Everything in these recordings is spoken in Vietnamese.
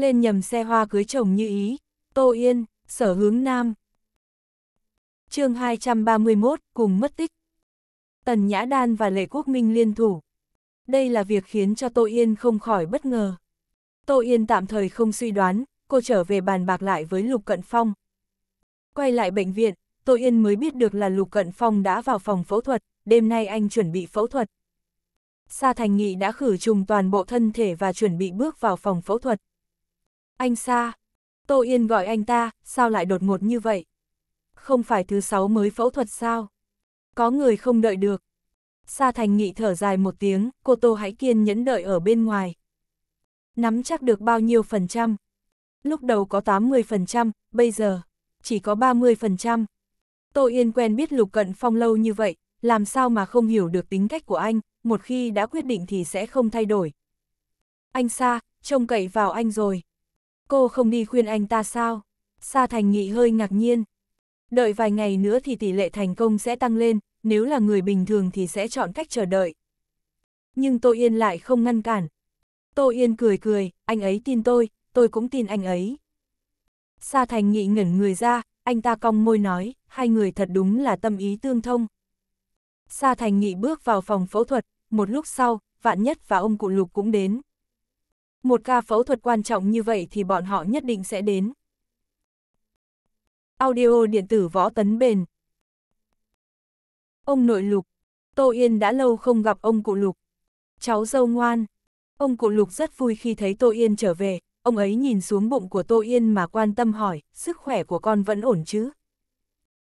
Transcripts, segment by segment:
lên nhầm xe hoa cưới chồng như ý, Tô Yên, sở hướng Nam. chương 231, cùng mất tích. Tần Nhã Đan và Lệ Quốc Minh liên thủ. Đây là việc khiến cho Tô Yên không khỏi bất ngờ. Tô Yên tạm thời không suy đoán, cô trở về bàn bạc lại với Lục Cận Phong. Quay lại bệnh viện, Tô Yên mới biết được là Lục Cận Phong đã vào phòng phẫu thuật, đêm nay anh chuẩn bị phẫu thuật. Sa Thành Nghị đã khử trùng toàn bộ thân thể và chuẩn bị bước vào phòng phẫu thuật. Anh Sa. Tô Yên gọi anh ta, sao lại đột ngột như vậy? Không phải thứ sáu mới phẫu thuật sao? Có người không đợi được. Sa Thành Nghị thở dài một tiếng, cô Tô hãy kiên nhẫn đợi ở bên ngoài. Nắm chắc được bao nhiêu phần trăm? Lúc đầu có 80%, bây giờ chỉ có 30%. Tô Yên quen biết Lục Cận Phong lâu như vậy, làm sao mà không hiểu được tính cách của anh, một khi đã quyết định thì sẽ không thay đổi. Anh Sa, trông cậy vào anh rồi. Cô không đi khuyên anh ta sao? Sa Thành Nghị hơi ngạc nhiên. Đợi vài ngày nữa thì tỷ lệ thành công sẽ tăng lên, nếu là người bình thường thì sẽ chọn cách chờ đợi. Nhưng Tô Yên lại không ngăn cản. Tô Yên cười cười, anh ấy tin tôi, tôi cũng tin anh ấy. Sa Thành Nghị ngẩn người ra, anh ta cong môi nói, hai người thật đúng là tâm ý tương thông. Sa Thành Nghị bước vào phòng phẫu thuật, một lúc sau, Vạn Nhất và ông cụ Lục cũng đến. Một ca phẫu thuật quan trọng như vậy thì bọn họ nhất định sẽ đến. Audio điện tử võ tấn bền. Ông nội lục. Tô Yên đã lâu không gặp ông cụ lục. Cháu dâu ngoan. Ông cụ lục rất vui khi thấy Tô Yên trở về. Ông ấy nhìn xuống bụng của Tô Yên mà quan tâm hỏi, sức khỏe của con vẫn ổn chứ?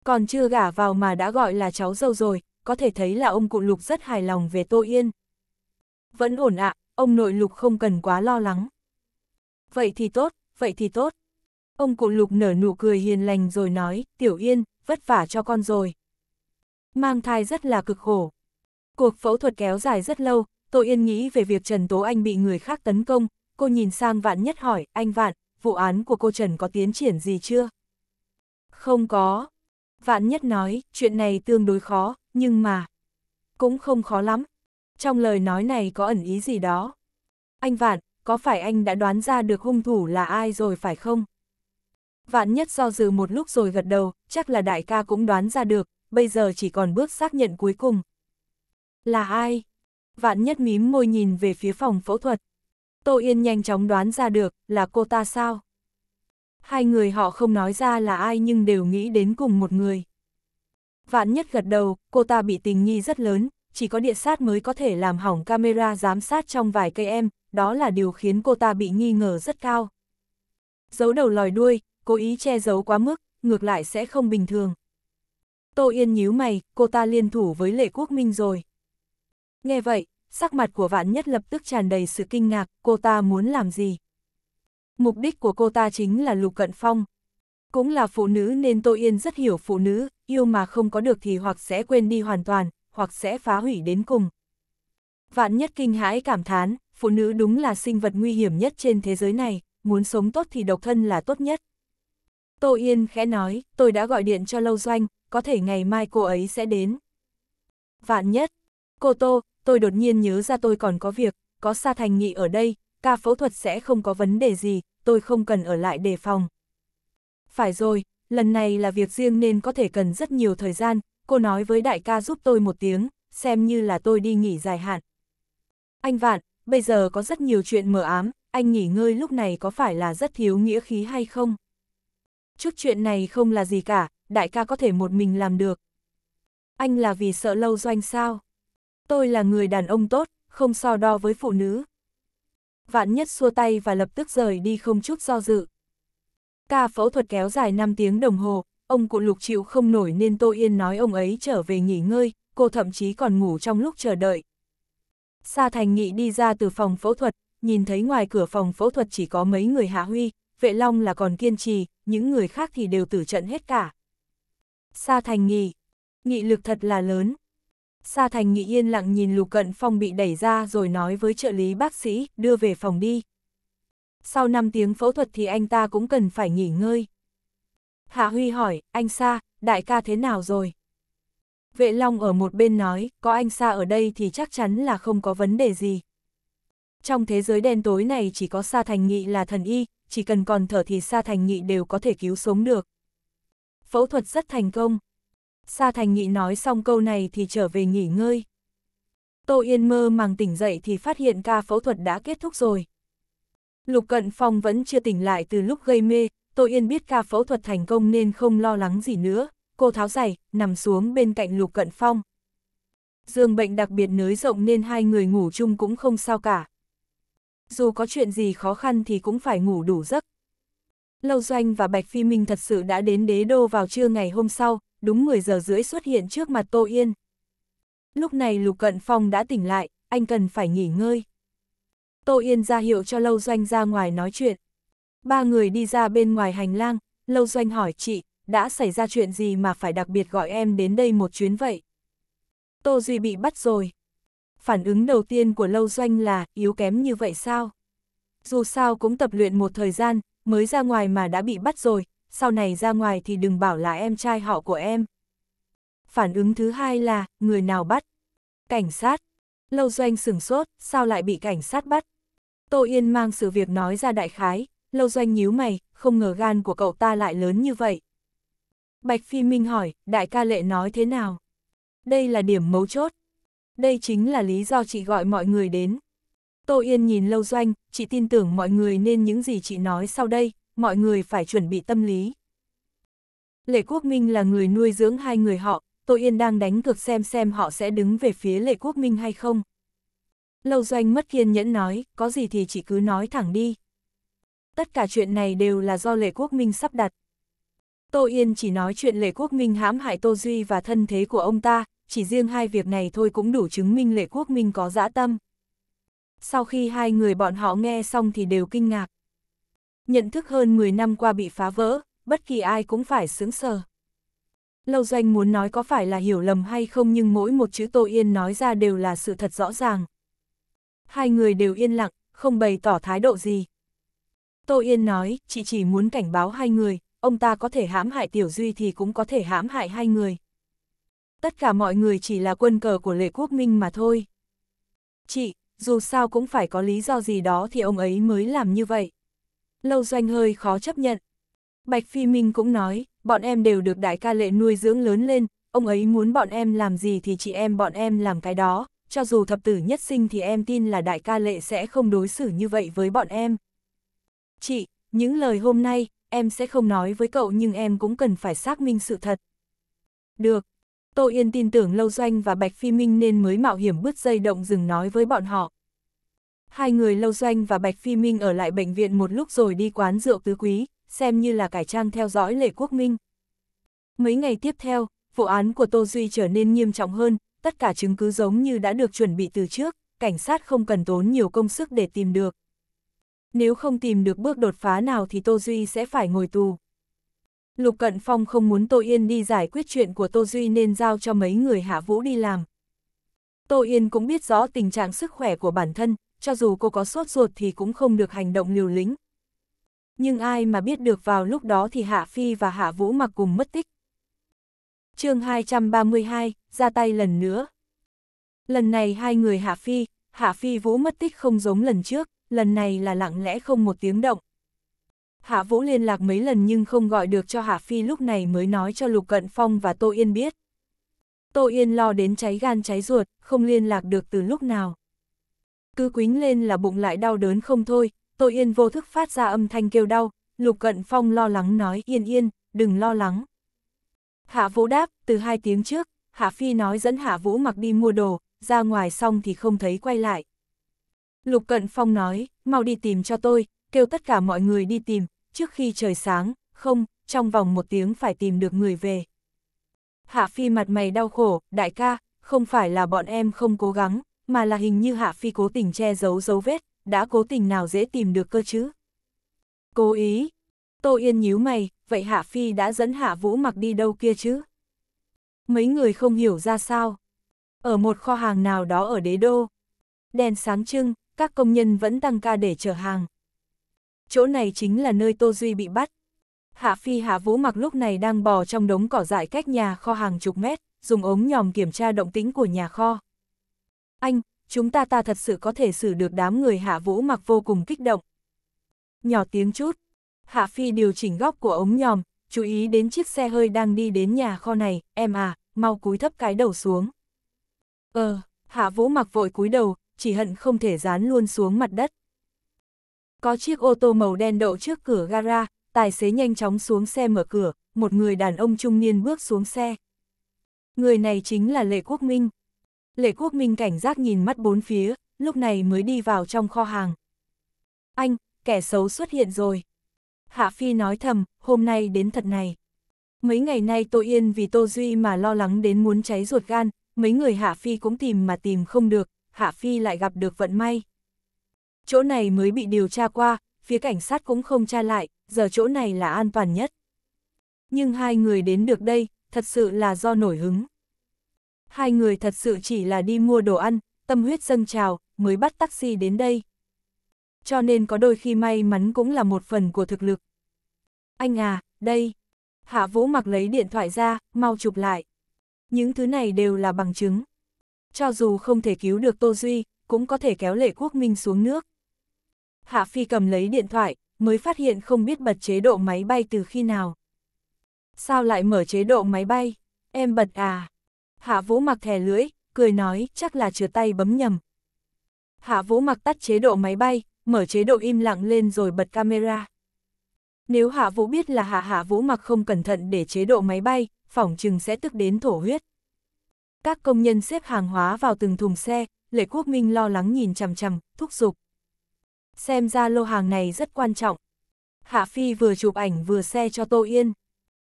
Còn chưa gả vào mà đã gọi là cháu dâu rồi, có thể thấy là ông cụ lục rất hài lòng về Tô Yên. Vẫn ổn ạ, à, ông nội lục không cần quá lo lắng. Vậy thì tốt, vậy thì tốt. Ông cụ lục nở nụ cười hiền lành rồi nói, tiểu yên, vất vả cho con rồi. Mang thai rất là cực khổ. Cuộc phẫu thuật kéo dài rất lâu, Tô Yên nghĩ về việc Trần Tố Anh bị người khác tấn công, cô nhìn sang Vạn Nhất hỏi, anh Vạn, vụ án của cô Trần có tiến triển gì chưa? Không có. Vạn Nhất nói, chuyện này tương đối khó, nhưng mà... Cũng không khó lắm, trong lời nói này có ẩn ý gì đó? Anh Vạn, có phải anh đã đoán ra được hung thủ là ai rồi phải không? Vạn nhất do dự một lúc rồi gật đầu, chắc là đại ca cũng đoán ra được, bây giờ chỉ còn bước xác nhận cuối cùng. Là ai? Vạn nhất mím môi nhìn về phía phòng phẫu thuật. Tô Yên nhanh chóng đoán ra được, là cô ta sao? Hai người họ không nói ra là ai nhưng đều nghĩ đến cùng một người. Vạn nhất gật đầu, cô ta bị tình nghi rất lớn, chỉ có địa sát mới có thể làm hỏng camera giám sát trong vài cây em, đó là điều khiến cô ta bị nghi ngờ rất cao. Giấu đầu lòi đuôi, cố ý che giấu quá mức, ngược lại sẽ không bình thường. Tô Yên nhíu mày, cô ta liên thủ với Lệ Quốc Minh rồi. Nghe vậy, sắc mặt của vạn nhất lập tức tràn đầy sự kinh ngạc, cô ta muốn làm gì? Mục đích của cô ta chính là Lục Cận Phong. Cũng là phụ nữ nên Tô Yên rất hiểu phụ nữ, yêu mà không có được thì hoặc sẽ quên đi hoàn toàn, hoặc sẽ phá hủy đến cùng. Vạn nhất kinh hãi cảm thán, phụ nữ đúng là sinh vật nguy hiểm nhất trên thế giới này, muốn sống tốt thì độc thân là tốt nhất. Tô Yên khẽ nói, tôi đã gọi điện cho Lâu Doanh, có thể ngày mai cô ấy sẽ đến. Vạn nhất, cô Tô, tôi đột nhiên nhớ ra tôi còn có việc, có Sa Thành Nghị ở đây, ca phẫu thuật sẽ không có vấn đề gì, tôi không cần ở lại đề phòng. Phải rồi, lần này là việc riêng nên có thể cần rất nhiều thời gian, cô nói với đại ca giúp tôi một tiếng, xem như là tôi đi nghỉ dài hạn. Anh Vạn, bây giờ có rất nhiều chuyện mờ ám, anh nghỉ ngơi lúc này có phải là rất thiếu nghĩa khí hay không? Chút chuyện này không là gì cả, đại ca có thể một mình làm được. Anh là vì sợ lâu doanh sao? Tôi là người đàn ông tốt, không so đo với phụ nữ. Vạn nhất xua tay và lập tức rời đi không chút do dự. Ca phẫu thuật kéo dài 5 tiếng đồng hồ, ông cụ lục chịu không nổi nên Tô Yên nói ông ấy trở về nghỉ ngơi, cô thậm chí còn ngủ trong lúc chờ đợi. Sa Thành Nghị đi ra từ phòng phẫu thuật, nhìn thấy ngoài cửa phòng phẫu thuật chỉ có mấy người hạ huy, vệ long là còn kiên trì, những người khác thì đều tử trận hết cả. Sa Thành Nghị, nghị lực thật là lớn. Sa Thành Nghị yên lặng nhìn Lục Cận Phong bị đẩy ra rồi nói với trợ lý bác sĩ, đưa về phòng đi. Sau 5 tiếng phẫu thuật thì anh ta cũng cần phải nghỉ ngơi. Hạ Huy hỏi, anh Sa, đại ca thế nào rồi? Vệ Long ở một bên nói, có anh Sa ở đây thì chắc chắn là không có vấn đề gì. Trong thế giới đen tối này chỉ có Sa Thành Nghị là thần y, chỉ cần còn thở thì Sa Thành Nghị đều có thể cứu sống được. Phẫu thuật rất thành công. Sa Thành Nghị nói xong câu này thì trở về nghỉ ngơi. Tô Yên mơ màng tỉnh dậy thì phát hiện ca phẫu thuật đã kết thúc rồi. Lục Cận Phong vẫn chưa tỉnh lại từ lúc gây mê, Tô Yên biết ca phẫu thuật thành công nên không lo lắng gì nữa, cô tháo giày, nằm xuống bên cạnh Lục Cận Phong. Giường bệnh đặc biệt nới rộng nên hai người ngủ chung cũng không sao cả. Dù có chuyện gì khó khăn thì cũng phải ngủ đủ giấc. Lâu Doanh và Bạch Phi Minh thật sự đã đến đế đô vào trưa ngày hôm sau, đúng 10 giờ rưỡi xuất hiện trước mặt Tô Yên. Lúc này Lục Cận Phong đã tỉnh lại, anh cần phải nghỉ ngơi. Tô Yên ra hiệu cho Lâu Doanh ra ngoài nói chuyện. Ba người đi ra bên ngoài hành lang, Lâu Doanh hỏi chị, đã xảy ra chuyện gì mà phải đặc biệt gọi em đến đây một chuyến vậy? Tô Duy bị bắt rồi. Phản ứng đầu tiên của Lâu Doanh là, yếu kém như vậy sao? Dù sao cũng tập luyện một thời gian, mới ra ngoài mà đã bị bắt rồi, sau này ra ngoài thì đừng bảo là em trai họ của em. Phản ứng thứ hai là, người nào bắt? Cảnh sát. Lâu Doanh sửng sốt, sao lại bị cảnh sát bắt? Tô Yên mang sự việc nói ra đại khái, Lâu Doanh nhíu mày, không ngờ gan của cậu ta lại lớn như vậy. Bạch Phi Minh hỏi, đại ca lệ nói thế nào? Đây là điểm mấu chốt. Đây chính là lý do chị gọi mọi người đến. Tô Yên nhìn Lâu Doanh, chị tin tưởng mọi người nên những gì chị nói sau đây, mọi người phải chuẩn bị tâm lý. Lệ Quốc Minh là người nuôi dưỡng hai người họ, Tô Yên đang đánh cược xem xem họ sẽ đứng về phía Lệ Quốc Minh hay không. Lâu Doanh mất kiên nhẫn nói, có gì thì chị cứ nói thẳng đi tất cả chuyện này đều là do Lệ Quốc Minh sắp đặt. Tô Yên chỉ nói chuyện Lệ Quốc Minh hãm hại Tô Duy và thân thế của ông ta, chỉ riêng hai việc này thôi cũng đủ chứng minh Lệ Quốc Minh có dã tâm. Sau khi hai người bọn họ nghe xong thì đều kinh ngạc. Nhận thức hơn 10 năm qua bị phá vỡ, bất kỳ ai cũng phải sướng sờ. Lâu doanh muốn nói có phải là hiểu lầm hay không nhưng mỗi một chữ Tô Yên nói ra đều là sự thật rõ ràng. Hai người đều yên lặng, không bày tỏ thái độ gì. Tô Yên nói, chị chỉ muốn cảnh báo hai người, ông ta có thể hãm hại Tiểu Duy thì cũng có thể hãm hại hai người. Tất cả mọi người chỉ là quân cờ của lệ quốc minh mà thôi. Chị, dù sao cũng phải có lý do gì đó thì ông ấy mới làm như vậy. Lâu doanh hơi khó chấp nhận. Bạch Phi Minh cũng nói, bọn em đều được đại ca lệ nuôi dưỡng lớn lên, ông ấy muốn bọn em làm gì thì chị em bọn em làm cái đó, cho dù thập tử nhất sinh thì em tin là đại ca lệ sẽ không đối xử như vậy với bọn em. Chị, những lời hôm nay, em sẽ không nói với cậu nhưng em cũng cần phải xác minh sự thật. Được. Tô Yên tin tưởng Lâu Doanh và Bạch Phi Minh nên mới mạo hiểm bứt dây động dừng nói với bọn họ. Hai người Lâu Doanh và Bạch Phi Minh ở lại bệnh viện một lúc rồi đi quán rượu tứ quý, xem như là cải trang theo dõi Lệ Quốc Minh. Mấy ngày tiếp theo, vụ án của Tô Duy trở nên nghiêm trọng hơn, tất cả chứng cứ giống như đã được chuẩn bị từ trước, cảnh sát không cần tốn nhiều công sức để tìm được nếu không tìm được bước đột phá nào thì Tô Duy sẽ phải ngồi tù. Lục Cận Phong không muốn Tô Yên đi giải quyết chuyện của Tô Duy nên giao cho mấy người Hạ Vũ đi làm. Tô Yên cũng biết rõ tình trạng sức khỏe của bản thân, cho dù cô có sốt ruột thì cũng không được hành động liều lĩnh. Nhưng ai mà biết được vào lúc đó thì Hạ Phi và Hạ Vũ mặc cùng mất tích. chương 232, ra tay lần nữa. Lần này hai người Hạ Phi, Hạ Phi Vũ mất tích không giống lần trước lần này là lặng lẽ không một tiếng động. Hạ Vũ liên lạc mấy lần nhưng không gọi được cho Hạ Phi lúc này mới nói cho Lục Cận Phong và Tô Yên biết. Tô Yên lo đến cháy gan cháy ruột, không liên lạc được từ lúc nào. Cứ quính lên là bụng lại đau đớn không thôi, Tô Yên vô thức phát ra âm thanh kêu đau, Lục Cận Phong lo lắng nói yên yên, đừng lo lắng. Hạ Vũ đáp, từ hai tiếng trước, Hạ Phi nói dẫn Hạ Vũ mặc đi mua đồ, ra ngoài xong thì không thấy quay lại. Lục Cận Phong nói, mau đi tìm cho tôi, kêu tất cả mọi người đi tìm, trước khi trời sáng, không, trong vòng một tiếng phải tìm được người về. Hạ Phi mặt mày đau khổ, đại ca, không phải là bọn em không cố gắng, mà là hình như Hạ Phi cố tình che giấu dấu vết, đã cố tình nào dễ tìm được cơ chứ. Cố ý, Tô Yên nhíu mày, vậy Hạ Phi đã dẫn Hạ Vũ mặc đi đâu kia chứ? Mấy người không hiểu ra sao. Ở một kho hàng nào đó ở đế đô, đèn sáng trưng, các công nhân vẫn tăng ca để chở hàng. Chỗ này chính là nơi Tô Duy bị bắt. Hạ Phi Hạ Vũ mặc lúc này đang bò trong đống cỏ dại cách nhà kho hàng chục mét, dùng ống nhòm kiểm tra động tĩnh của nhà kho. Anh, chúng ta ta thật sự có thể xử được đám người Hạ Vũ mặc vô cùng kích động. Nhỏ tiếng chút, Hạ Phi điều chỉnh góc của ống nhòm, chú ý đến chiếc xe hơi đang đi đến nhà kho này, em à, mau cúi thấp cái đầu xuống. Ờ, Hạ Vũ mặc vội cúi đầu, chỉ hận không thể dán luôn xuống mặt đất. Có chiếc ô tô màu đen đậu trước cửa gara, tài xế nhanh chóng xuống xe mở cửa, một người đàn ông trung niên bước xuống xe. Người này chính là Lệ Quốc Minh. Lệ Quốc Minh cảnh giác nhìn mắt bốn phía, lúc này mới đi vào trong kho hàng. Anh, kẻ xấu xuất hiện rồi. Hạ Phi nói thầm, hôm nay đến thật này. Mấy ngày nay Tô Yên vì Tô Duy mà lo lắng đến muốn cháy ruột gan, mấy người Hạ Phi cũng tìm mà tìm không được, Hạ Phi lại gặp được vận may. Chỗ này mới bị điều tra qua, phía cảnh sát cũng không tra lại, giờ chỗ này là an toàn nhất. Nhưng hai người đến được đây, thật sự là do nổi hứng. Hai người thật sự chỉ là đi mua đồ ăn, tâm huyết dâng trào, mới bắt taxi đến đây. Cho nên có đôi khi may mắn cũng là một phần của thực lực. Anh à, đây. Hạ Vũ mặc lấy điện thoại ra, mau chụp lại. Những thứ này đều là bằng chứng cho dù không thể cứu được Tô Duy, cũng có thể kéo lệ quốc minh xuống nước. Hạ Phi cầm lấy điện thoại, mới phát hiện không biết bật chế độ máy bay từ khi nào. Sao lại mở chế độ máy bay? Em bật à? Hạ Vũ mặc thẻ lưỡi, cười nói chắc là chừa tay bấm nhầm. Hạ Vũ mặc tắt chế độ máy bay, mở chế độ im lặng lên rồi bật camera. Nếu Hạ Vũ biết là Hạ Hạ Vũ mặc không cẩn thận để chế độ máy bay, phỏng chừng sẽ tức đến thổ huyết. Các công nhân xếp hàng hóa vào từng thùng xe, Lệ Quốc Minh lo lắng nhìn chằm chằm, thúc giục. Xem ra lô hàng này rất quan trọng. Hạ Phi vừa chụp ảnh vừa xe cho Tô Yên.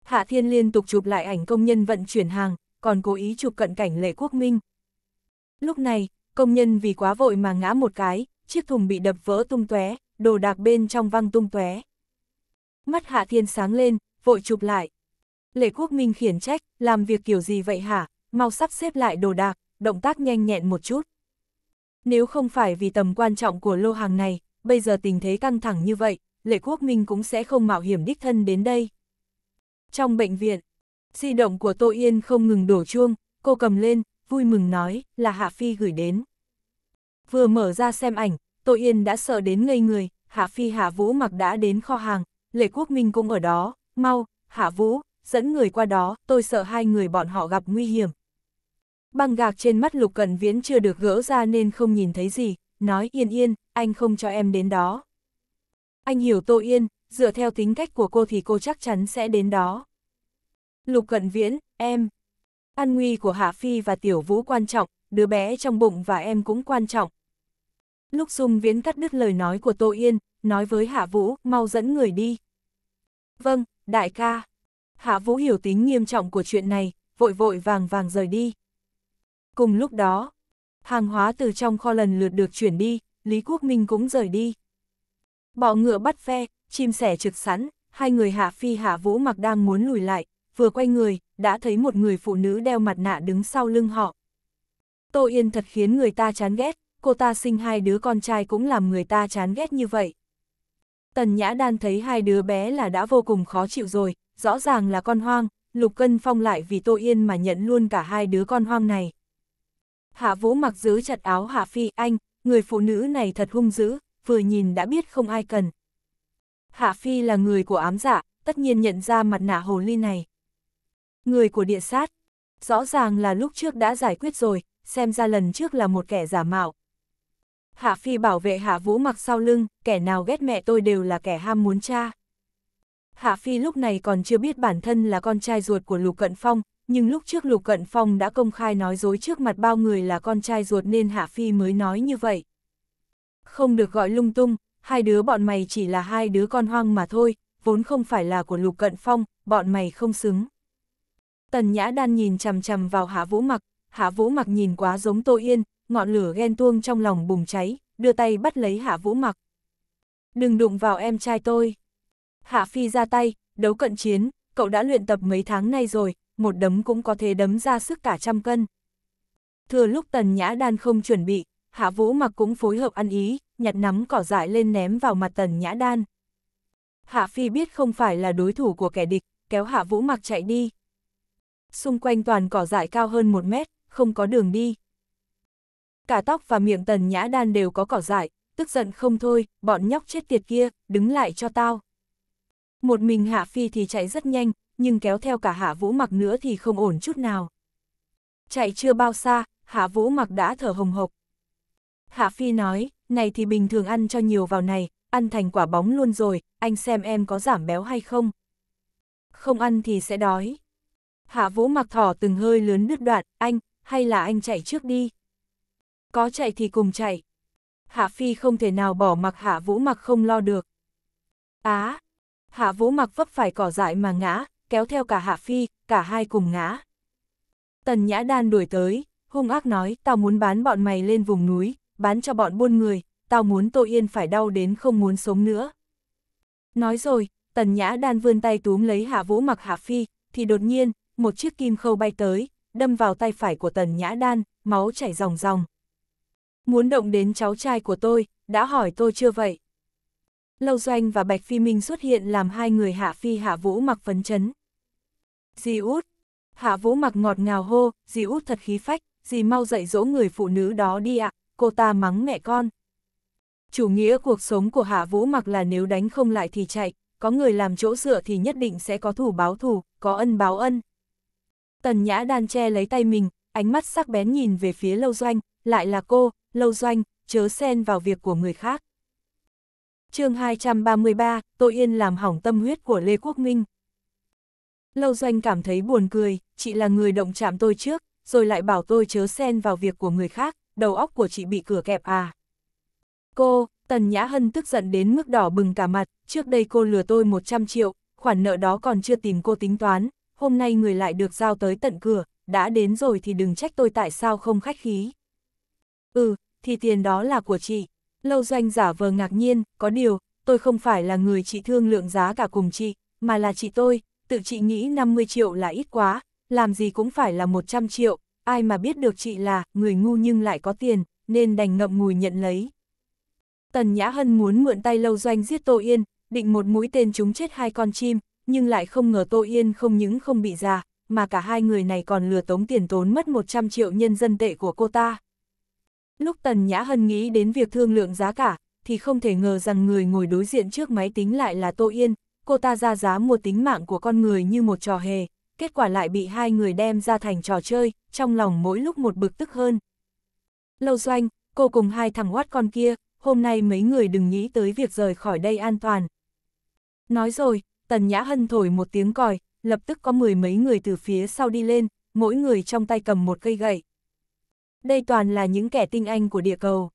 Hạ Thiên liên tục chụp lại ảnh công nhân vận chuyển hàng, còn cố ý chụp cận cảnh Lệ Quốc Minh. Lúc này, công nhân vì quá vội mà ngã một cái, chiếc thùng bị đập vỡ tung tóe, đồ đạc bên trong văng tung tóe. Mắt Hạ Thiên sáng lên, vội chụp lại. Lệ Quốc Minh khiển trách, làm việc kiểu gì vậy hả, mau sắp xếp lại đồ đạc, động tác nhanh nhẹn một chút. Nếu không phải vì tầm quan trọng của lô hàng này, bây giờ tình thế căng thẳng như vậy, lệ quốc minh cũng sẽ không mạo hiểm đích thân đến đây. Trong bệnh viện, di động của Tô Yên không ngừng đổ chuông, cô cầm lên, vui mừng nói, là Hạ Phi gửi đến. Vừa mở ra xem ảnh, Tô Yên đã sợ đến ngây người, Hạ Phi Hạ Vũ mặc đã đến kho hàng, Lệ Quốc Minh cũng ở đó, mau, Hạ Vũ, dẫn người qua đó, tôi sợ hai người bọn họ gặp nguy hiểm. Băng gạc trên mắt Lục Cận Viễn chưa được gỡ ra nên không nhìn thấy gì, nói yên yên, anh không cho em đến đó. Anh hiểu Tô Yên, dựa theo tính cách của cô thì cô chắc chắn sẽ đến đó. Lục Cận Viễn, em. An nguy của Hạ Phi và Tiểu Vũ quan trọng, đứa bé trong bụng và em cũng quan trọng. Lúc Dung Viễn cắt đứt lời nói của Tô Yên, nói với Hạ Vũ, mau dẫn người đi. Vâng, đại ca. Hạ Vũ hiểu tính nghiêm trọng của chuyện này, vội vội vàng vàng rời đi. Cùng lúc đó, hàng hóa từ trong kho lần lượt được chuyển đi, Lý Quốc Minh cũng rời đi. Bọ ngựa bắt phe chim sẻ trực sẵn, hai người hạ phi hạ vũ mặc đang muốn lùi lại, vừa quay người, đã thấy một người phụ nữ đeo mặt nạ đứng sau lưng họ. Tô Yên thật khiến người ta chán ghét, cô ta sinh hai đứa con trai cũng làm người ta chán ghét như vậy. Tần Nhã Đan thấy hai đứa bé là đã vô cùng khó chịu rồi, rõ ràng là con hoang, Lục Cân Phong lại vì Tô Yên mà nhận luôn cả hai đứa con hoang này. Hạ Vũ mặc giữ chặt áo Hạ Phi, anh, người phụ nữ này thật hung dữ, vừa nhìn đã biết không ai cần. Hạ Phi là người của ám giả, dạ, tất nhiên nhận ra mặt nạ hồ ly này. Người của địa sát, rõ ràng là lúc trước đã giải quyết rồi, xem ra lần trước là một kẻ giả mạo. Hạ Phi bảo vệ Hạ Vũ mặc sau lưng, kẻ nào ghét mẹ tôi đều là kẻ ham muốn cha. Hạ Phi lúc này còn chưa biết bản thân là con trai ruột của Lục Cận Phong, nhưng lúc trước Lục Cận Phong đã công khai nói dối trước mặt bao người là con trai ruột nên Hạ Phi mới nói như vậy. Không được gọi lung tung, hai đứa bọn mày chỉ là hai đứa con hoang mà thôi, vốn không phải là của Lục Cận Phong, bọn mày không xứng. Tần Nhã Đan nhìn chằm chằm vào Hạ Vũ Mặc, Hạ Vũ Mặc nhìn quá giống Tô Yên, ngọn lửa ghen tuông trong lòng bùng cháy, đưa tay bắt lấy Hạ Vũ Mặc. Đừng đụng vào em trai tôi. Hạ Phi ra tay, đấu cận chiến, cậu đã luyện tập mấy tháng nay rồi, một đấm cũng có thể đấm ra sức cả trăm cân. Thừa lúc tần nhã đan không chuẩn bị, hạ vũ mặc cũng phối hợp ăn ý, nhặt nắm cỏ dại lên ném vào mặt tần nhã đan. Hạ phi biết không phải là đối thủ của kẻ địch, kéo hạ vũ mặc chạy đi. Xung quanh toàn cỏ dại cao hơn một mét, không có đường đi. Cả tóc và miệng tần nhã đan đều có cỏ dại, tức giận không thôi, bọn nhóc chết tiệt kia, đứng lại cho tao. Một mình Hạ Phi thì chạy rất nhanh, nhưng kéo theo cả hạ vũ mặc nữa thì không ổn chút nào. Chạy chưa bao xa, hạ vũ mặc đã thở hồng hộc. Hạ Phi nói, này thì bình thường ăn cho nhiều vào này, ăn thành quả bóng luôn rồi, anh xem em có giảm béo hay không. Không ăn thì sẽ đói. Hạ vũ mặc thỏ từng hơi lớn đứt đoạn, anh, hay là anh chạy trước đi. Có chạy thì cùng chạy. Hạ Phi không thể nào bỏ mặc hạ vũ mặc không lo được. Á! hạ vũ mặc vấp phải cỏ dại mà ngã, kéo theo cả Hạ Phi, cả hai cùng ngã. Tần Nhã Đan đuổi tới, hung ác nói, tao muốn bán bọn mày lên vùng núi, bán cho bọn buôn người, tao muốn Tô Yên phải đau đến không muốn sống nữa. Nói rồi, Tần Nhã Đan vươn tay túm lấy Hạ Vũ mặc Hạ Phi, thì đột nhiên, một chiếc kim khâu bay tới, đâm vào tay phải của Tần Nhã Đan, máu chảy ròng ròng. Muốn động đến cháu trai của tôi, đã hỏi tôi chưa vậy? Lâu Doanh và Bạch Phi Minh xuất hiện làm hai người Hạ Phi Hạ Vũ mặc phấn chấn. Di út. Hạ vũ mặc ngọt ngào hô, di út thật khí phách, di mau dạy dỗ người phụ nữ đó đi ạ, cô ta mắng mẹ con. Chủ nghĩa cuộc sống của hạ vũ mặc là nếu đánh không lại thì chạy, có người làm chỗ dựa thì nhất định sẽ có thủ báo thù, có ân báo ân. Tần nhã đan che lấy tay mình, ánh mắt sắc bén nhìn về phía lâu doanh, lại là cô, lâu doanh, chớ xen vào việc của người khác. chương 233, Tội Yên làm hỏng tâm huyết của Lê Quốc Minh. Lâu Doanh cảm thấy buồn cười, chị là người động chạm tôi trước, rồi lại bảo tôi chớ xen vào việc của người khác, đầu óc của chị bị cửa kẹp à. Cô, Tần Nhã Hân tức giận đến mức đỏ bừng cả mặt, trước đây cô lừa tôi 100 triệu, khoản nợ đó còn chưa tìm cô tính toán, hôm nay người lại được giao tới tận cửa, đã đến rồi thì đừng trách tôi tại sao không khách khí. Ừ, thì tiền đó là của chị. Lâu Doanh giả vờ ngạc nhiên, có điều, tôi không phải là người chị thương lượng giá cả cùng chị, mà là chị tôi, tự chị nghĩ 50 triệu là ít quá, làm gì cũng phải là 100 triệu, ai mà biết được chị là người ngu nhưng lại có tiền, nên đành ngậm ngùi nhận lấy. Tần Nhã Hân muốn mượn tay Lâu Doanh giết Tô Yên, định một mũi tên chúng chết hai con chim, nhưng lại không ngờ Tô Yên không những không bị già, mà cả hai người này còn lừa tống tiền tốn mất 100 triệu nhân dân tệ của cô ta. Lúc Tần Nhã Hân nghĩ đến việc thương lượng giá cả, thì không thể ngờ rằng người ngồi đối diện trước máy tính lại là Tô Yên, cô ta ra giá mua tính mạng của con người như một trò hề, kết quả lại bị hai người đem ra thành trò chơi, trong lòng mỗi lúc một bực tức hơn. Lâu doanh, cô cùng hai thằng quát con kia, hôm nay mấy người đừng nghĩ tới việc rời khỏi đây an toàn. Nói rồi, Tần Nhã Hân thổi một tiếng còi, lập tức có mười mấy người từ phía sau đi lên, mỗi người trong tay cầm một cây gậy. Đây toàn là những kẻ tinh anh của địa cầu.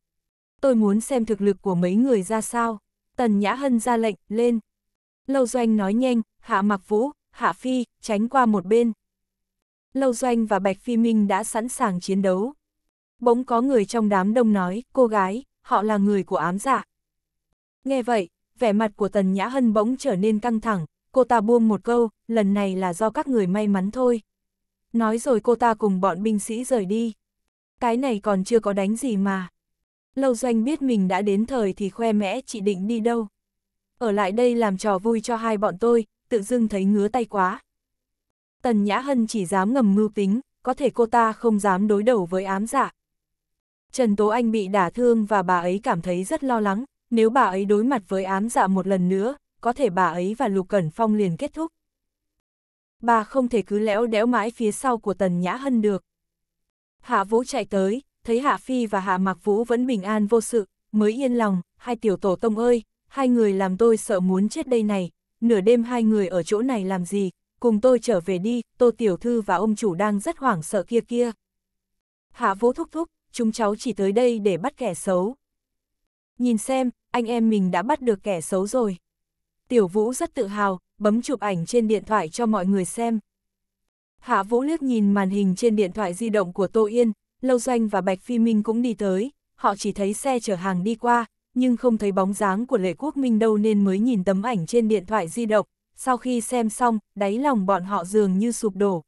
Tôi muốn xem thực lực của mấy người ra sao. Tần Nhã Hân ra lệnh, lên, Lâu Doanh nói nhanh, Hạ Mặc Vũ, Hạ Phi, tránh qua một bên. Lâu Doanh và Bạch Phi Minh đã sẵn sàng chiến đấu. Bỗng có người trong đám đông nói, cô gái, họ là người của ám giả. Dạ. Nghe vậy, vẻ mặt của Tần Nhã Hân bỗng trở nên căng thẳng, cô ta buông một câu, lần này là do các người may mắn thôi. Nói rồi cô ta cùng bọn binh sĩ rời đi. Cái này còn chưa có đánh gì mà. Lâu Doanh biết mình đã đến thời thì khoe mẽ chị định đi đâu ở lại đây làm trò vui cho hai bọn tôi, tự dưng thấy ngứa tay quá. Tần Nhã Hân chỉ dám ngầm mưu tính, có thể cô ta không dám đối đầu với ám giả. Dạ. Trần Tố Anh bị đả thương và bà ấy cảm thấy rất lo lắng, nếu bà ấy đối mặt với ám dạ một lần nữa, có thể bà ấy và Lục Cẩn Phong liền kết thúc. Bà không thể cứ lẽo đẽo mãi phía sau của Tần Nhã Hân được. Hạ Vũ chạy tới, thấy Hạ Phi và Hạ Mạc Vũ vẫn bình an vô sự, mới yên lòng, hai tiểu tổ tông ơi, hai người làm tôi sợ muốn chết đây này, nửa đêm hai người ở chỗ này làm gì, cùng tôi trở về đi, Tô Tiểu Thư và ông chủ đang rất hoảng sợ kia kia. Hạ Vũ thúc thúc, chúng cháu chỉ tới đây để bắt kẻ xấu. Nhìn xem, anh em mình đã bắt được kẻ xấu rồi. Tiểu Vũ rất tự hào, bấm chụp ảnh trên điện thoại cho mọi người xem. Hạ Vũ liếc nhìn màn hình trên điện thoại di động của Tô Yên, Lâu Doanh và Bạch Phi Minh cũng đi tới, họ chỉ thấy xe chở hàng đi qua, nhưng không thấy bóng dáng của Lệ Quốc Minh đâu nên mới nhìn tấm ảnh trên điện thoại di động, sau khi xem xong, đáy lòng bọn họ dường như sụp đổ.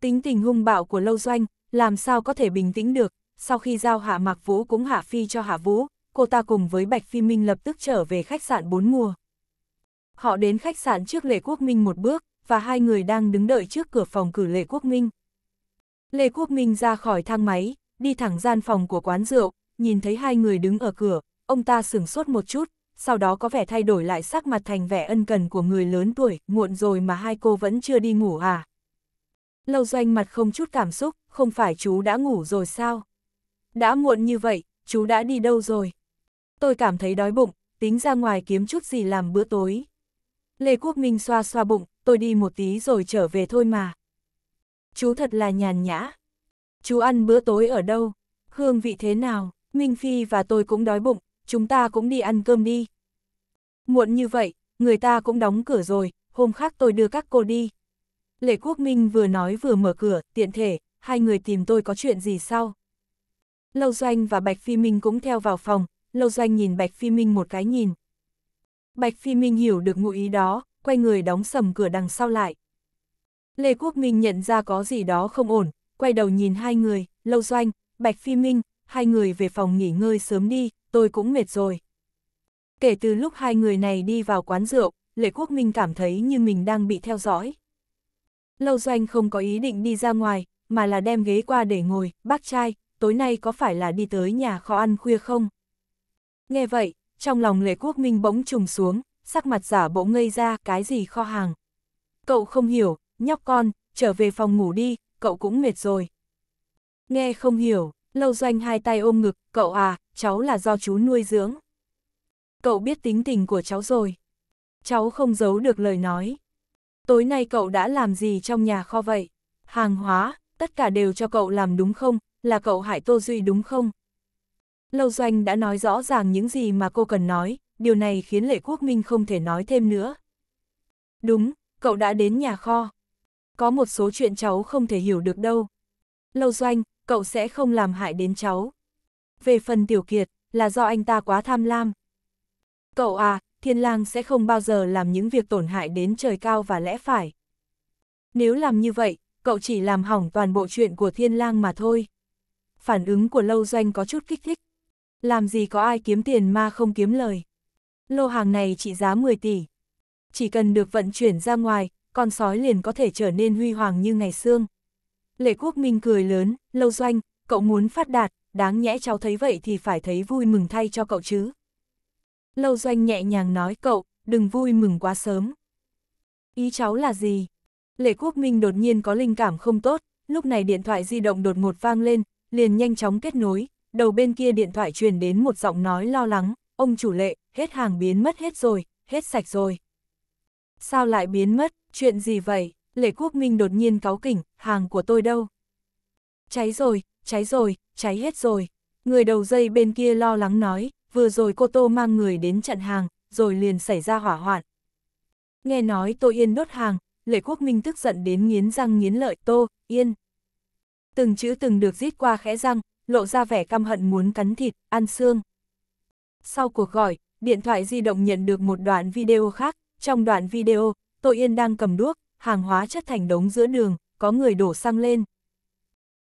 Tính tình hung bạo của Lâu Doanh, làm sao có thể bình tĩnh được, sau khi giao Hạ Mạc Vũ cũng Hạ Phi cho Hạ Vũ, cô ta cùng với Bạch Phi Minh lập tức trở về khách sạn bốn mùa. Họ đến khách sạn trước Lệ Quốc Minh một bước, và hai người đang đứng đợi trước cửa phòng cử Lệ Quốc Minh. Lê Quốc Minh ra khỏi thang máy, đi thẳng gian phòng của quán rượu, nhìn thấy hai người đứng ở cửa, ông ta sửng sốt một chút, sau đó có vẻ thay đổi lại sắc mặt thành vẻ ân cần của người lớn tuổi, muộn rồi mà hai cô vẫn chưa đi ngủ à. Lâu doanh mặt không chút cảm xúc, không phải chú đã ngủ rồi sao? Đã muộn như vậy, chú đã đi đâu rồi? Tôi cảm thấy đói bụng, tính ra ngoài kiếm chút gì làm bữa tối. Lê Quốc Minh xoa xoa bụng, tôi đi một tí rồi trở về thôi mà. Chú thật là nhàn nhã. Chú ăn bữa tối ở đâu? Hương vị thế nào? Minh Phi và tôi cũng đói bụng, chúng ta cũng đi ăn cơm đi. Muộn như vậy, người ta cũng đóng cửa rồi, hôm khác tôi đưa các cô đi. Lệ Quốc Minh vừa nói vừa mở cửa, tiện thể, hai người tìm tôi có chuyện gì sao? Lâu Doanh và Bạch Phi Minh cũng theo vào phòng, Lâu Doanh nhìn Bạch Phi Minh một cái nhìn. Bạch Phi Minh hiểu được ngụ ý đó, quay người đóng sầm cửa đằng sau lại. Lê Quốc Minh nhận ra có gì đó không ổn, quay đầu nhìn hai người, Lâu Doanh, Bạch Phi Minh, hai người về phòng nghỉ ngơi sớm đi, tôi cũng mệt rồi. Kể từ lúc hai người này đi vào quán rượu, Lệ Quốc Minh cảm thấy như mình đang bị theo dõi. Lâu Doanh không có ý định đi ra ngoài, mà là đem ghế qua để ngồi, bác trai, tối nay có phải là đi tới nhà kho ăn khuya không? Nghe vậy, trong lòng Lệ Quốc Minh bỗng trùng xuống, sắc mặt giả bộ ngây ra cái gì kho hàng. Cậu không hiểu, nhóc con, trở về phòng ngủ đi, cậu cũng mệt rồi. Nghe không hiểu, Lâu Doanh hai tay ôm ngực, cậu à, cháu là do chú nuôi dưỡng. Cậu biết tính tình của cháu rồi. Cháu không giấu được lời nói. Tối nay cậu đã làm gì trong nhà kho vậy? Hàng hóa, tất cả đều cho cậu làm đúng không? Là cậu hại Tô Duy đúng không? Lâu Doanh đã nói rõ ràng những gì mà cô cần nói, điều này khiến Lệ Quốc Minh không thể nói thêm nữa. Đúng, cậu đã đến nhà kho. Có một số chuyện cháu không thể hiểu được đâu. Lâu Doanh, cậu sẽ không làm hại đến cháu về phần Tiểu Kiệt, là do anh ta quá tham lam. Cậu à, thiên lang sẽ không bao giờ làm những việc tổn hại đến trời cao và lẽ phải. Nếu làm như vậy, cậu chỉ làm hỏng toàn bộ chuyện của thiên lang mà thôi. Phản ứng của lâu doanh có chút kích thích. Làm gì có ai kiếm tiền mà không kiếm lời. Lô hàng này trị giá 10 tỷ. Chỉ cần được vận chuyển ra ngoài, con sói liền có thể trở nên huy hoàng như ngày xương. Lệ Quốc Minh cười lớn, lâu doanh, cậu muốn phát đạt, đáng nhẽ cháu thấy vậy thì phải thấy vui mừng thay cho cậu chứ. Lâu doanh nhẹ nhàng nói cậu, đừng vui mừng quá sớm. Ý cháu là gì? Lệ Quốc Minh đột nhiên có linh cảm không tốt, lúc này điện thoại di động đột ngột vang lên, liền nhanh chóng kết nối, đầu bên kia điện thoại truyền đến một giọng nói lo lắng, ông chủ lệ, hết hàng biến mất hết rồi, hết sạch rồi. Sao lại biến mất, chuyện gì vậy? Lệ Quốc Minh đột nhiên cáu kỉnh, hàng của tôi đâu? Cháy rồi, cháy rồi, cháy hết rồi. Người đầu dây bên kia lo lắng nói, vừa rồi cô Tô mang người đến chặn hàng, rồi liền xảy ra hỏa hoạn. Nghe nói Tô Yên đốt hàng, Lệ Quốc Minh tức giận đến nghiến răng nghiến lợi Tô, Yên. Từng chữ từng được rít qua khẽ răng, lộ ra vẻ căm hận muốn cắn thịt, ăn xương. Sau cuộc gọi, điện thoại di động nhận được một đoạn video khác, trong đoạn video, Tô Yên đang cầm đuốc, hàng hóa chất thành đống giữa đường, có người đổ xăng lên.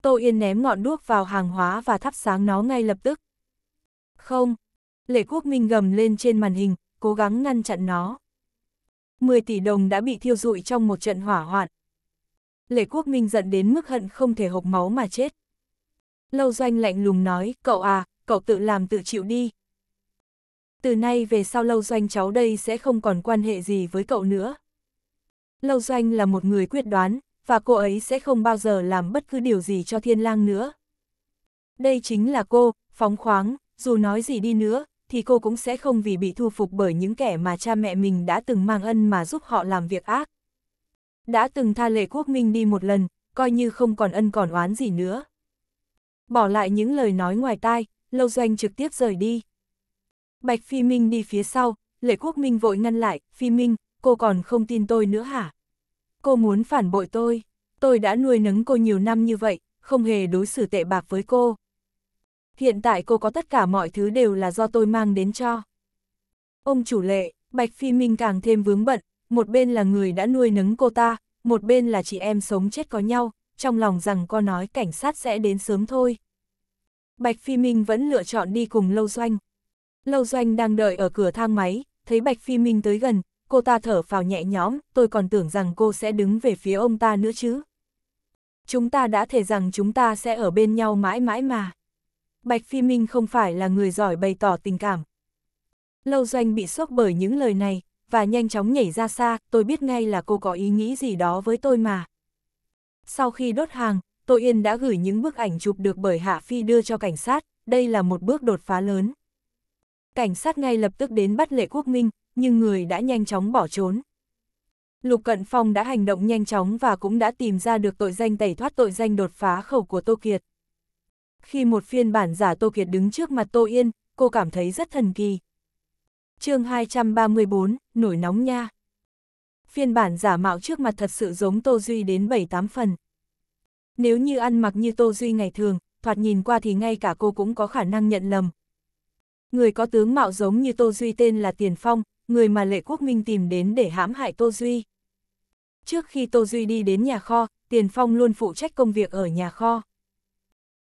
Tô Yên ném ngọn đuốc vào hàng hóa và thắp sáng nó ngay lập tức. Không, Lệ Quốc Minh gầm lên trên màn hình, cố gắng ngăn chặn nó. 10 tỷ đồng đã bị thiêu rụi trong một trận hỏa hoạn. Lệ Quốc Minh giận đến mức hận không thể hộc máu mà chết. Lâu Doanh lạnh lùng nói, cậu à, cậu tự làm tự chịu đi. Từ nay về sau Lâu Doanh cháu đây sẽ không còn quan hệ gì với cậu nữa. Lâu Doanh là một người quyết đoán, và cô ấy sẽ không bao giờ làm bất cứ điều gì cho thiên lang nữa. Đây chính là cô, phóng khoáng, dù nói gì đi nữa, thì cô cũng sẽ không vì bị thu phục bởi những kẻ mà cha mẹ mình đã từng mang ân mà giúp họ làm việc ác. Đã từng tha lệ quốc minh đi một lần, coi như không còn ân còn oán gì nữa. Bỏ lại những lời nói ngoài tai, Lâu Doanh trực tiếp rời đi. Bạch Phi Minh đi phía sau, Lệ Quốc Minh vội ngăn lại, Phi Minh, cô còn không tin tôi nữa hả? Cô muốn phản bội tôi, tôi đã nuôi nấng cô nhiều năm như vậy, không hề đối xử tệ bạc với cô. Hiện tại cô có tất cả mọi thứ đều là do tôi mang đến cho. Ông chủ lệ, Bạch Phi Minh càng thêm vướng bận, một bên là người đã nuôi nấng cô ta, một bên là chị em sống chết có nhau, trong lòng rằng có nói cảnh sát sẽ đến sớm thôi. Bạch Phi Minh vẫn lựa chọn đi cùng Lâu Doanh. Lâu Doanh đang đợi ở cửa thang máy, thấy Bạch Phi Minh tới gần, cô ta thở phào nhẹ nhõm, tôi còn tưởng rằng cô sẽ đứng về phía ông ta nữa chứ. Chúng ta đã thể rằng chúng ta sẽ ở bên nhau mãi mãi mà. Bạch Phi Minh không phải là người giỏi bày tỏ tình cảm. Lâu Doanh bị sốc bởi những lời này, và nhanh chóng nhảy ra xa, tôi biết ngay là cô có ý nghĩ gì đó với tôi mà. Sau khi đốt hàng, Tô Yên đã gửi những bức ảnh chụp được bởi Hạ Phi đưa cho cảnh sát, đây là một bước đột phá lớn. Cảnh sát ngay lập tức đến bắt Lệ Quốc Minh, nhưng người đã nhanh chóng bỏ trốn. Lục Cận Phong đã hành động nhanh chóng và cũng đã tìm ra được tội danh tẩy thoát tội danh đột phá khẩu của Tô Kiệt. Khi một phiên bản giả Tô Kiệt đứng trước mặt Tô Yên, cô cảm thấy rất thần kỳ. chương 234, nổi nóng nha. Phiên bản giả mạo trước mặt thật sự giống Tô Duy đến 7-8 phần. Nếu như ăn mặc như Tô Duy ngày thường, thoạt nhìn qua thì ngay cả cô cũng có khả năng nhận lầm. Người có tướng mạo giống như Tô Duy tên là Tiền Phong, người mà Lệ Quốc Minh tìm đến để hãm hại Tô Duy. Trước khi Tô Duy đi đến nhà kho, Tiền Phong luôn phụ trách công việc ở nhà kho.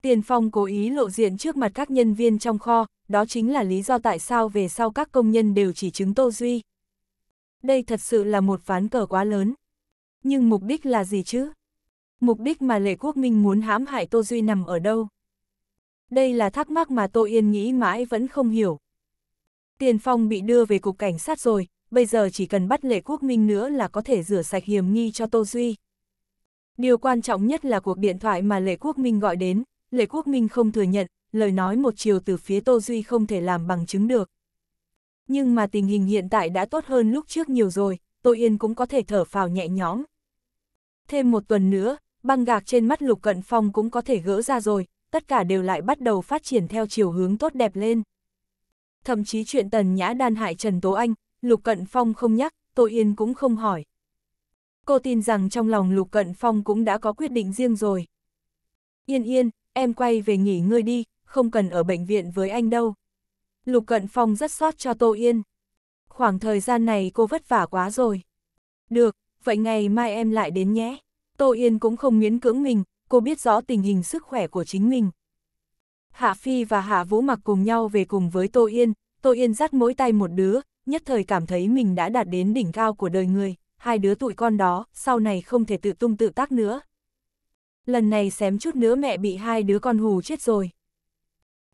Tiền Phong cố ý lộ diện trước mặt các nhân viên trong kho, đó chính là lý do tại sao về sau các công nhân đều chỉ chứng Tô Duy. Đây thật sự là một ván cờ quá lớn. Nhưng mục đích là gì chứ? Mục đích mà Lệ Quốc Minh muốn hãm hại Tô Duy nằm ở đâu? Đây là thắc mắc mà Tô Yên nghĩ mãi vẫn không hiểu. Tiền Phong bị đưa về cục cảnh sát rồi, bây giờ chỉ cần bắt Lệ Quốc Minh nữa là có thể rửa sạch hiểm nghi cho Tô Duy. Điều quan trọng nhất là cuộc điện thoại mà Lệ Quốc Minh gọi đến, Lệ Quốc Minh không thừa nhận, lời nói một chiều từ phía Tô Duy không thể làm bằng chứng được. Nhưng mà tình hình hiện tại đã tốt hơn lúc trước nhiều rồi, Tô Yên cũng có thể thở phào nhẹ nhõm. Thêm một tuần nữa, băng gạc trên mắt Lục Cận Phong cũng có thể gỡ ra rồi, tất cả đều lại bắt đầu phát triển theo chiều hướng tốt đẹp lên thậm chí chuyện tần nhã đan hại Trần Tố Anh, Lục Cận Phong không nhắc, Tô Yên cũng không hỏi. Cô tin rằng trong lòng Lục Cận Phong cũng đã có quyết định riêng rồi. Yên yên, em quay về nghỉ ngơi đi, không cần ở bệnh viện với anh đâu. Lục Cận Phong rất xót cho Tô Yên. Khoảng thời gian này cô vất vả quá rồi. Được, vậy ngày mai em lại đến nhé. Tô Yên cũng không miễn cưỡng mình, cô biết rõ tình hình sức khỏe của chính mình. Hạ Phi và Hạ Vũ mặc cùng nhau về cùng với Tô Yên, Tô Yên dắt mỗi tay một đứa, nhất thời cảm thấy mình đã đạt đến đỉnh cao của đời người, hai đứa tụi con đó, sau này không thể tự tung tự tác nữa. Lần này xém chút nữa mẹ bị hai đứa con hù chết rồi.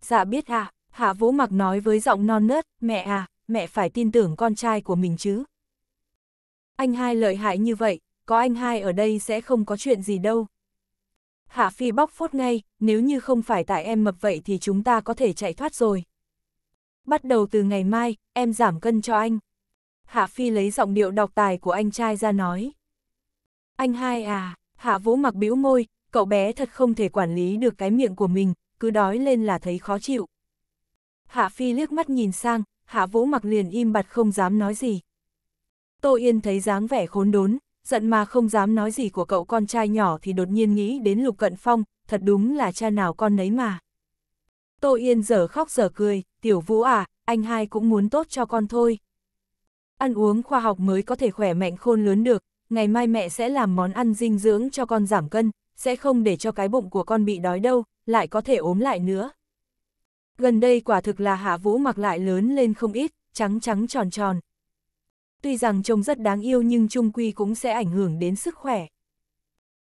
Dạ biết ạ, Hạ Vũ mặc nói với giọng non nớt, mẹ à, mẹ phải tin tưởng con trai của mình chứ. Anh hai lợi hại như vậy, có anh hai ở đây sẽ không có chuyện gì đâu, Hạ Phi bóc phốt ngay, nếu như không phải tại em mập vậy thì chúng ta có thể chạy thoát rồi. Bắt đầu từ ngày mai, em giảm cân cho anh. Hạ Phi lấy giọng điệu đọc tài của anh trai ra nói. Anh hai à, Hạ Vũ mặc bĩu môi, cậu bé thật không thể quản lý được cái miệng của mình, cứ đói lên là thấy khó chịu. Hạ Phi liếc mắt nhìn sang, Hạ Vũ mặc liền im bặt không dám nói gì. Tô Yên thấy dáng vẻ khốn đốn, giận mà không dám nói gì của cậu con trai nhỏ thì đột nhiên nghĩ đến Lục Cận Phong, thật đúng là cha nào con nấy mà. Tô Yên giờ khóc giờ cười, tiểu vũ à, anh hai cũng muốn tốt cho con thôi. Ăn uống khoa học mới có thể khỏe mạnh khôn lớn được, ngày mai mẹ sẽ làm món ăn dinh dưỡng cho con giảm cân, sẽ không để cho cái bụng của con bị đói đâu, lại có thể ốm lại nữa. Gần đây quả thực là hạ vũ mặc lại lớn lên không ít, trắng trắng tròn tròn, tuy rằng trông rất đáng yêu nhưng trung quy cũng sẽ ảnh hưởng đến sức khỏe.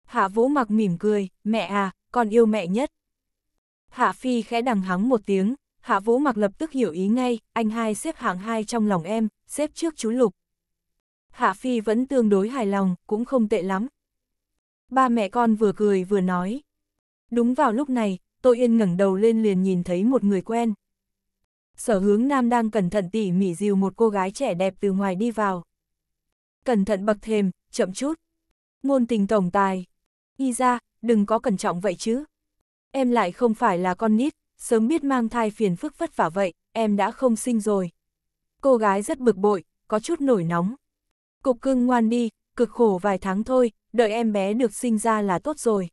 Hạ Vũ mặc mỉm cười, mẹ à, con yêu mẹ nhất. Hạ Phi khẽ đằng hắng một tiếng, Hạ Vũ mặc lập tức hiểu ý ngay, anh hai xếp hạng hai trong lòng em, xếp trước chú Lục. Hạ Phi vẫn tương đối hài lòng, cũng không tệ lắm. Ba mẹ con vừa cười vừa nói. Đúng vào lúc này, tôi yên ngẩng đầu lên liền nhìn thấy một người quen, sở hướng nam đang cẩn thận tỉ mỉ dìu một cô gái trẻ đẹp từ ngoài đi vào. Cẩn thận bậc thềm, chậm chút. Ngôn tình tổng tài. Y ra, đừng có cẩn trọng vậy chứ. Em lại không phải là con nít, sớm biết mang thai phiền phức vất vả vậy, em đã không sinh rồi. Cô gái rất bực bội, có chút nổi nóng. Cục cưng ngoan đi, cực khổ vài tháng thôi, đợi em bé được sinh ra là tốt rồi.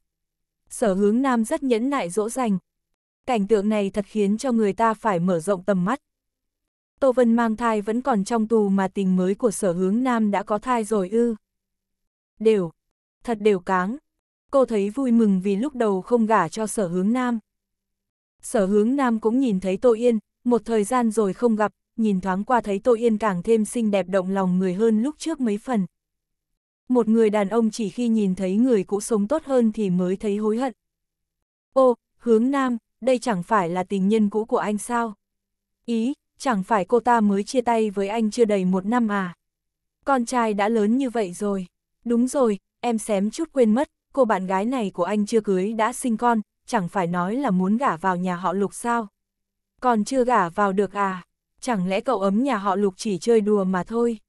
Sở hướng nam rất nhẫn nại dỗ dành, cảnh tượng này thật khiến cho người ta phải mở rộng tầm mắt. Tô Vân mang thai vẫn còn trong tù mà tình mới của sở hướng nam đã có thai rồi ư. Đều, thật đều cáng. Cô thấy vui mừng vì lúc đầu không gả cho sở hướng nam. Sở hướng nam cũng nhìn thấy Tô Yên, một thời gian rồi không gặp, nhìn thoáng qua thấy Tô Yên càng thêm xinh đẹp động lòng người hơn lúc trước mấy phần. Một người đàn ông chỉ khi nhìn thấy người cũ sống tốt hơn thì mới thấy hối hận. Ô, hướng nam, đây chẳng phải là tình nhân cũ của anh sao? Ý, chẳng phải cô ta mới chia tay với anh chưa đầy một năm à? Con trai đã lớn như vậy rồi. Đúng rồi, em xém chút quên mất, cô bạn gái này của anh chưa cưới đã sinh con, chẳng phải nói là muốn gả vào nhà họ lục sao? Còn chưa gả vào được à? Chẳng lẽ cậu ấm nhà họ lục chỉ chơi đùa mà thôi?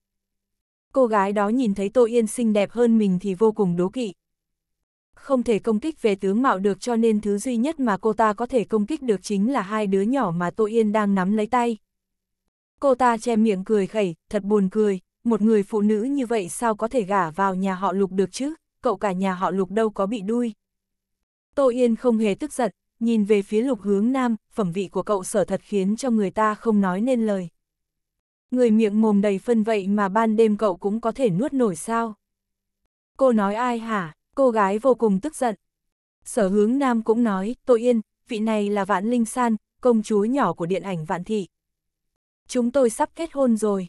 Cô gái đó nhìn thấy Tô Yên xinh đẹp hơn mình thì vô cùng đố kỵ, không thể công kích về tướng mạo được cho nên thứ duy nhất mà cô ta có thể công kích được chính là hai đứa nhỏ mà Tô Yên đang nắm lấy tay. Cô ta che miệng cười khẩy, thật buồn cười, một người phụ nữ như vậy sao có thể gả vào nhà họ lục được chứ, cậu cả nhà họ lục đâu có bị đuôi. Tô Yên không hề tức giận, nhìn về phía lục hướng nam, phẩm vị của cậu sở thật khiến cho người ta không nói nên lời. Người miệng mồm đầy phân vậy mà ban đêm cậu cũng có thể nuốt nổi sao? Cô nói ai hả? cô gái vô cùng tức giận. Sở hướng nam cũng nói, tôi yên, vị này là Vạn Linh San, công chúa nhỏ của điện ảnh Vạn Thị. Chúng tôi sắp kết hôn rồi.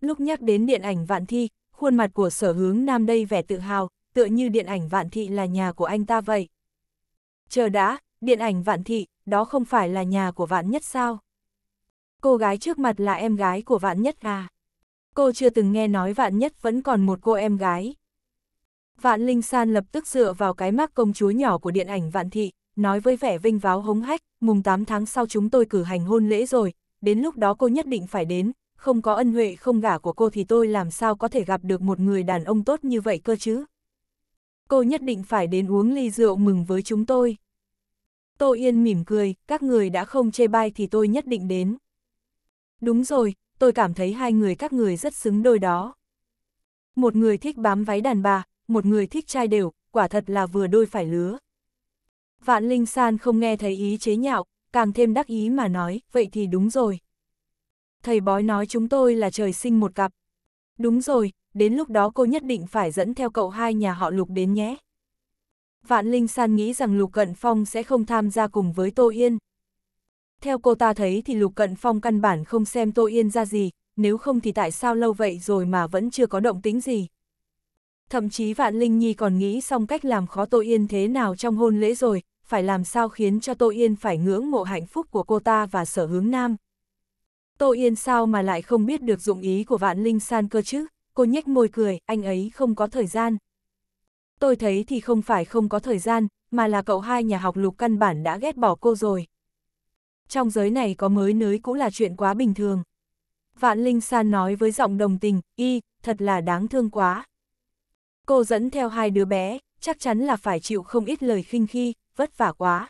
Lúc nhắc đến điện ảnh Vạn thị, khuôn mặt của sở hướng nam đây vẻ tự hào, tựa như điện ảnh Vạn Thị là nhà của anh ta vậy. Chờ đã, điện ảnh Vạn Thị, đó không phải là nhà của Vạn Nhất sao? Cô gái trước mặt là em gái của Vạn Nhất à? Cô chưa từng nghe nói Vạn Nhất vẫn còn một cô em gái. Vạn Linh San lập tức dựa vào cái mác công chúa nhỏ của điện ảnh Vạn Thị, nói với vẻ vinh váo hống hách, mùng 8 tháng sau chúng tôi cử hành hôn lễ rồi, đến lúc đó cô nhất định phải đến, không có ân huệ không gả của cô thì tôi làm sao có thể gặp được một người đàn ông tốt như vậy cơ chứ. Cô nhất định phải đến uống ly rượu mừng với chúng tôi. Tô Yên mỉm cười, các người đã không chê bai thì tôi nhất định đến. Đúng rồi, tôi cảm thấy hai người các người rất xứng đôi đó. Một người thích bám váy đàn bà, một người thích trai đều, quả thật là vừa đôi phải lứa. Vạn Linh San không nghe thấy ý chế nhạo, càng thêm đắc ý mà nói, vậy thì đúng rồi. Thầy bói nói chúng tôi là trời sinh một cặp. Đúng rồi, đến lúc đó cô nhất định phải dẫn theo cậu hai nhà họ Lục đến nhé. Vạn Linh San nghĩ rằng Lục Cận Phong sẽ không tham gia cùng với Tô Yên. Theo cô ta thấy thì Lục Cận Phong căn bản không xem Tô Yên ra gì, nếu không thì tại sao lâu vậy rồi mà vẫn chưa có động tính gì thậm chí Vạn Linh Nhi còn nghĩ xong cách làm khó Tô Yên thế nào trong hôn lễ rồi, phải làm sao khiến cho Tô Yên phải ngưỡng mộ hạnh phúc của cô ta và sở hướng nam. Tô Yên sao mà lại không biết được dụng ý của Vạn Linh San cơ chứ, cô nhếch môi cười, anh ấy không có thời gian. Tôi thấy thì không phải không có thời gian, mà là cậu hai nhà học lục căn bản đã ghét bỏ cô rồi. Trong giới này có mới nới cũng là chuyện quá bình thường. Vạn Linh San nói với giọng đồng tình, y, thật là đáng thương quá. Cô dẫn theo hai đứa bé, chắc chắn là phải chịu không ít lời khinh khi, vất vả quá.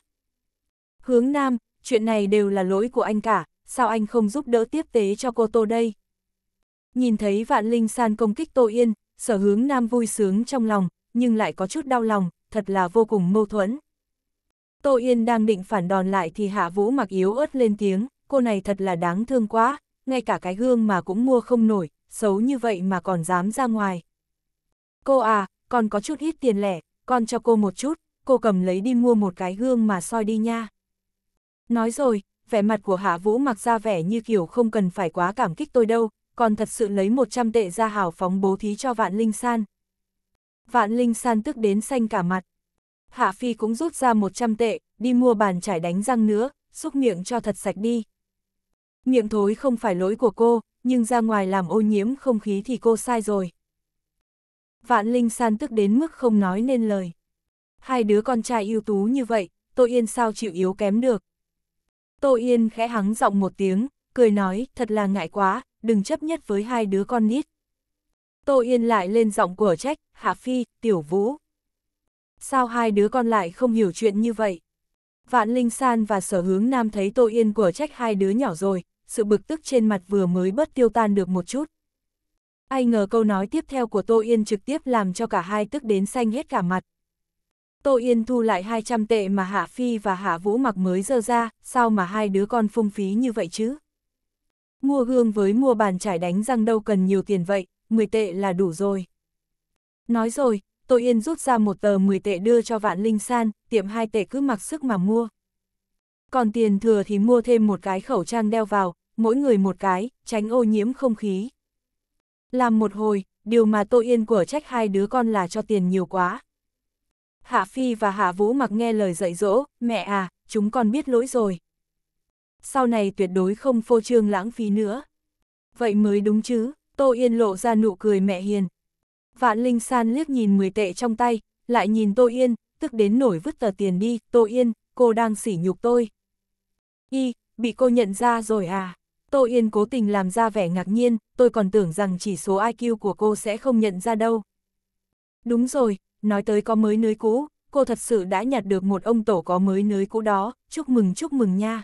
Hướng Nam, chuyện này đều là lỗi của anh cả, sao anh không giúp đỡ tiếp tế cho cô Tô đây? Nhìn thấy Vạn Linh San công kích Tô Yên, sở hướng Nam vui sướng trong lòng, nhưng lại có chút đau lòng, thật là vô cùng mâu thuẫn. Tô Yên đang định phản đòn lại thì Hạ Vũ mặc yếu ớt lên tiếng, cô này thật là đáng thương quá, ngay cả cái gương mà cũng mua không nổi, xấu như vậy mà còn dám ra ngoài. Cô à, con có chút ít tiền lẻ, con cho cô một chút, cô cầm lấy đi mua một cái gương mà soi đi nha. Nói rồi, vẻ mặt của Hạ Vũ mặc ra vẻ như kiểu không cần phải quá cảm kích tôi đâu, còn thật sự lấy 100 tệ ra hào phóng bố thí cho Vạn Linh San. Vạn Linh San tức đến xanh cả mặt. Hạ Phi cũng rút ra 100 tệ, đi mua bàn chải đánh răng nữa, xúc miệng cho thật sạch đi. Miệng thối không phải lỗi của cô, nhưng ra ngoài làm ô nhiễm không khí thì cô sai rồi. Vạn Linh San tức đến mức không nói nên lời. Hai đứa con trai ưu tú như vậy, Tô Yên sao chịu yếu kém được. Tô Yên khẽ hắng giọng một tiếng, cười nói, thật là ngại quá, đừng chấp nhất với hai đứa con nít. Tô Yên lại lên giọng của trách, Hạ Phi, Tiểu Vũ. Sao hai đứa con lại không hiểu chuyện như vậy? Vạn Linh San và sở hướng nam thấy Tô Yên của trách hai đứa nhỏ rồi, sự bực tức trên mặt vừa mới bớt tiêu tan được một chút. Ai ngờ câu nói tiếp theo của Tô Yên trực tiếp làm cho cả hai tức đến xanh hết cả mặt. Tô Yên thu lại 200 tệ mà Hạ Phi và Hạ Vũ mặc mới dơ ra, sao mà hai đứa con phung phí như vậy chứ? Mua gương với mua bàn trải đánh răng đâu cần nhiều tiền vậy, 10 tệ là đủ rồi. Nói rồi, Tô Yên rút ra một tờ 10 tệ đưa cho Vạn Linh San, tiệm 2 tệ cứ mặc sức mà mua. Còn tiền thừa thì mua thêm một cái khẩu trang đeo vào, mỗi người một cái, tránh ô nhiễm không khí. Làm một hồi, điều mà Tô Yên của trách hai đứa con là cho tiền nhiều quá. Hạ Phi và Hạ Vũ mặc nghe lời dạy dỗ, mẹ à, chúng con biết lỗi rồi. Sau này tuyệt đối không phô trương lãng phí nữa. Vậy mới đúng chứ, Tô Yên lộ ra nụ cười mẹ hiền. Vạn Linh San liếc nhìn 10 tệ trong tay, lại nhìn Tô Yên, tức đến nổi vứt tờ tiền đi, Tô Yên, cô đang sỉ nhục tôi. Y, bị cô nhận ra rồi à? Tô Yên cố tình làm ra vẻ ngạc nhiên, tôi còn tưởng rằng chỉ số IQ của cô sẽ không nhận ra đâu. Đúng rồi, nói tới có mới nới cũ, cô thật sự đã nhặt được một ông tổ có mới nới cũ đó, chúc mừng chúc mừng nha.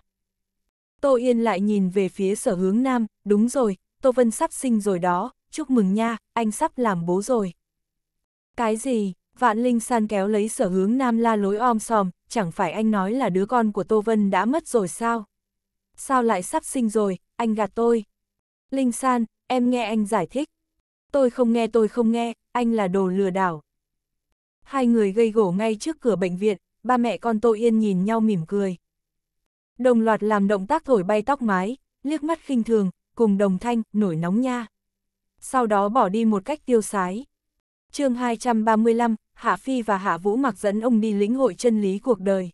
Tô Yên lại nhìn về phía sở hướng nam, đúng rồi, Tô Vân sắp sinh rồi đó, chúc mừng nha, anh sắp làm bố rồi. Cái gì, vạn linh san kéo lấy sở hướng nam la lối om sòm, chẳng phải anh nói là đứa con của Tô Vân đã mất rồi sao? Sao lại sắp sinh rồi, anh gạt tôi. Linh San, em nghe anh giải thích. Tôi không nghe tôi không nghe, anh là đồ lừa đảo. Hai người gây gỗ ngay trước cửa bệnh viện, ba mẹ con Tô Yên nhìn nhau mỉm cười. Đồng loạt làm động tác thổi bay tóc mái, liếc mắt khinh thường, cùng đồng thanh, nổi nóng nha. Sau đó bỏ đi một cách tiêu sái. chương 235, Hạ Phi và Hạ Vũ mặc dẫn ông đi lĩnh hội chân lý cuộc đời.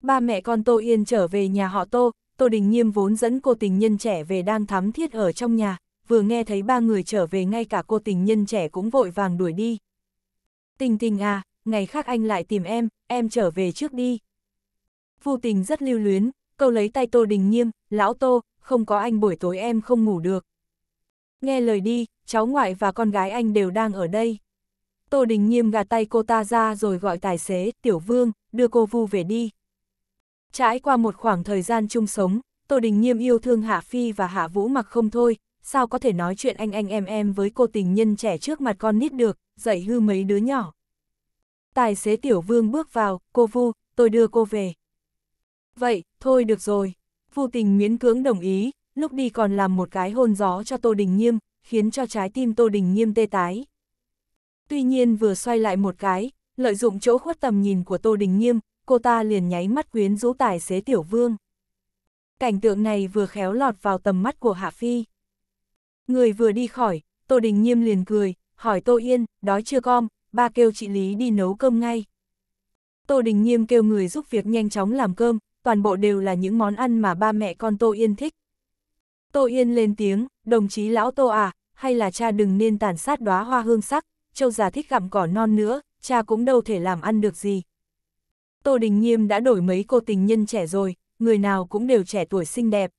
Ba mẹ con Tô Yên trở về nhà họ Tô, Tô Đình Nhiêm vốn dẫn cô tình nhân trẻ về đang thắm thiết ở trong nhà, vừa nghe thấy ba người trở về ngay cả cô tình nhân trẻ cũng vội vàng đuổi đi. Tình tình à, ngày khác anh lại tìm em, em trở về trước đi. Vô tình rất lưu luyến, câu lấy tay Tô Đình Nhiêm, lão Tô, không có anh buổi tối em không ngủ được. Nghe lời đi, cháu ngoại và con gái anh đều đang ở đây. Tô Đình Nhiêm gạt tay cô ta ra rồi gọi tài xế, tiểu vương, đưa cô vu về đi. Trải qua một khoảng thời gian chung sống, Tô Đình nghiêm yêu thương Hạ Phi và Hạ Vũ mặc không thôi, sao có thể nói chuyện anh anh em em với cô tình nhân trẻ trước mặt con nít được, dạy hư mấy đứa nhỏ. Tài xế Tiểu Vương bước vào, cô Vu, tôi đưa cô về. Vậy, thôi được rồi. Vu tình miễn cưỡng đồng ý, lúc đi còn làm một cái hôn gió cho Tô Đình nghiêm, khiến cho trái tim Tô Đình nghiêm tê tái. Tuy nhiên vừa xoay lại một cái, lợi dụng chỗ khuất tầm nhìn của Tô Đình nghiêm cô ta liền nháy mắt quyến rũ tài xế tiểu vương. Cảnh tượng này vừa khéo lọt vào tầm mắt của Hạ Phi. Người vừa đi khỏi, Tô Đình Nhiêm liền cười, hỏi Tô Yên, đói chưa com, ba kêu chị Lý đi nấu cơm ngay. Tô Đình Nhiêm kêu người giúp việc nhanh chóng làm cơm, toàn bộ đều là những món ăn mà ba mẹ con Tô Yên thích. Tô Yên lên tiếng, đồng chí lão Tô à, hay là cha đừng nên tàn sát đóa hoa hương sắc, châu già thích gặm cỏ non nữa, cha cũng đâu thể làm ăn được gì. Tô Đình Nghiêm đã đổi mấy cô tình nhân trẻ rồi, người nào cũng đều trẻ tuổi xinh đẹp.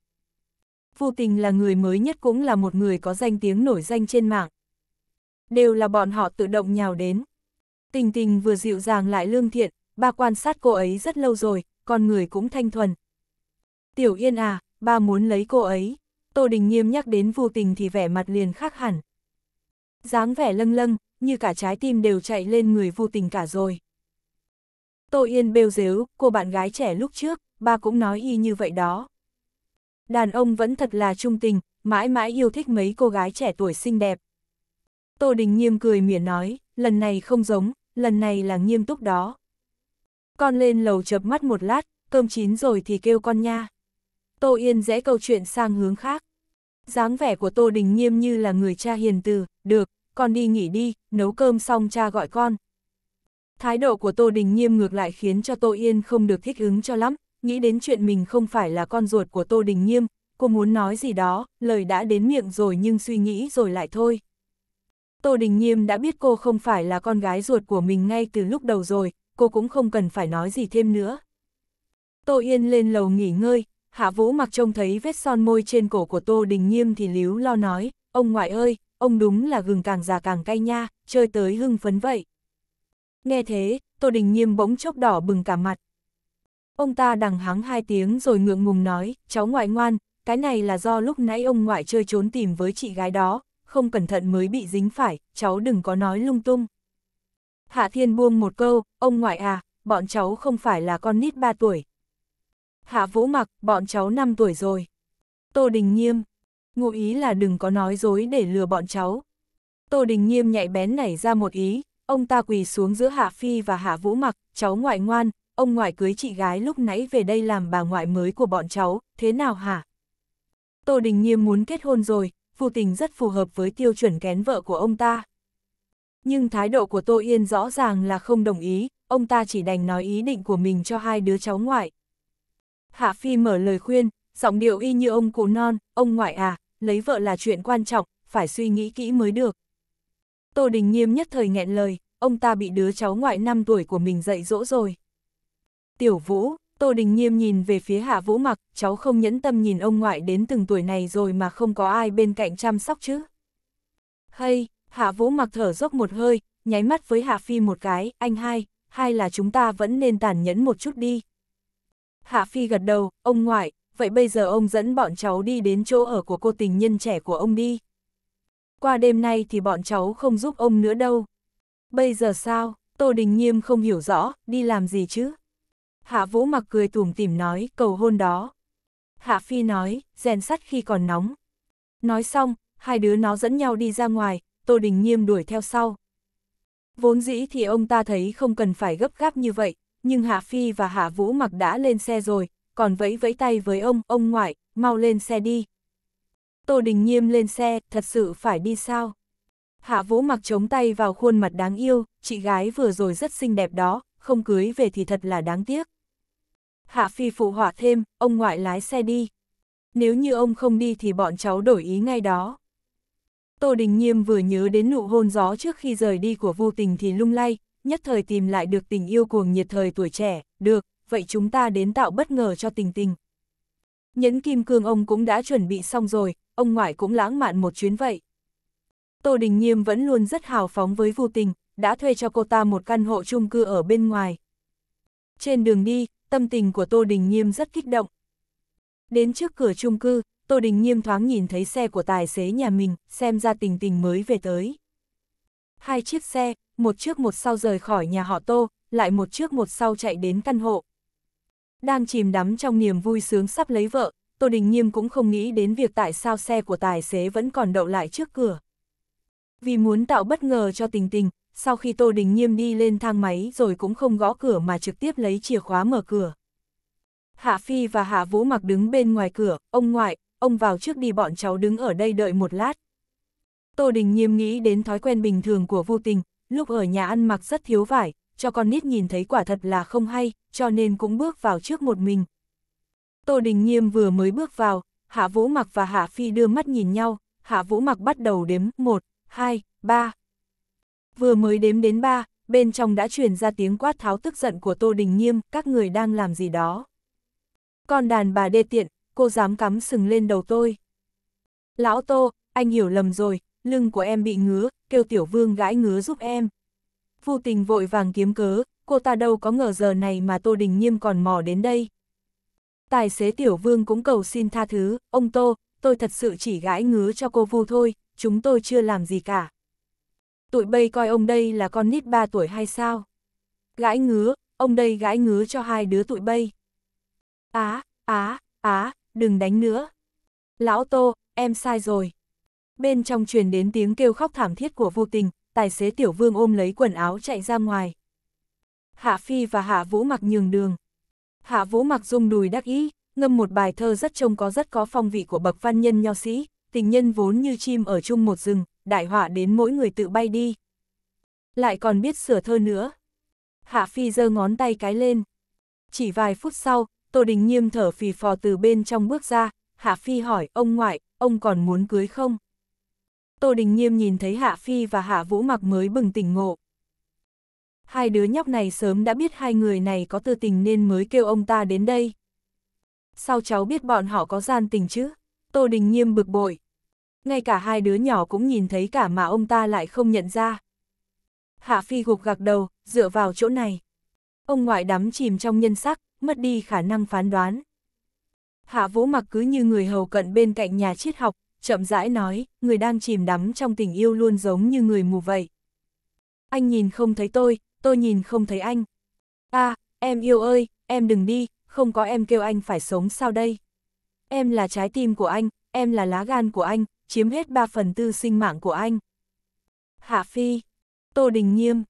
Vu tình là người mới nhất cũng là một người có danh tiếng nổi danh trên mạng. Đều là bọn họ tự động nhào đến. Tình tình vừa dịu dàng lại lương thiện, ba quan sát cô ấy rất lâu rồi, con người cũng thanh thuần. Tiểu Yên à, ba muốn lấy cô ấy. Tô Đình Nghiêm nhắc đến Vu tình thì vẻ mặt liền khác hẳn. dáng vẻ lâng lâng, như cả trái tim đều chạy lên người Vu tình cả rồi. Tô Yên bêu dếu, cô bạn gái trẻ lúc trước, ba cũng nói y như vậy đó. Đàn ông vẫn thật là trung tình, mãi mãi yêu thích mấy cô gái trẻ tuổi xinh đẹp. Tô Đình nghiêm cười mỉa nói, lần này không giống, lần này là nghiêm túc đó. Con lên lầu chập mắt một lát, cơm chín rồi thì kêu con nha. Tô Yên rẽ câu chuyện sang hướng khác. dáng vẻ của Tô Đình nghiêm như là người cha hiền từ, được, con đi nghỉ đi, nấu cơm xong cha gọi con, Thái độ của Tô Đình Nghiêm ngược lại khiến cho Tô Yên không được thích ứng cho lắm, nghĩ đến chuyện mình không phải là con ruột của Tô Đình Nghiêm, cô muốn nói gì đó, lời đã đến miệng rồi nhưng suy nghĩ rồi lại thôi. Tô Đình Nghiêm đã biết cô không phải là con gái ruột của mình ngay từ lúc đầu rồi, cô cũng không cần phải nói gì thêm nữa. Tô Yên lên lầu nghỉ ngơi, Hạ Vũ mặc trông thấy vết son môi trên cổ của Tô Đình Nghiêm thì líu lo nói, ông ngoại ơi, ông đúng là gừng càng già càng cay nha, chơi tới hưng phấn vậy. Nghe thế, Tô Đình Nghiêm bỗng chốc đỏ bừng cả mặt. Ông ta đằng hắng hai tiếng rồi ngượng ngùng nói, cháu ngoại ngoan, cái này là do lúc nãy ông ngoại chơi trốn tìm với chị gái đó, không cẩn thận mới bị dính phải, cháu đừng có nói lung tung. Hạ Thiên buông một câu, ông ngoại à, bọn cháu không phải là con nít 3 tuổi. Hạ Vũ mặc, bọn cháu 5 tuổi rồi. Tô Đình Nghiêm, ngụ ý là đừng có nói dối để lừa bọn cháu. Tô Đình Nghiêm nhạy bén nảy ra một ý, Ông ta quỳ xuống giữa Hạ Phi và Hạ Vũ Mặc, cháu ngoại ngoan, ông ngoại cưới chị gái lúc nãy về đây làm bà ngoại mới của bọn cháu, thế nào hả? Tô Đình Nghiêm muốn kết hôn rồi, phù tình rất phù hợp với tiêu chuẩn kén vợ của ông ta. Nhưng thái độ của Tô Yên rõ ràng là không đồng ý, ông ta chỉ đành nói ý định của mình cho hai đứa cháu ngoại. Hạ Phi mở lời khuyên, giọng điệu y như ông cụ non, ông ngoại à, lấy vợ là chuyện quan trọng, phải suy nghĩ kỹ mới được. Tô Đình Nghiêm nhất thời nghẹn lời, ông ta bị đứa cháu ngoại 5 tuổi của mình dạy dỗ rồi. Tiểu Vũ, Tô Đình Nghiêm nhìn về phía Hạ Vũ Mặc, cháu không nhẫn tâm nhìn ông ngoại đến từng tuổi này rồi mà không có ai bên cạnh chăm sóc chứ. Hay, Hạ Vũ Mặc thở dốc một hơi, nháy mắt với Hạ Phi một cái, anh hai, hai là chúng ta vẫn nên tàn nhẫn một chút đi. Hạ Phi gật đầu, ông ngoại, vậy bây giờ ông dẫn bọn cháu đi đến chỗ ở của cô tình nhân trẻ của ông đi qua đêm nay thì bọn cháu không giúp ông nữa đâu. Bây giờ sao, Tô Đình Nhiêm không hiểu rõ, đi làm gì chứ? Hạ Vũ mặc cười tủm tỉm nói, cầu hôn đó. Hạ Phi nói, rèn sắt khi còn nóng. Nói xong, hai đứa nó dẫn nhau đi ra ngoài, Tô Đình Nhiêm đuổi theo sau. Vốn dĩ thì ông ta thấy không cần phải gấp gáp như vậy, nhưng Hạ Phi và Hạ Vũ mặc đã lên xe rồi, còn vẫy vẫy tay với ông, ông ngoại, mau lên xe đi. Tô Đình Nhiêm lên xe, thật sự phải đi sao? Hạ Vũ mặc chống tay vào khuôn mặt đáng yêu, chị gái vừa rồi rất xinh đẹp đó, không cưới về thì thật là đáng tiếc. Hạ Phi phụ họa thêm, ông ngoại lái xe đi. Nếu như ông không đi thì bọn cháu đổi ý ngay đó. Tô Đình Nhiêm vừa nhớ đến nụ hôn gió trước khi rời đi của vô tình thì lung lay, nhất thời tìm lại được tình yêu cuồng nhiệt thời tuổi trẻ, được, vậy chúng ta đến tạo bất ngờ cho tình tình. Nhẫn kim cương ông cũng đã chuẩn bị xong rồi, ông ngoại cũng lãng mạn một chuyến vậy. Tô Đình Nhiêm vẫn luôn rất hào phóng với Vu Tình, đã thuê cho cô ta một căn hộ chung cư ở bên ngoài. Trên đường đi, tâm tình của Tô Đình Nhiêm rất kích động. Đến trước cửa chung cư, Tô Đình Nhiêm thoáng nhìn thấy xe của tài xế nhà mình, xem ra tình tình mới về tới. Hai chiếc xe, một trước một sau rời khỏi nhà họ Tô, lại một trước một sau chạy đến căn hộ. Đang chìm đắm trong niềm vui sướng sắp lấy vợ, Tô Đình Nghiêm cũng không nghĩ đến việc tại sao xe của tài xế vẫn còn đậu lại trước cửa. Vì muốn tạo bất ngờ cho tình tình, sau khi Tô Đình Nghiêm đi lên thang máy rồi cũng không gõ cửa mà trực tiếp lấy chìa khóa mở cửa. Hạ Phi và Hạ Vũ mặc đứng bên ngoài cửa, ông ngoại, ông vào trước đi bọn cháu đứng ở đây đợi một lát. Tô Đình Nghiêm nghĩ đến thói quen bình thường của vô tình, lúc ở nhà ăn mặc rất thiếu vải, cho con nít nhìn thấy quả thật là không hay, cho nên cũng bước vào trước một mình, Tô Đình Nghiêm vừa mới bước vào, Hạ Vũ Mặc và Hạ Phi đưa mắt nhìn nhau, Hạ Vũ Mặc bắt đầu đếm 1, 2, 3. Vừa mới đếm đến 3, bên trong đã truyền ra tiếng quát tháo tức giận của Tô Đình Nghiêm, các người đang làm gì đó. Con đàn bà đê tiện, cô dám cắm sừng lên đầu tôi. Lão Tô, anh hiểu lầm rồi, lưng của em bị ngứa, kêu tiểu vương gãi ngứa giúp em. Vô tình vội vàng kiếm cớ, cô ta đâu có ngờ giờ này mà Tô Đình Nghiêm còn mò đến đây. Tài xế tiểu vương cũng cầu xin tha thứ, ông Tô, tôi thật sự chỉ gãi ngứa cho cô vu thôi, chúng tôi chưa làm gì cả. Tụi bây coi ông đây là con nít 3 tuổi hay sao? Gãi ngứa, ông đây gãi ngứa cho hai đứa tụi bây. Á, á, á, đừng đánh nữa. Lão Tô, em sai rồi. Bên trong truyền đến tiếng kêu khóc thảm thiết của vô tình, tài xế tiểu vương ôm lấy quần áo chạy ra ngoài. Hạ Phi và Hạ Vũ mặc nhường đường. Hạ Vũ mặc dung đùi đắc ý, ngâm một bài thơ rất trông có rất có phong vị của bậc văn nhân nho sĩ, tình nhân vốn như chim ở chung một rừng, đại họa đến mỗi người tự bay đi. Lại còn biết sửa thơ nữa. Hạ Phi giơ ngón tay cái lên. Chỉ vài phút sau, Tô Đình Nghiêm thở phì phò từ bên trong bước ra, Hạ Phi hỏi, ông ngoại, ông còn muốn cưới không? Tô Đình Nghiêm nhìn thấy Hạ Phi và Hạ Vũ mặc mới bừng tỉnh ngộ, hai đứa nhóc này sớm đã biết hai người này có tư tình nên mới kêu ông ta đến đây. Sao cháu biết bọn họ có gian tình chứ? Tô Đình Nghiêm bực bội. Ngay cả hai đứa nhỏ cũng nhìn thấy cả mà ông ta lại không nhận ra. Hạ Phi gục gạc đầu, dựa vào chỗ này. Ông ngoại đắm chìm trong nhân sắc, mất đi khả năng phán đoán. Hạ Vũ mặc cứ như người hầu cận bên cạnh nhà triết học, chậm rãi nói, người đang chìm đắm trong tình yêu luôn giống như người mù vậy. Anh nhìn không thấy tôi, tôi nhìn không thấy anh. a à, em yêu ơi, em đừng đi, không có em kêu anh phải sống sao đây. Em là trái tim của anh, em là lá gan của anh, chiếm hết 3 phần tư sinh mạng của anh. Hạ Phi, Tô Đình Nghiêm,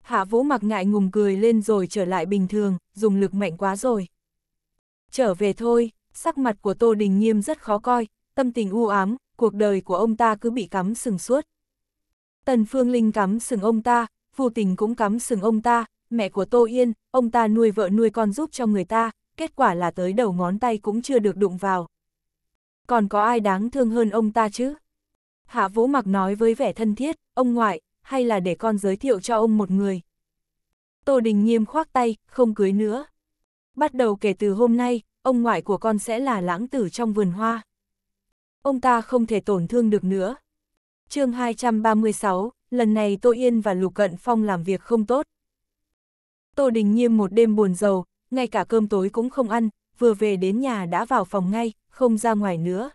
Hạ Vũ mặc ngại ngùng cười lên rồi trở lại bình thường, dùng lực mạnh quá rồi. Trở về thôi, sắc mặt của Tô Đình Nghiêm rất khó coi, tâm tình u ám, cuộc đời của ông ta cứ bị cắm sừng suốt. Tần Phương Linh cắm sừng ông ta, vô tình cũng cắm sừng ông ta, mẹ của Tô Yên, ông ta nuôi vợ nuôi con giúp cho người ta, kết quả là tới đầu ngón tay cũng chưa được đụng vào. Còn có ai đáng thương hơn ông ta chứ? Hạ Vũ Mặc nói với vẻ thân thiết, ông ngoại, hay là để con giới thiệu cho ông một người. Tô Đình nghiêm khoác tay, không cưới nữa. Bắt đầu kể từ hôm nay, ông ngoại của con sẽ là lãng tử trong vườn hoa. Ông ta không thể tổn thương được nữa. chương 236, lần này Tô Yên và Lục Cận Phong làm việc không tốt. Tô Đình Nghiêm một đêm buồn giàu, ngay cả cơm tối cũng không ăn, vừa về đến nhà đã vào phòng ngay, không ra ngoài nữa.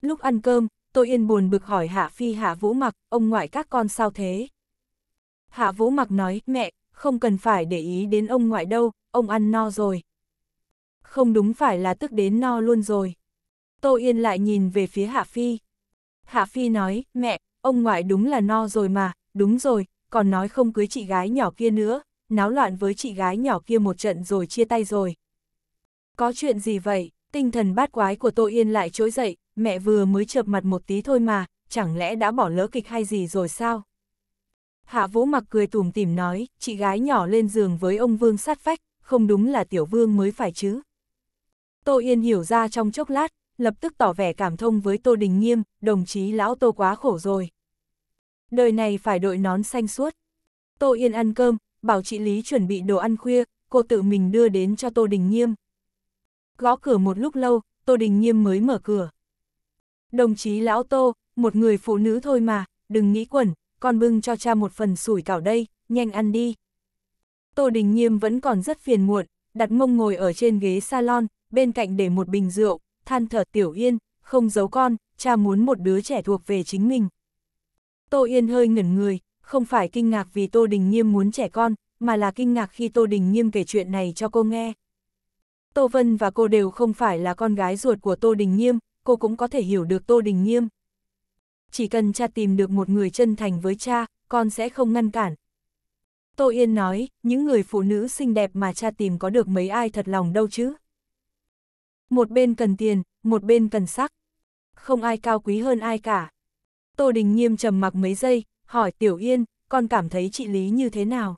Lúc ăn cơm, Tô Yên buồn bực hỏi Hạ Phi Hạ Vũ Mặc, ông ngoại các con sao thế? Hạ Vũ Mặc nói, mẹ, không cần phải để ý đến ông ngoại đâu, ông ăn no rồi. Không đúng phải là tức đến no luôn rồi. Tô Yên lại nhìn về phía Hạ Phi. Hạ Phi nói, mẹ, ông ngoại đúng là no rồi mà, đúng rồi, còn nói không cưới chị gái nhỏ kia nữa, náo loạn với chị gái nhỏ kia một trận rồi chia tay rồi. Có chuyện gì vậy, tinh thần bát quái của Tô Yên lại trỗi dậy, mẹ vừa mới chợp mặt một tí thôi mà, chẳng lẽ đã bỏ lỡ kịch hay gì rồi sao? Hạ vũ mặc cười tủm tìm nói, chị gái nhỏ lên giường với ông Vương sát phách, không đúng là tiểu vương mới phải chứ. Tô Yên hiểu ra trong chốc lát, lập tức tỏ vẻ cảm thông với Tô Đình Nghiêm, đồng chí lão Tô quá khổ rồi. Đời này phải đội nón xanh suốt. Tô Yên ăn cơm, bảo chị Lý chuẩn bị đồ ăn khuya, cô tự mình đưa đến cho Tô Đình Nghiêm. Gõ cửa một lúc lâu, Tô Đình Nghiêm mới mở cửa. Đồng chí lão Tô, một người phụ nữ thôi mà, đừng nghĩ quẩn, con bưng cho cha một phần sủi cảo đây, nhanh ăn đi. Tô Đình Nghiêm vẫn còn rất phiền muộn, đặt mông ngồi ở trên ghế salon, bên cạnh để một bình rượu, than thở Tiểu Yên, không giấu con, cha muốn một đứa trẻ thuộc về chính mình. Tô Yên hơi ngẩn người, không phải kinh ngạc vì Tô Đình Nghiêm muốn trẻ con, mà là kinh ngạc khi Tô Đình Nghiêm kể chuyện này cho cô nghe. Tô Vân và cô đều không phải là con gái ruột của Tô Đình Nghiêm, cô cũng có thể hiểu được Tô Đình Nghiêm. Chỉ cần cha tìm được một người chân thành với cha, con sẽ không ngăn cản. Tô Yên nói, những người phụ nữ xinh đẹp mà cha tìm có được mấy ai thật lòng đâu chứ. Một bên cần tiền, một bên cần sắc. Không ai cao quý hơn ai cả. Tô Đình Nghiêm trầm mặc mấy giây, hỏi Tiểu Yên, con cảm thấy chị Lý như thế nào?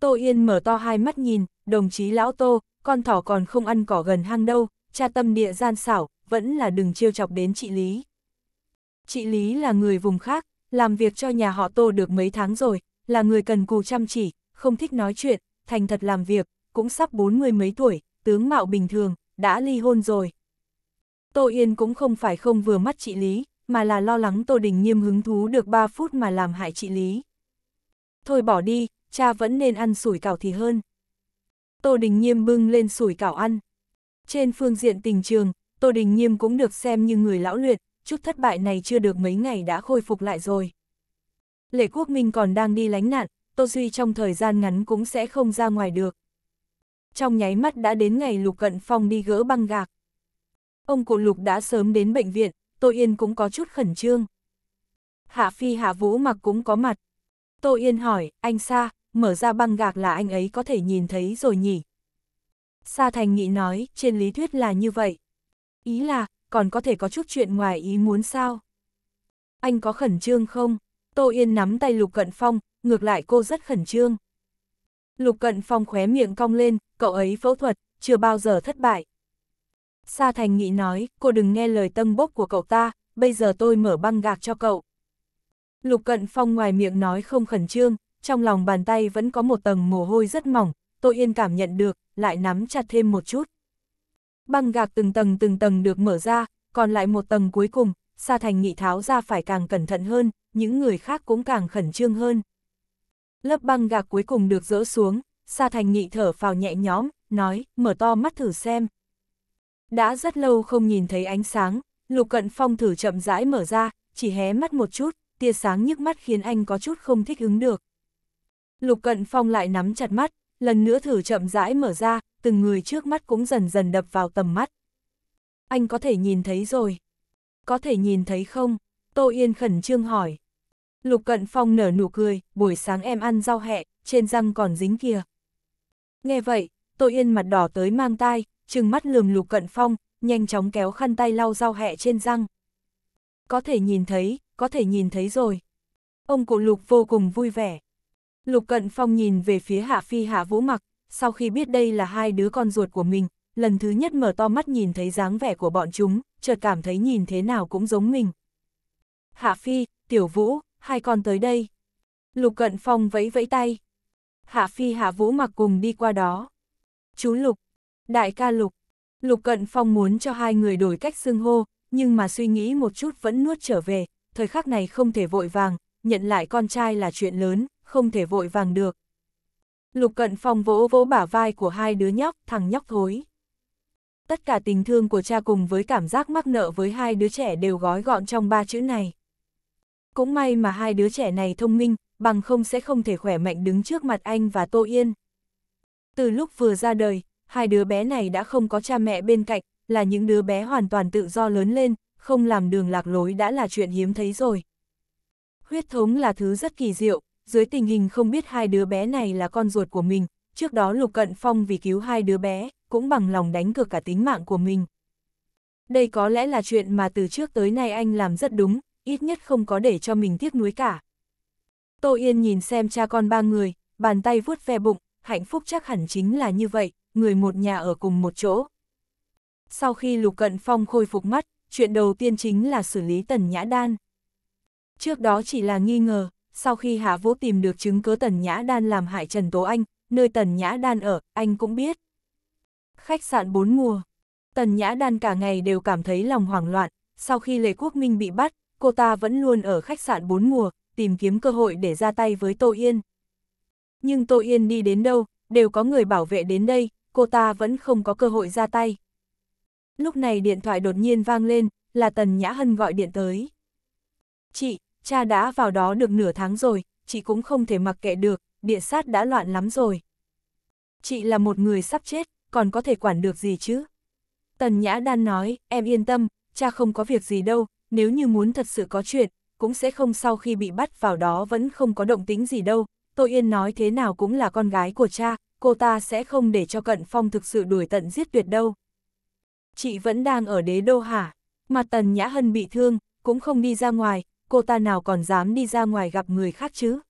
Tô Yên mở to hai mắt nhìn, đồng chí lão Tô, con thỏ còn không ăn cỏ gần hang đâu, cha tâm địa gian xảo, vẫn là đừng chiêu chọc đến chị Lý. Chị Lý là người vùng khác, làm việc cho nhà họ Tô được mấy tháng rồi, là người cần cù chăm chỉ, không thích nói chuyện, thành thật làm việc, cũng sắp bốn mươi mấy tuổi, tướng mạo bình thường, đã ly hôn rồi. Tô Yên cũng không phải không vừa mắt chị Lý, mà là lo lắng Tô Đình Nghiêm hứng thú được 3 phút mà làm hại chị Lý. Thôi bỏ đi, cha vẫn nên ăn sủi cảo thì hơn. Tô Đình Nghiêm bưng lên sủi cảo ăn. Trên phương diện tình trường, Tô Đình Nghiêm cũng được xem như người lão luyện, chút thất bại này chưa được mấy ngày đã khôi phục lại rồi. Lệ Quốc Minh còn đang đi lánh nạn, Tô Duy trong thời gian ngắn cũng sẽ không ra ngoài được trong nháy mắt đã đến ngày Lục Cận Phong đi gỡ băng gạc. Ông cụ Lục đã sớm đến bệnh viện, Tô Yên cũng có chút khẩn trương. Hạ Phi Hạ Vũ mặc cũng có mặt. Tô Yên hỏi, anh Sa, mở ra băng gạc là anh ấy có thể nhìn thấy rồi nhỉ? Sa Thành Nghị nói, trên lý thuyết là như vậy. Ý là, còn có thể có chút chuyện ngoài ý muốn sao? Anh có khẩn trương không? Tô Yên nắm tay Lục Cận Phong, ngược lại cô rất khẩn trương. Lục Cận Phong khóe miệng cong lên, cậu ấy phẫu thuật, chưa bao giờ thất bại. Sa Thành Nghị nói, cô đừng nghe lời tâm bốc của cậu ta, bây giờ tôi mở băng gạc cho cậu. Lục Cận Phong ngoài miệng nói không khẩn trương, trong lòng bàn tay vẫn có một tầng mồ hôi rất mỏng, tôi yên cảm nhận được, lại nắm chặt thêm một chút. Băng gạc từng tầng từng tầng được mở ra, còn lại một tầng cuối cùng, Sa Thành Nghị tháo ra phải càng cẩn thận hơn, những người khác cũng càng khẩn trương hơn. Lớp băng gạc cuối cùng được dỡ xuống, Sa Thành Nghị thở phào nhẹ nhõm, nói, mở to mắt thử xem. Đã rất lâu không nhìn thấy ánh sáng, Lục Cận Phong thử chậm rãi mở ra, chỉ hé mắt một chút, tia sáng nhức mắt khiến anh có chút không thích ứng được. Lục Cận Phong lại nắm chặt mắt, lần nữa thử chậm rãi mở ra, từng người trước mắt cũng dần dần đập vào tầm mắt. Anh có thể nhìn thấy rồi. Có thể nhìn thấy không? Tô Yên khẩn trương hỏi. Lục Cận Phong nở nụ cười, buổi sáng em ăn rau hẹ, trên răng còn dính kìa. Nghe vậy, Tô Yên mặt đỏ tới mang tai, trừng mắt lườm lục cận phong, nhanh chóng kéo khăn tay lau rau hẹ trên răng. Có thể nhìn thấy, có thể nhìn thấy rồi. Ông cụ lục vô cùng vui vẻ. Lục cận phong nhìn về phía hạ phi hạ vũ mặc, sau khi biết đây là hai đứa con ruột của mình, lần thứ nhất mở to mắt nhìn thấy dáng vẻ của bọn chúng, chợt cảm thấy nhìn thế nào cũng giống mình. Hạ phi, tiểu vũ, hai con tới đây. Lục cận phong vẫy vẫy tay, Hạ Phi Hạ Vũ mặc cùng đi qua đó. Chú Lục, đại ca Lục, Lục Cận Phong muốn cho hai người đổi cách xưng hô, nhưng mà suy nghĩ một chút vẫn nuốt trở về, thời khắc này không thể vội vàng, nhận lại con trai là chuyện lớn, không thể vội vàng được. Lục Cận Phong vỗ vỗ bả vai của hai đứa nhóc, thằng nhóc thối. Tất cả tình thương của cha cùng với cảm giác mắc nợ với hai đứa trẻ đều gói gọn trong ba chữ này. Cũng may mà hai đứa trẻ này thông minh, bằng không sẽ không thể khỏe mạnh đứng trước mặt anh và Tô Yên. Từ lúc vừa ra đời, hai đứa bé này đã không có cha mẹ bên cạnh, là những đứa bé hoàn toàn tự do lớn lên, không làm đường lạc lối đã là chuyện hiếm thấy rồi. Huyết thống là thứ rất kỳ diệu, dưới tình hình không biết hai đứa bé này là con ruột của mình, trước đó Lục Cận Phong vì cứu hai đứa bé, cũng bằng lòng đánh cược cả tính mạng của mình. Đây có lẽ là chuyện mà từ trước tới nay anh làm rất đúng, ít nhất không có để cho mình tiếc nuối cả. Tô Yên nhìn xem cha con ba người, bàn tay vuốt ve bụng, hạnh phúc chắc hẳn chính là như vậy, người một nhà ở cùng một chỗ. Sau khi Lục Cận Phong khôi phục mắt, chuyện đầu tiên chính là xử lý Tần Nhã Đan. Trước đó chỉ là nghi ngờ, sau khi Hạ Vũ tìm được chứng cứ Tần Nhã Đan làm hại Trần Tố Anh, nơi Tần Nhã Đan ở, anh cũng biết. Khách sạn bốn mùa. Tần Nhã Đan cả ngày đều cảm thấy lòng hoảng loạn, sau khi Lê Quốc Minh bị bắt, cô ta vẫn luôn ở khách sạn bốn mùa, tìm kiếm cơ hội để ra tay với Tô Yên. Nhưng Tô Yên đi đến đâu, đều có người bảo vệ đến đây, cô ta vẫn không có cơ hội ra tay. Lúc này điện thoại đột nhiên vang lên, là Tần Nhã Hân gọi điện tới. Chị, cha đã vào đó được nửa tháng rồi, chị cũng không thể mặc kệ được, địa sát đã loạn lắm rồi. Chị là một người sắp chết, còn có thể quản được gì chứ? Tần Nhã Đan nói, em yên tâm, cha không có việc gì đâu, nếu như muốn thật sự có chuyện, cũng sẽ không sau khi bị bắt vào đó vẫn không có động tính gì đâu. Tô Yên nói thế nào cũng là con gái của cha, cô ta sẽ không để cho Cận Phong thực sự đuổi tận giết tuyệt đâu. Chị vẫn đang ở đế đô hả? Mà Tần Nhã Hân bị thương, cũng không đi ra ngoài, cô ta nào còn dám đi ra ngoài gặp người khác chứ?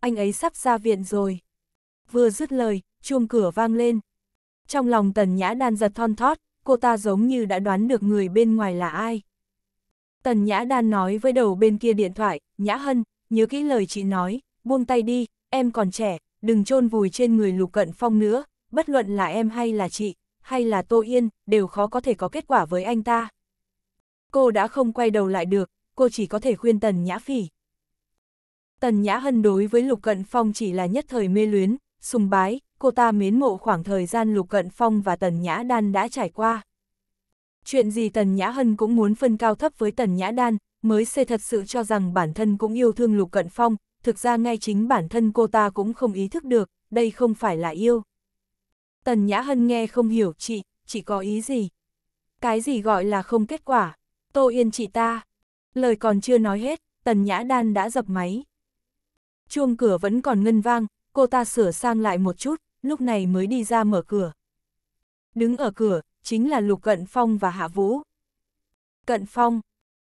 Anh ấy sắp ra viện rồi. Vừa dứt lời, chuông cửa vang lên. Trong lòng Tần Nhã đan giật thon thót, cô ta giống như đã đoán được người bên ngoài là ai. Tần Nhã Đan nói với đầu bên kia điện thoại, Nhã Hân, nhớ kỹ lời chị nói, buông tay đi, em còn trẻ, đừng chôn vùi trên người lục cận phong nữa, bất luận là em hay là chị, hay là Tô Yên, đều khó có thể có kết quả với anh ta. Cô đã không quay đầu lại được, cô chỉ có thể khuyên Tần Nhã Phỉ. Tần Nhã Hân đối với Lục Cận Phong chỉ là nhất thời mê luyến, sùng bái, cô ta mến mộ khoảng thời gian Lục Cận Phong và Tần Nhã Đan đã trải qua. Chuyện gì Tần Nhã Hân cũng muốn phân cao thấp với Tần Nhã Đan, mới xê thật sự cho rằng bản thân cũng yêu thương Lục Cận Phong, thực ra ngay chính bản thân cô ta cũng không ý thức được, đây không phải là yêu. Tần Nhã Hân nghe không hiểu chị, chị có ý gì? Cái gì gọi là không kết quả? Tô Yên chị ta. Lời còn chưa nói hết, Tần Nhã Đan đã dập máy. Chuông cửa vẫn còn ngân vang, cô ta sửa sang lại một chút, lúc này mới đi ra mở cửa. Đứng ở cửa, chính là Lục Cận Phong và Hạ Vũ. Cận Phong,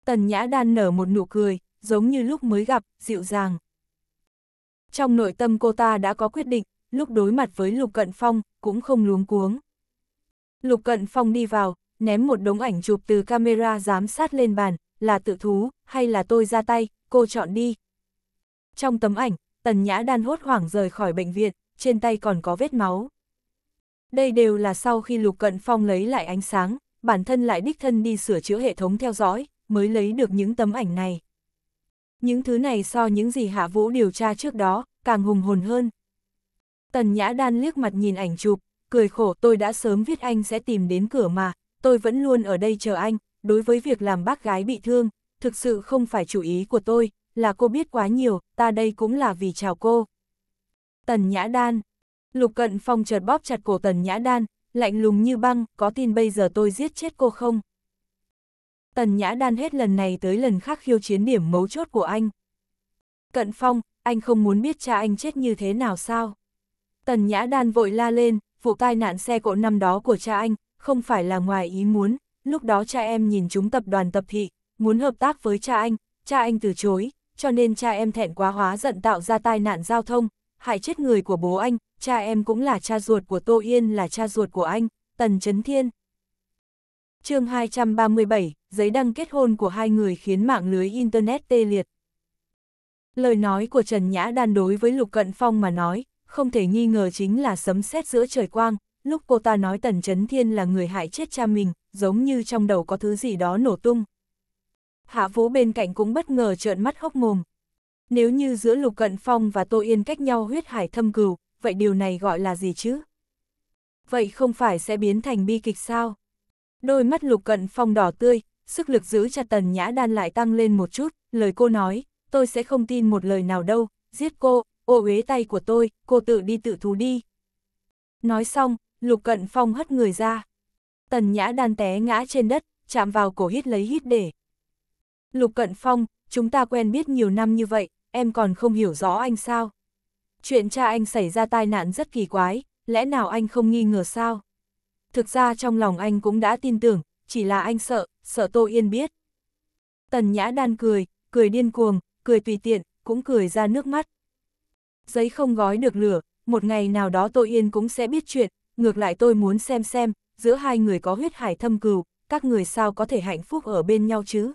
Tần Nhã Đan nở một nụ cười, giống như lúc mới gặp, dịu dàng. Trong nội tâm cô ta đã có quyết định, lúc đối mặt với Lục Cận Phong, cũng không luống cuống. Lục Cận Phong đi vào, ném một đống ảnh chụp từ camera giám sát lên bàn, là tự thú, hay là tôi ra tay, cô chọn đi. Trong tấm ảnh, Tần Nhã Đan hốt hoảng rời khỏi bệnh viện, trên tay còn có vết máu đây đều là sau khi Lục Cận Phong lấy lại ánh sáng, bản thân lại đích thân đi sửa chữa hệ thống theo dõi, mới lấy được những tấm ảnh này. Những thứ này so những gì Hạ Vũ điều tra trước đó, càng hùng hồn hơn. Tần Nhã Đan liếc mặt nhìn ảnh chụp, cười khổ tôi đã sớm viết anh sẽ tìm đến cửa mà, tôi vẫn luôn ở đây chờ anh, đối với việc làm bác gái bị thương, thực sự không phải chủ ý của tôi, là cô biết quá nhiều, ta đây cũng là vì chào cô. Tần Nhã Đan, Lục Cận Phong chợt bóp chặt cổ Tần Nhã Đan, lạnh lùng như băng, có tin bây giờ tôi giết chết cô không? Tần Nhã Đan hết lần này tới lần khác khiêu chiến điểm mấu chốt của anh. Cận Phong, anh không muốn biết cha anh chết như thế nào sao? Tần Nhã Đan vội la lên, vụ tai nạn xe cộ năm đó của cha anh, không phải là ngoài ý muốn, lúc đó cha em nhìn chúng tập đoàn tập thị, muốn hợp tác với cha anh, cha anh từ chối, cho nên cha em thẹn quá hóa giận tạo ra tai nạn giao thông, hại chết người của bố anh, cha em cũng là cha ruột của Tô Yên là cha ruột của anh, Tần Chấn Thiên. chương 237, giấy đăng kết hôn của hai người khiến mạng lưới Internet tê liệt. Lời nói của Trần Nhã Đan đối với Lục Cận Phong mà nói, không thể nghi ngờ chính là sấm sét giữa trời quang, lúc cô ta nói Tần Chấn Thiên là người hại chết cha mình, giống như trong đầu có thứ gì đó nổ tung. Hạ Vũ bên cạnh cũng bất ngờ trợn mắt hốc mồm, nếu như giữa Lục Cận Phong và Tô Yên cách nhau huyết hải thâm cừu, vậy điều này gọi là gì chứ? Vậy không phải sẽ biến thành bi kịch sao? Đôi mắt Lục Cận Phong đỏ tươi, sức lực giữ chặt tần nhã đan lại tăng lên một chút, lời cô nói, tôi sẽ không tin một lời nào đâu, giết cô, ô uế tay của tôi, cô tự đi tự thú đi. Nói xong, Lục Cận Phong hất người ra. Tần nhã đan té ngã trên đất, chạm vào cổ hít lấy hít để. Lục Cận Phong, chúng ta quen biết nhiều năm như vậy, em còn không hiểu rõ anh sao? Chuyện cha anh xảy ra tai nạn rất kỳ quái, lẽ nào anh không nghi ngờ sao? Thực ra trong lòng anh cũng đã tin tưởng, chỉ là anh sợ, sợ Tô Yên biết. Tần Nhã Đan cười, cười điên cuồng, cười tùy tiện, cũng cười ra nước mắt. Giấy không gói được lửa, một ngày nào đó Tô Yên cũng sẽ biết chuyện, ngược lại tôi muốn xem xem, giữa hai người có huyết hải thâm cừu, các người sao có thể hạnh phúc ở bên nhau chứ?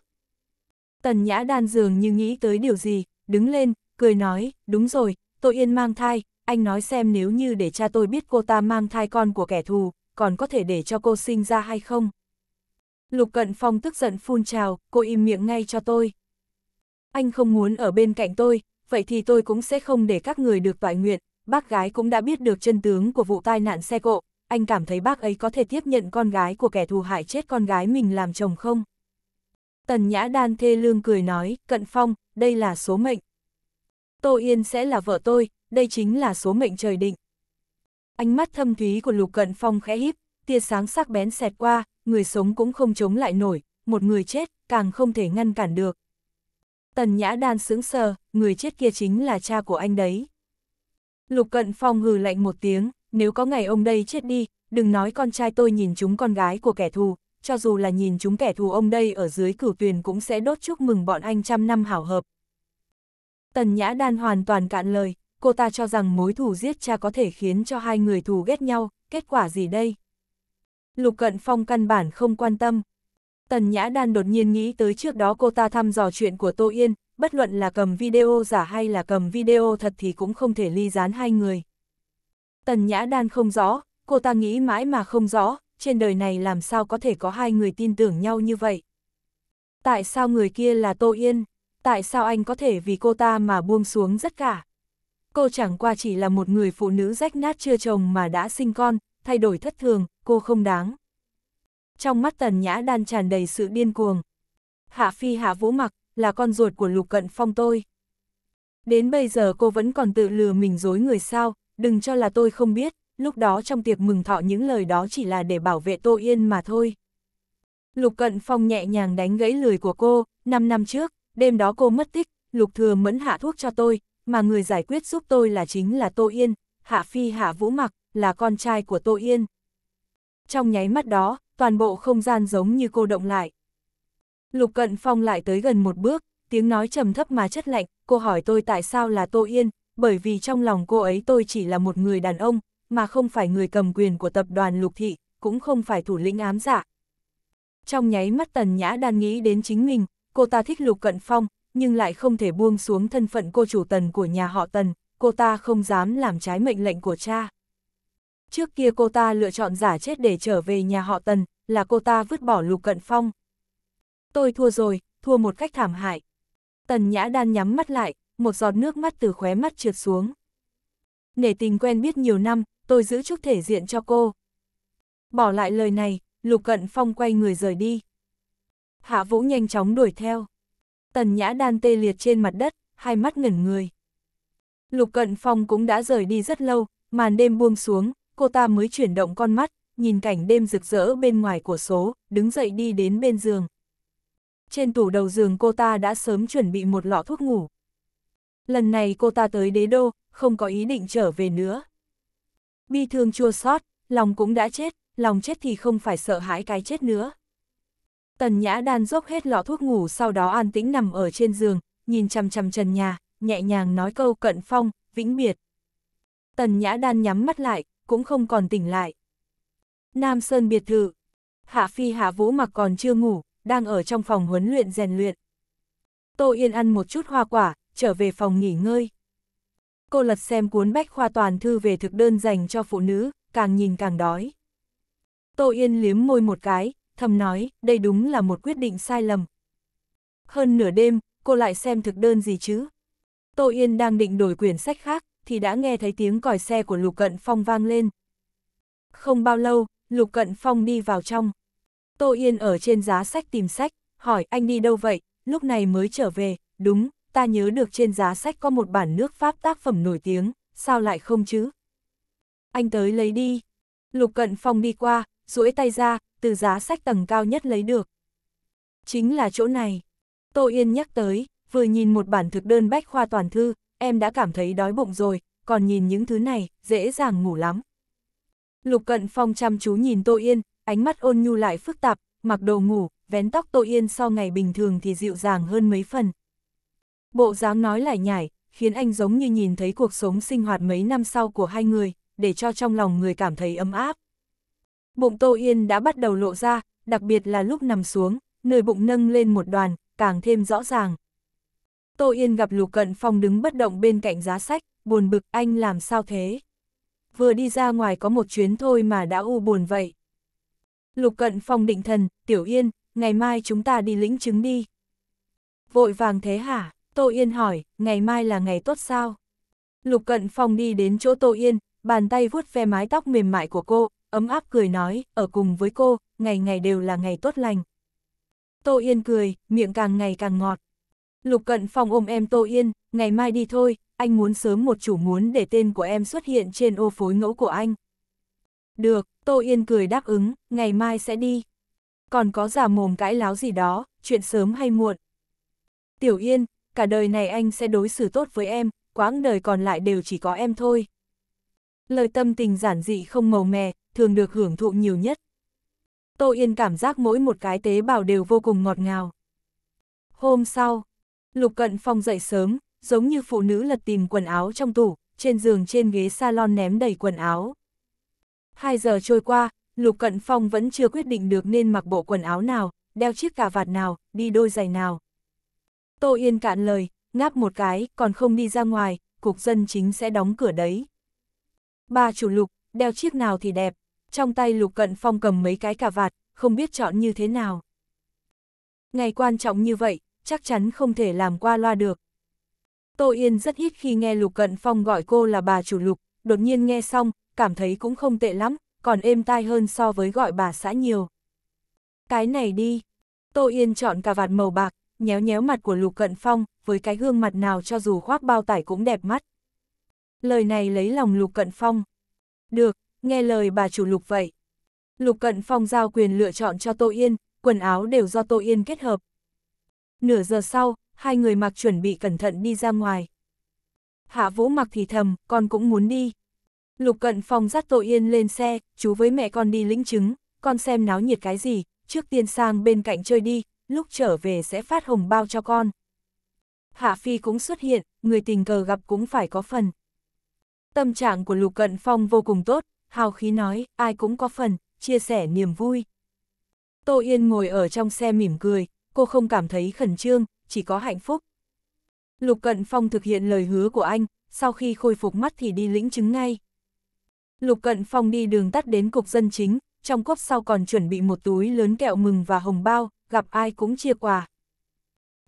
Tần Nhã Đan dường như nghĩ tới điều gì, đứng lên, cười nói, đúng rồi, tôi yên mang thai, anh nói xem nếu như để cha tôi biết cô ta mang thai con của kẻ thù, còn có thể để cho cô sinh ra hay không? Lục Cận Phong tức giận phun trào, cô im miệng ngay cho tôi. Anh không muốn ở bên cạnh tôi, vậy thì tôi cũng sẽ không để các người được toại nguyện, bác gái cũng đã biết được chân tướng của vụ tai nạn xe cộ, anh cảm thấy bác ấy có thể tiếp nhận con gái của kẻ thù hại chết con gái mình làm chồng không? Tần Nhã Đan thê lương cười nói, Cận Phong, đây là số mệnh. Tô Yên sẽ là vợ tôi, đây chính là số mệnh trời định. Ánh mắt thâm thúy của Lục Cận Phong khẽ híp, tia sáng sắc bén xẹt qua, người sống cũng không chống lại nổi, một người chết càng không thể ngăn cản được. Tần Nhã Đan sững sờ, người chết kia chính là cha của anh đấy. Lục Cận Phong hừ lạnh một tiếng, nếu có ngày ông đây chết đi, đừng nói con trai tôi nhìn chúng con gái của kẻ thù, cho dù là nhìn chúng kẻ thù ông đây ở dưới cửu tuyền cũng sẽ đốt chúc mừng bọn anh trăm năm hảo hợp. Tần Nhã Đan hoàn toàn cạn lời, cô ta cho rằng mối thù giết cha có thể khiến cho hai người thù ghét nhau, kết quả gì đây? Lục Cận Phong căn bản không quan tâm. Tần Nhã Đan đột nhiên nghĩ tới trước đó cô ta thăm dò chuyện của Tô Yên, bất luận là cầm video giả hay là cầm video thật thì cũng không thể ly gián hai người. Tần Nhã Đan không rõ, cô ta nghĩ mãi mà không rõ, trên đời này làm sao có thể có hai người tin tưởng nhau như vậy. Tại sao người kia là Tô Yên? Tại sao anh có thể vì cô ta mà buông xuống rất cả? Cô chẳng qua chỉ là một người phụ nữ rách nát chưa chồng mà đã sinh con, thay đổi thất thường, cô không đáng. Trong mắt tần nhã đan tràn đầy sự điên cuồng. Hạ Phi Hạ Vũ Mặc là con ruột của Lục Cận Phong tôi. Đến bây giờ cô vẫn còn tự lừa mình dối người sao, đừng cho là tôi không biết, lúc đó trong tiệc mừng thọ những lời đó chỉ là để bảo vệ Tô Yên mà thôi. Lục Cận Phong nhẹ nhàng đánh gãy lười của cô, 5 năm trước, đêm đó cô mất tích, Lục Thừa Mẫn hạ thuốc cho tôi, mà người giải quyết giúp tôi là chính là Tô Yên, Hạ Phi Hạ Vũ Mặc, là con trai của Tô Yên. Trong nháy mắt đó, toàn bộ không gian giống như cô động lại. Lục Cận Phong lại tới gần một bước, tiếng nói trầm thấp mà chất lạnh, cô hỏi tôi tại sao là Tô Yên, bởi vì trong lòng cô ấy tôi chỉ là một người đàn ông, mà không phải người cầm quyền của tập đoàn lục thị, cũng không phải thủ lĩnh ám giả. Dạ. Trong nháy mắt tần nhã đan nghĩ đến chính mình, cô ta thích lục cận phong, nhưng lại không thể buông xuống thân phận cô chủ tần của nhà họ tần, cô ta không dám làm trái mệnh lệnh của cha. Trước kia cô ta lựa chọn giả chết để trở về nhà họ tần, là cô ta vứt bỏ lục cận phong. Tôi thua rồi, thua một cách thảm hại. Tần nhã đan nhắm mắt lại, một giọt nước mắt từ khóe mắt trượt xuống. Nể tình quen biết nhiều năm, tôi giữ chút thể diện cho cô. Bỏ lại lời này, Lục Cận Phong quay người rời đi. Hạ Vũ nhanh chóng đuổi theo. Tần Nhã Đan tê liệt trên mặt đất, hai mắt ngẩn người. Lục Cận Phong cũng đã rời đi rất lâu, màn đêm buông xuống, cô ta mới chuyển động con mắt, nhìn cảnh đêm rực rỡ bên ngoài của số, đứng dậy đi đến bên giường. Trên tủ đầu giường cô ta đã sớm chuẩn bị một lọ thuốc ngủ. Lần này cô ta tới đế đô, không có ý định trở về nữa bi thương chua xót, lòng cũng đã chết, lòng chết thì không phải sợ hãi cái chết nữa. Tần Nhã Đan dốc hết lọ thuốc ngủ sau đó an tĩnh nằm ở trên giường, nhìn chằm chằm trần nhà, nhẹ nhàng nói câu cận phong, vĩnh biệt. Tần Nhã Đan nhắm mắt lại, cũng không còn tỉnh lại. Nam Sơn biệt thự. Hạ Phi Hạ Vũ mặc còn chưa ngủ, đang ở trong phòng huấn luyện rèn luyện. Tô Yên ăn một chút hoa quả, trở về phòng nghỉ ngơi. Cô lật xem cuốn bách khoa toàn thư về thực đơn dành cho phụ nữ, càng nhìn càng đói. Tô Yên liếm môi một cái, thầm nói, đây đúng là một quyết định sai lầm. Hơn nửa đêm, cô lại xem thực đơn gì chứ? Tô Yên đang định đổi quyển sách khác, thì đã nghe thấy tiếng còi xe của Lục Cận Phong vang lên. Không bao lâu, Lục Cận Phong đi vào trong. Tô Yên ở trên giá sách tìm sách, hỏi anh đi đâu vậy, lúc này mới trở về, đúng, ta nhớ được trên giá sách có một bản nước Pháp tác phẩm nổi tiếng, sao lại không chứ? Anh tới lấy đi. Lục Cận Phong đi qua, duỗi tay ra, từ giá sách tầng cao nhất lấy được. Chính là chỗ này. Tô Yên nhắc tới, vừa nhìn một bản thực đơn bách khoa toàn thư, em đã cảm thấy đói bụng rồi, còn nhìn những thứ này, dễ dàng ngủ lắm. Lục Cận Phong chăm chú nhìn Tô Yên, ánh mắt ôn nhu lại phức tạp, mặc đồ ngủ, vén tóc Tô Yên sau ngày bình thường thì dịu dàng hơn mấy phần, Bộ dáng nói lại nhải, khiến anh giống như nhìn thấy cuộc sống sinh hoạt mấy năm sau của hai người, để cho trong lòng người cảm thấy ấm áp. Bụng Tô Yên đã bắt đầu lộ ra, đặc biệt là lúc nằm xuống, nơi bụng nâng lên một đoàn, càng thêm rõ ràng. Tô Yên gặp Lục Cận Phong đứng bất động bên cạnh giá sách, buồn bực anh làm sao thế? Vừa đi ra ngoài có một chuyến thôi mà đã u buồn vậy. Lục Cận Phong định thần, Tiểu Yên, ngày mai chúng ta đi lĩnh chứng đi. Vội vàng thế hả? Tô Yên hỏi, ngày mai là ngày tốt sao? Lục Cận Phong đi đến chỗ Tô Yên, bàn tay vuốt ve mái tóc mềm mại của cô, ấm áp cười nói, ở cùng với cô, ngày ngày đều là ngày tốt lành. Tô Yên cười, miệng càng ngày càng ngọt. Lục Cận Phong ôm em Tô Yên, ngày mai đi thôi, anh muốn sớm một chủ muốn để tên của em xuất hiện trên ô phối ngẫu của anh. Được, Tô Yên cười đáp ứng, ngày mai sẽ đi. Còn có giả mồm cãi láo gì đó, chuyện sớm hay muộn. Tiểu Yên, cả đời này anh sẽ đối xử tốt với em, quãng đời còn lại đều chỉ có em thôi. Lời tâm tình giản dị không màu mè, thường được hưởng thụ nhiều nhất. Tô Yên cảm giác mỗi một cái tế bào đều vô cùng ngọt ngào. Hôm sau, Lục Cận Phong dậy sớm, giống như phụ nữ lật tìm quần áo trong tủ, trên giường trên ghế salon ném đầy quần áo. Hai giờ trôi qua, Lục Cận Phong vẫn chưa quyết định được nên mặc bộ quần áo nào, đeo chiếc cà vạt nào, đi đôi giày nào. Tô Yên cạn lời, ngáp một cái, còn không đi ra ngoài, cục dân chính sẽ đóng cửa đấy. Bà chủ lục, đeo chiếc nào thì đẹp, trong tay lục cận phong cầm mấy cái cà vạt, không biết chọn như thế nào. Ngày quan trọng như vậy, chắc chắn không thể làm qua loa được. Tô Yên rất ít khi nghe Lục Cận Phong gọi cô là bà chủ Lục, đột nhiên nghe xong, cảm thấy cũng không tệ lắm, còn êm tai hơn so với gọi bà xã nhiều. Cái này đi. Tô Yên chọn cà vạt màu bạc, nhéo nhéo mặt của Lục Cận Phong, với cái gương mặt nào cho dù khoác bao tải cũng đẹp mắt. Lời này lấy lòng Lục Cận Phong. Được, nghe lời bà chủ Lục vậy. Lục Cận Phong giao quyền lựa chọn cho Tô Yên, quần áo đều do Tô Yên kết hợp. Nửa giờ sau, hai người mặc chuẩn bị cẩn thận đi ra ngoài. Hạ Vũ mặc thì thầm, con cũng muốn đi. Lục Cận Phong dắt Tô Yên lên xe, chú với mẹ con đi lĩnh chứng, con xem náo nhiệt cái gì, trước tiên sang bên cạnh chơi đi, lúc trở về sẽ phát hồng bao cho con. Hạ Phi cũng xuất hiện, người tình cờ gặp cũng phải có phần. Tâm trạng của Lục Cận Phong vô cùng tốt, hào khí nói, ai cũng có phần, chia sẻ niềm vui. Tô Yên ngồi ở trong xe mỉm cười, cô không cảm thấy khẩn trương, chỉ có hạnh phúc. Lục Cận Phong thực hiện lời hứa của anh, sau khi khôi phục mắt thì đi lĩnh chứng ngay. Lục Cận Phong đi đường tắt đến cục dân chính, trong cốp sau còn chuẩn bị một túi lớn kẹo mừng và hồng bao, gặp ai cũng chia quà.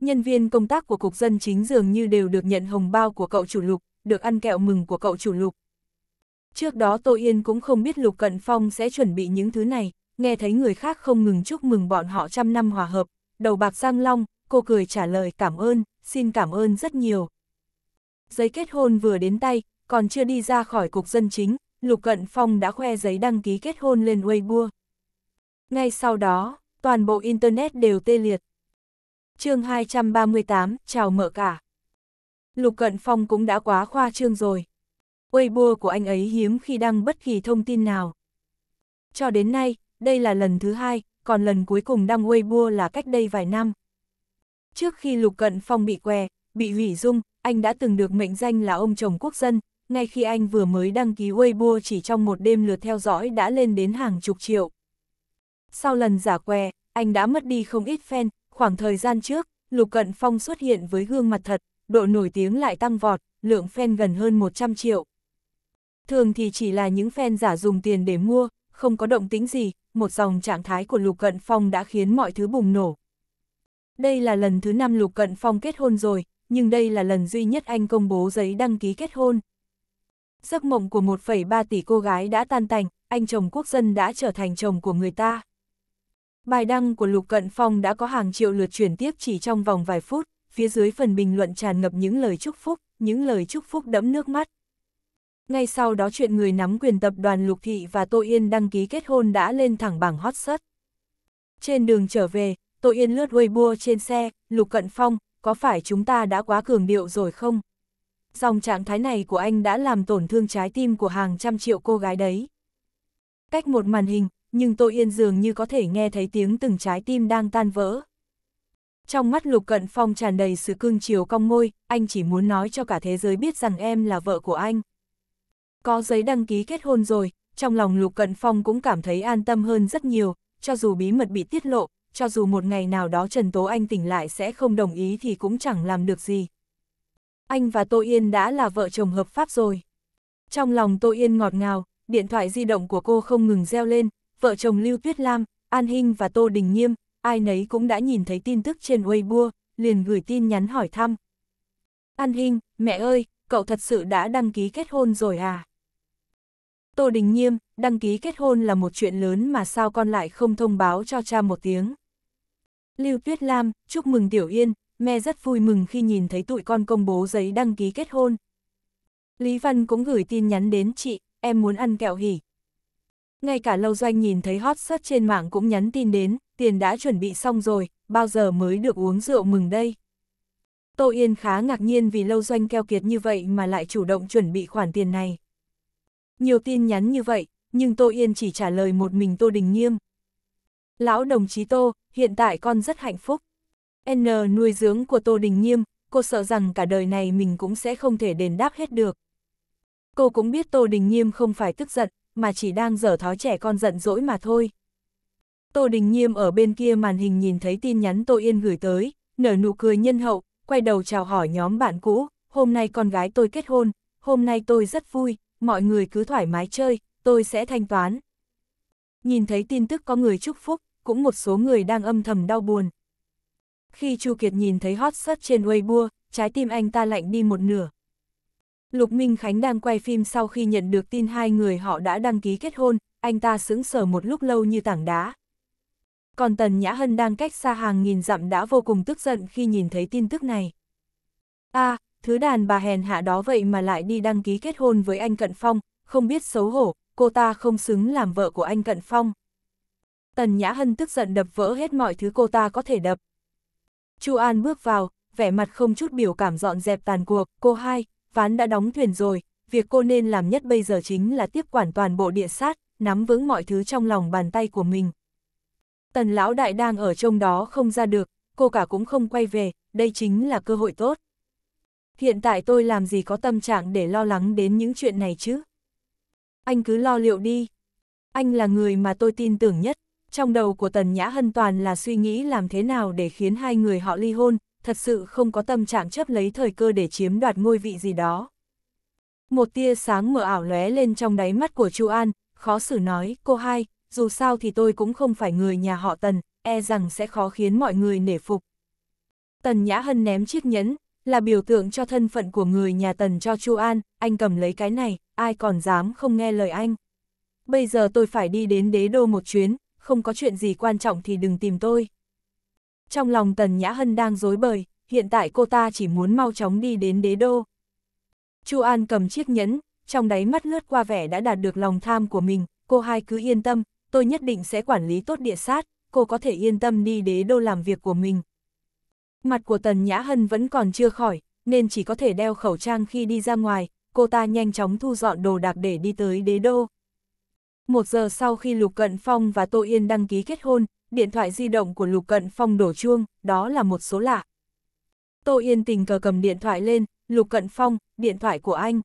Nhân viên công tác của cục dân chính dường như đều được nhận hồng bao của cậu chủ lục, được ăn kẹo mừng của cậu chủ lục. Trước đó Tô Yên cũng không biết Lục Cận Phong sẽ chuẩn bị những thứ này, nghe thấy người khác không ngừng chúc mừng bọn họ trăm năm hòa hợp, đầu bạc giang long, cô cười trả lời cảm ơn, xin cảm ơn rất nhiều. Giấy kết hôn vừa đến tay, còn chưa đi ra khỏi cục dân chính, Lục Cận Phong đã khoe giấy đăng ký kết hôn lên Weibo. Ngay sau đó, toàn bộ Internet đều tê liệt. chương 238, chào mở cả. Lục Cận Phong cũng đã quá khoa trương rồi. Weibo của anh ấy hiếm khi đăng bất kỳ thông tin nào. Cho đến nay, đây là lần thứ hai, còn lần cuối cùng đăng Weibo là cách đây vài năm. Trước khi Lục Cận Phong bị què, bị hủy dung, anh đã từng được mệnh danh là ông chồng quốc dân, ngay khi anh vừa mới đăng ký Weibo chỉ trong một đêm lượt theo dõi đã lên đến hàng chục triệu. Sau lần giả què, anh đã mất đi không ít fan, khoảng thời gian trước, Lục Cận Phong xuất hiện với gương mặt thật, độ nổi tiếng lại tăng vọt, lượng fan gần hơn 100 triệu. Thường thì chỉ là những fan giả dùng tiền để mua, không có động tính gì, một dòng trạng thái của Lục Cận Phong đã khiến mọi thứ bùng nổ. Đây là lần thứ năm Lục Cận Phong kết hôn rồi, nhưng đây là lần duy nhất anh công bố giấy đăng ký kết hôn. Giấc mộng của 1,3 tỷ cô gái đã tan tành, anh chồng quốc dân đã trở thành chồng của người ta. Bài đăng của Lục Cận Phong đã có hàng triệu lượt chuyển tiếp chỉ trong vòng vài phút, phía dưới phần bình luận tràn ngập những lời chúc phúc, những lời chúc phúc đẫm nước mắt. Ngay sau đó chuyện người nắm quyền tập đoàn Lục Thị và Tô Yên đăng ký kết hôn đã lên thẳng bảng hot search. Trên đường trở về, Tô Yên lướt Weibo trên xe, Lục Cận Phong, có phải chúng ta đã quá cường điệu rồi không? Dòng trạng thái này của anh đã làm tổn thương trái tim của hàng trăm triệu cô gái đấy. Cách một màn hình, nhưng Tô Yên dường như có thể nghe thấy tiếng từng trái tim đang tan vỡ. Trong mắt Lục Cận Phong tràn đầy sự cương chiều cong môi, anh chỉ muốn nói cho cả thế giới biết rằng em là vợ của anh. Có giấy đăng ký kết hôn rồi, trong lòng Lục Cận Phong cũng cảm thấy an tâm hơn rất nhiều, cho dù bí mật bị tiết lộ, cho dù một ngày nào đó Trần Tố Anh tỉnh lại sẽ không đồng ý thì cũng chẳng làm được gì. Anh và Tô Yên đã là vợ chồng hợp pháp rồi. Trong lòng Tô Yên ngọt ngào, điện thoại di động của cô không ngừng reo lên, vợ chồng Lưu Tuyết Lam, An Hinh và Tô Đình Nghiêm, ai nấy cũng đã nhìn thấy tin tức trên Weibo, liền gửi tin nhắn hỏi thăm. An Hinh, mẹ ơi, cậu thật sự đã đăng ký kết hôn rồi à? Tô Đình Nghiêm, đăng ký kết hôn là một chuyện lớn mà sao con lại không thông báo cho cha một tiếng. Lưu Tuyết Lam, chúc mừng Tiểu Yên, mẹ rất vui mừng khi nhìn thấy tụi con công bố giấy đăng ký kết hôn. Lý Văn cũng gửi tin nhắn đến chị, em muốn ăn kẹo hỉ, ngay cả lâu doanh nhìn thấy hot search trên mạng cũng nhắn tin đến, tiền đã chuẩn bị xong rồi, bao giờ mới được uống rượu mừng đây. Tô Yên khá ngạc nhiên vì lâu doanh keo kiệt như vậy mà lại chủ động chuẩn bị khoản tiền này. Nhiều tin nhắn như vậy, nhưng Tô Yên chỉ trả lời một mình Tô Đình Nghiêm. Lão đồng chí Tô, hiện tại con rất hạnh phúc. N nuôi dưỡng của Tô Đình Nghiêm, cô sợ rằng cả đời này mình cũng sẽ không thể đền đáp hết được. Cô cũng biết Tô Đình Nghiêm không phải tức giận, mà chỉ đang dở thói trẻ con giận dỗi mà thôi. Tô Đình Nhiêm ở bên kia màn hình nhìn thấy tin nhắn Tô Yên gửi tới, nở nụ cười nhân hậu, quay đầu chào hỏi nhóm bạn cũ, hôm nay con gái tôi kết hôn, hôm nay tôi rất vui, mọi người cứ thoải mái chơi, tôi sẽ thanh toán. Nhìn thấy tin tức có người chúc phúc, cũng một số người đang âm thầm đau buồn. Khi Chu Kiệt nhìn thấy hot search trên Weibo, trái tim anh ta lạnh đi một nửa. Lục Minh Khánh đang quay phim sau khi nhận được tin hai người họ đã đăng ký kết hôn, anh ta sững sờ một lúc lâu như tảng đá. Còn Tần Nhã Hân đang cách xa hàng nghìn dặm đã vô cùng tức giận khi nhìn thấy tin tức này. a à, thứ đàn bà hèn hạ đó vậy mà lại đi đăng ký kết hôn với anh Cận Phong, không biết xấu hổ, cô ta không xứng làm vợ của anh Cận Phong. Tần Nhã Hân tức giận đập vỡ hết mọi thứ cô ta có thể đập. Chu An bước vào, vẻ mặt không chút biểu cảm dọn dẹp tàn cuộc, cô hai, ván đã đóng thuyền rồi, việc cô nên làm nhất bây giờ chính là tiếp quản toàn bộ địa sát, nắm vững mọi thứ trong lòng bàn tay của mình. Tần lão đại đang ở trong đó không ra được, cô cả cũng không quay về, đây chính là cơ hội tốt. Hiện tại tôi làm gì có tâm trạng để lo lắng đến những chuyện này chứ? Anh cứ lo liệu đi. Anh là người mà tôi tin tưởng nhất. Trong đầu của Tần Nhã Hân toàn là suy nghĩ làm thế nào để khiến hai người họ ly hôn, thật sự không có tâm trạng chấp lấy thời cơ để chiếm đoạt ngôi vị gì đó. Một tia sáng mờ ảo lóe lên trong đáy mắt của Chu An, khó xử nói, cô hai, dù sao thì tôi cũng không phải người nhà họ Tần, e rằng sẽ khó khiến mọi người nể phục. Tần Nhã Hân ném chiếc nhẫn, là biểu tượng cho thân phận của người nhà Tần cho Chu An, anh cầm lấy cái này, ai còn dám không nghe lời anh. Bây giờ tôi phải đi đến đế đô một chuyến, không có chuyện gì quan trọng thì đừng tìm tôi trong lòng Tần Nhã Hân đang dối bời, hiện tại cô ta chỉ muốn mau chóng đi đến đế đô. Chu An cầm chiếc nhẫn, trong đáy mắt lướt qua vẻ đã đạt được lòng tham của mình, cô hai cứ yên tâm, tôi nhất định sẽ quản lý tốt địa sát, cô có thể yên tâm đi đế đô làm việc của mình. Mặt của Tần Nhã Hân vẫn còn chưa khỏi, nên chỉ có thể đeo khẩu trang khi đi ra ngoài, cô ta nhanh chóng thu dọn đồ đạc để đi tới đế đô. Một giờ sau khi Lục Cận Phong và Tô Yên đăng ký kết hôn, điện thoại di động của Lục Cận Phong đổ chuông, đó là một số lạ. Tô Yên tình cờ cầm điện thoại lên, Lục Cận Phong, điện thoại của anh.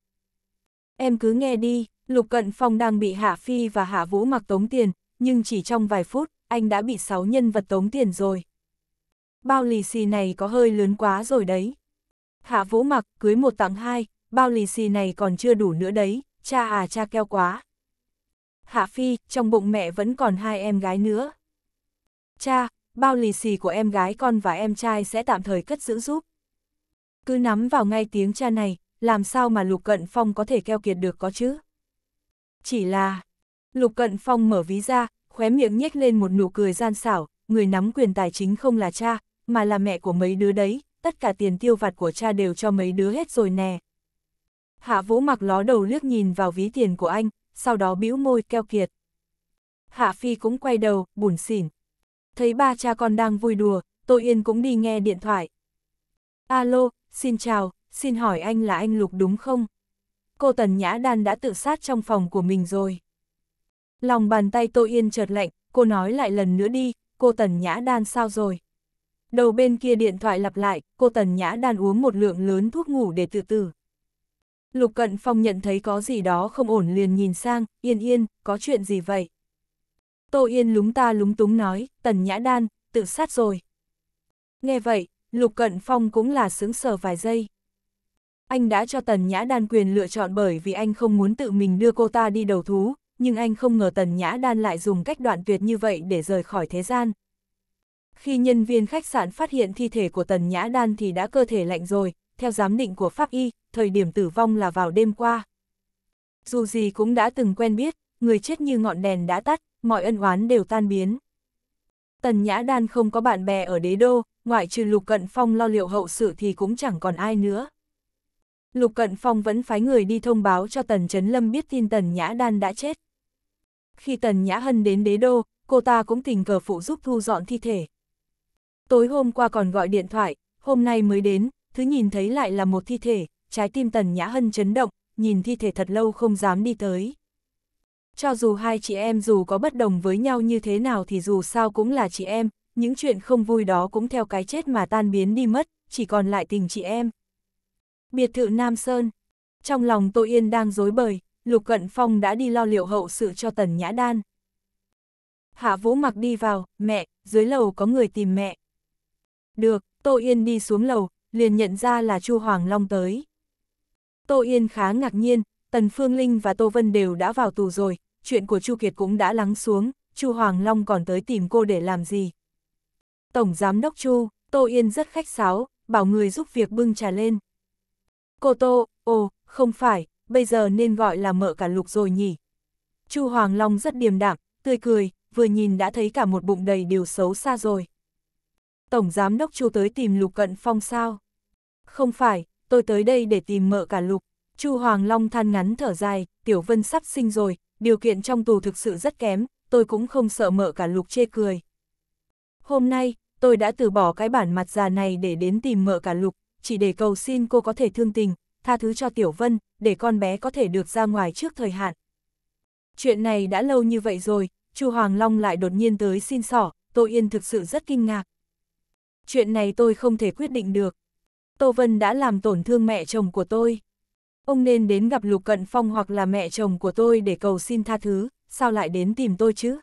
Em cứ nghe đi, Lục Cận Phong đang bị Hạ Phi và Hạ Vũ mặc tống tiền, nhưng chỉ trong vài phút, anh đã bị 6 nhân vật tống tiền rồi. Bao lì xì này có hơi lớn quá rồi đấy. Hạ Vũ mặc cưới một tặng hai, bao lì xì này còn chưa đủ nữa đấy, cha à cha keo quá. Hạ Phi, trong bụng mẹ vẫn còn hai em gái nữa. Cha, bao lì xì của em gái con và em trai sẽ tạm thời cất giữ giúp. Cứ nắm vào ngay tiếng cha này, làm sao mà Lục Cận Phong có thể keo kiệt được có chứ? Chỉ là... Lục Cận Phong mở ví ra, khóe miệng nhếch lên một nụ cười gian xảo, người nắm quyền tài chính không là cha, mà là mẹ của mấy đứa đấy, tất cả tiền tiêu vặt của cha đều cho mấy đứa hết rồi nè. Hạ Vũ mặc ló đầu liếc nhìn vào ví tiền của anh, sau đó bĩu môi keo kiệt. Hạ Phi cũng quay đầu, buồn xỉn, thấy ba cha con đang vui đùa, Tô Yên cũng đi nghe điện thoại. Alo, xin chào, xin hỏi anh là anh Lục đúng không? Cô Tần Nhã Đan đã tự sát trong phòng của mình rồi. Lòng bàn tay Tô Yên chợt lạnh, cô nói lại lần nữa đi, cô Tần Nhã Đan sao rồi? Đầu bên kia điện thoại lặp lại, cô Tần Nhã Đan uống một lượng lớn thuốc ngủ để tự tử. Lục Cận Phong nhận thấy có gì đó không ổn liền nhìn sang, yên yên, có chuyện gì vậy? Tô Yên lúng ta lúng túng nói, tần nhã đan, tự sát rồi. Nghe vậy, Lục Cận Phong cũng là sướng sờ vài giây. Anh đã cho Tần Nhã Đan quyền lựa chọn bởi vì anh không muốn tự mình đưa cô ta đi đầu thú, nhưng anh không ngờ Tần Nhã Đan lại dùng cách đoạn tuyệt như vậy để rời khỏi thế gian. Khi nhân viên khách sạn phát hiện thi thể của Tần Nhã Đan thì đã cơ thể lạnh rồi, theo giám định của pháp y, thời điểm tử vong là vào đêm qua. Dù gì cũng đã từng quen biết, người chết như ngọn đèn đã tắt, mọi ân oán đều tan biến. Tần Nhã Đan không có bạn bè ở đế đô, ngoại trừ Lục Cận Phong lo liệu hậu sự thì cũng chẳng còn ai nữa. Lục Cận Phong vẫn phái người đi thông báo cho Tần Trấn Lâm biết tin Tần Nhã Đan đã chết. Khi Tần Nhã Hân đến đế đô, cô ta cũng tình cờ phụ giúp thu dọn thi thể. Tối hôm qua còn gọi điện thoại, hôm nay mới đến, thứ nhìn thấy lại là một thi thể, trái tim Tần Nhã Hân chấn động, nhìn thi thể thật lâu không dám đi tới cho dù hai chị em dù có bất đồng với nhau như thế nào thì dù sao cũng là chị em, những chuyện không vui đó cũng theo cái chết mà tan biến đi mất, chỉ còn lại tình chị em. Biệt thự Nam Sơn Trong lòng Tô Yên đang dối bời, Lục Cận Phong đã đi lo liệu hậu sự cho Tần Nhã Đan. Hạ Vũ mặc đi vào, mẹ, dưới lầu có người tìm mẹ. Được, Tô Yên đi xuống lầu, liền nhận ra là Chu Hoàng Long tới. Tô Yên khá ngạc nhiên, Tần Phương Linh và Tô Vân đều đã vào tù rồi, chuyện của Chu Kiệt cũng đã lắng xuống, Chu Hoàng Long còn tới tìm cô để làm gì. Tổng Giám Đốc Chu, Tô Yên rất khách sáo, bảo người giúp việc bưng trà lên. Cô Tô, ồ, không phải, bây giờ nên gọi là mợ cả lục rồi nhỉ. Chu Hoàng Long rất điềm đạm, tươi cười, vừa nhìn đã thấy cả một bụng đầy điều xấu xa rồi. Tổng Giám Đốc Chu tới tìm Lục Cận Phong sao? Không phải, tôi tới đây để tìm mợ cả Lục. Chu Hoàng Long than ngắn thở dài, Tiểu Vân sắp sinh rồi, điều kiện trong tù thực sự rất kém, tôi cũng không sợ mợ cả lục chê cười. Hôm nay, tôi đã từ bỏ cái bản mặt già này để đến tìm mợ cả lục, chỉ để cầu xin cô có thể thương tình, tha thứ cho Tiểu Vân, để con bé có thể được ra ngoài trước thời hạn. Chuyện này đã lâu như vậy rồi, Chu Hoàng Long lại đột nhiên tới xin sỏ, tôi Yên thực sự rất kinh ngạc. Chuyện này tôi không thể quyết định được. Tô Vân đã làm tổn thương mẹ chồng của tôi. Ông nên đến gặp Lục Cận Phong hoặc là mẹ chồng của tôi để cầu xin tha thứ, sao lại đến tìm tôi chứ?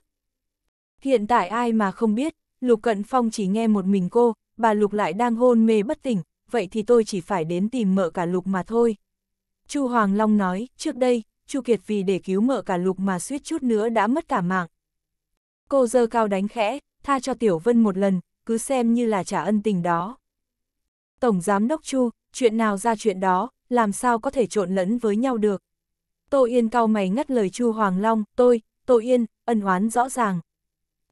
Hiện tại ai mà không biết, Lục Cận Phong chỉ nghe một mình cô, bà Lục lại đang hôn mê bất tỉnh, vậy thì tôi chỉ phải đến tìm mợ cả Lục mà thôi. Chu Hoàng Long nói, trước đây, Chu Kiệt vì để cứu mợ cả Lục mà suýt chút nữa đã mất cả mạng. Cô dơ cao đánh khẽ, tha cho Tiểu Vân một lần, cứ xem như là trả ân tình đó. Tổng Giám Đốc Chu, chuyện nào ra chuyện đó, làm sao có thể trộn lẫn với nhau được. Tô Yên cao mày ngắt lời Chu Hoàng Long, tôi, Tô Yên, ân oán rõ ràng.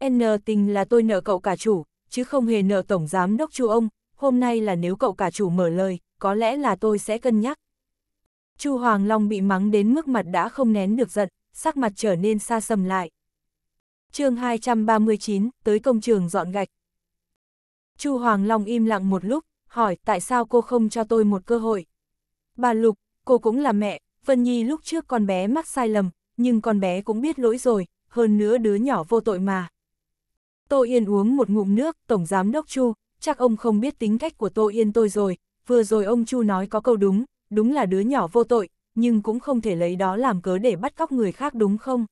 N tình là tôi nợ cậu cả chủ, chứ không hề nợ tổng giám đốc Chu ông, hôm nay là nếu cậu cả chủ mở lời, có lẽ là tôi sẽ cân nhắc. Chu Hoàng Long bị mắng đến mức mặt đã không nén được giận, sắc mặt trở nên xa sầm lại. chương 239, tới công trường dọn gạch. Chu Hoàng Long im lặng một lúc, hỏi tại sao cô không cho tôi một cơ hội. Bà Lục, cô cũng là mẹ, Vân Nhi lúc trước con bé mắc sai lầm, nhưng con bé cũng biết lỗi rồi, hơn nữa đứa nhỏ vô tội mà. Tô Yên uống một ngụm nước, Tổng Giám Đốc Chu, chắc ông không biết tính cách của Tô Yên tôi rồi, vừa rồi ông Chu nói có câu đúng, đúng là đứa nhỏ vô tội, nhưng cũng không thể lấy đó làm cớ để bắt cóc người khác đúng không?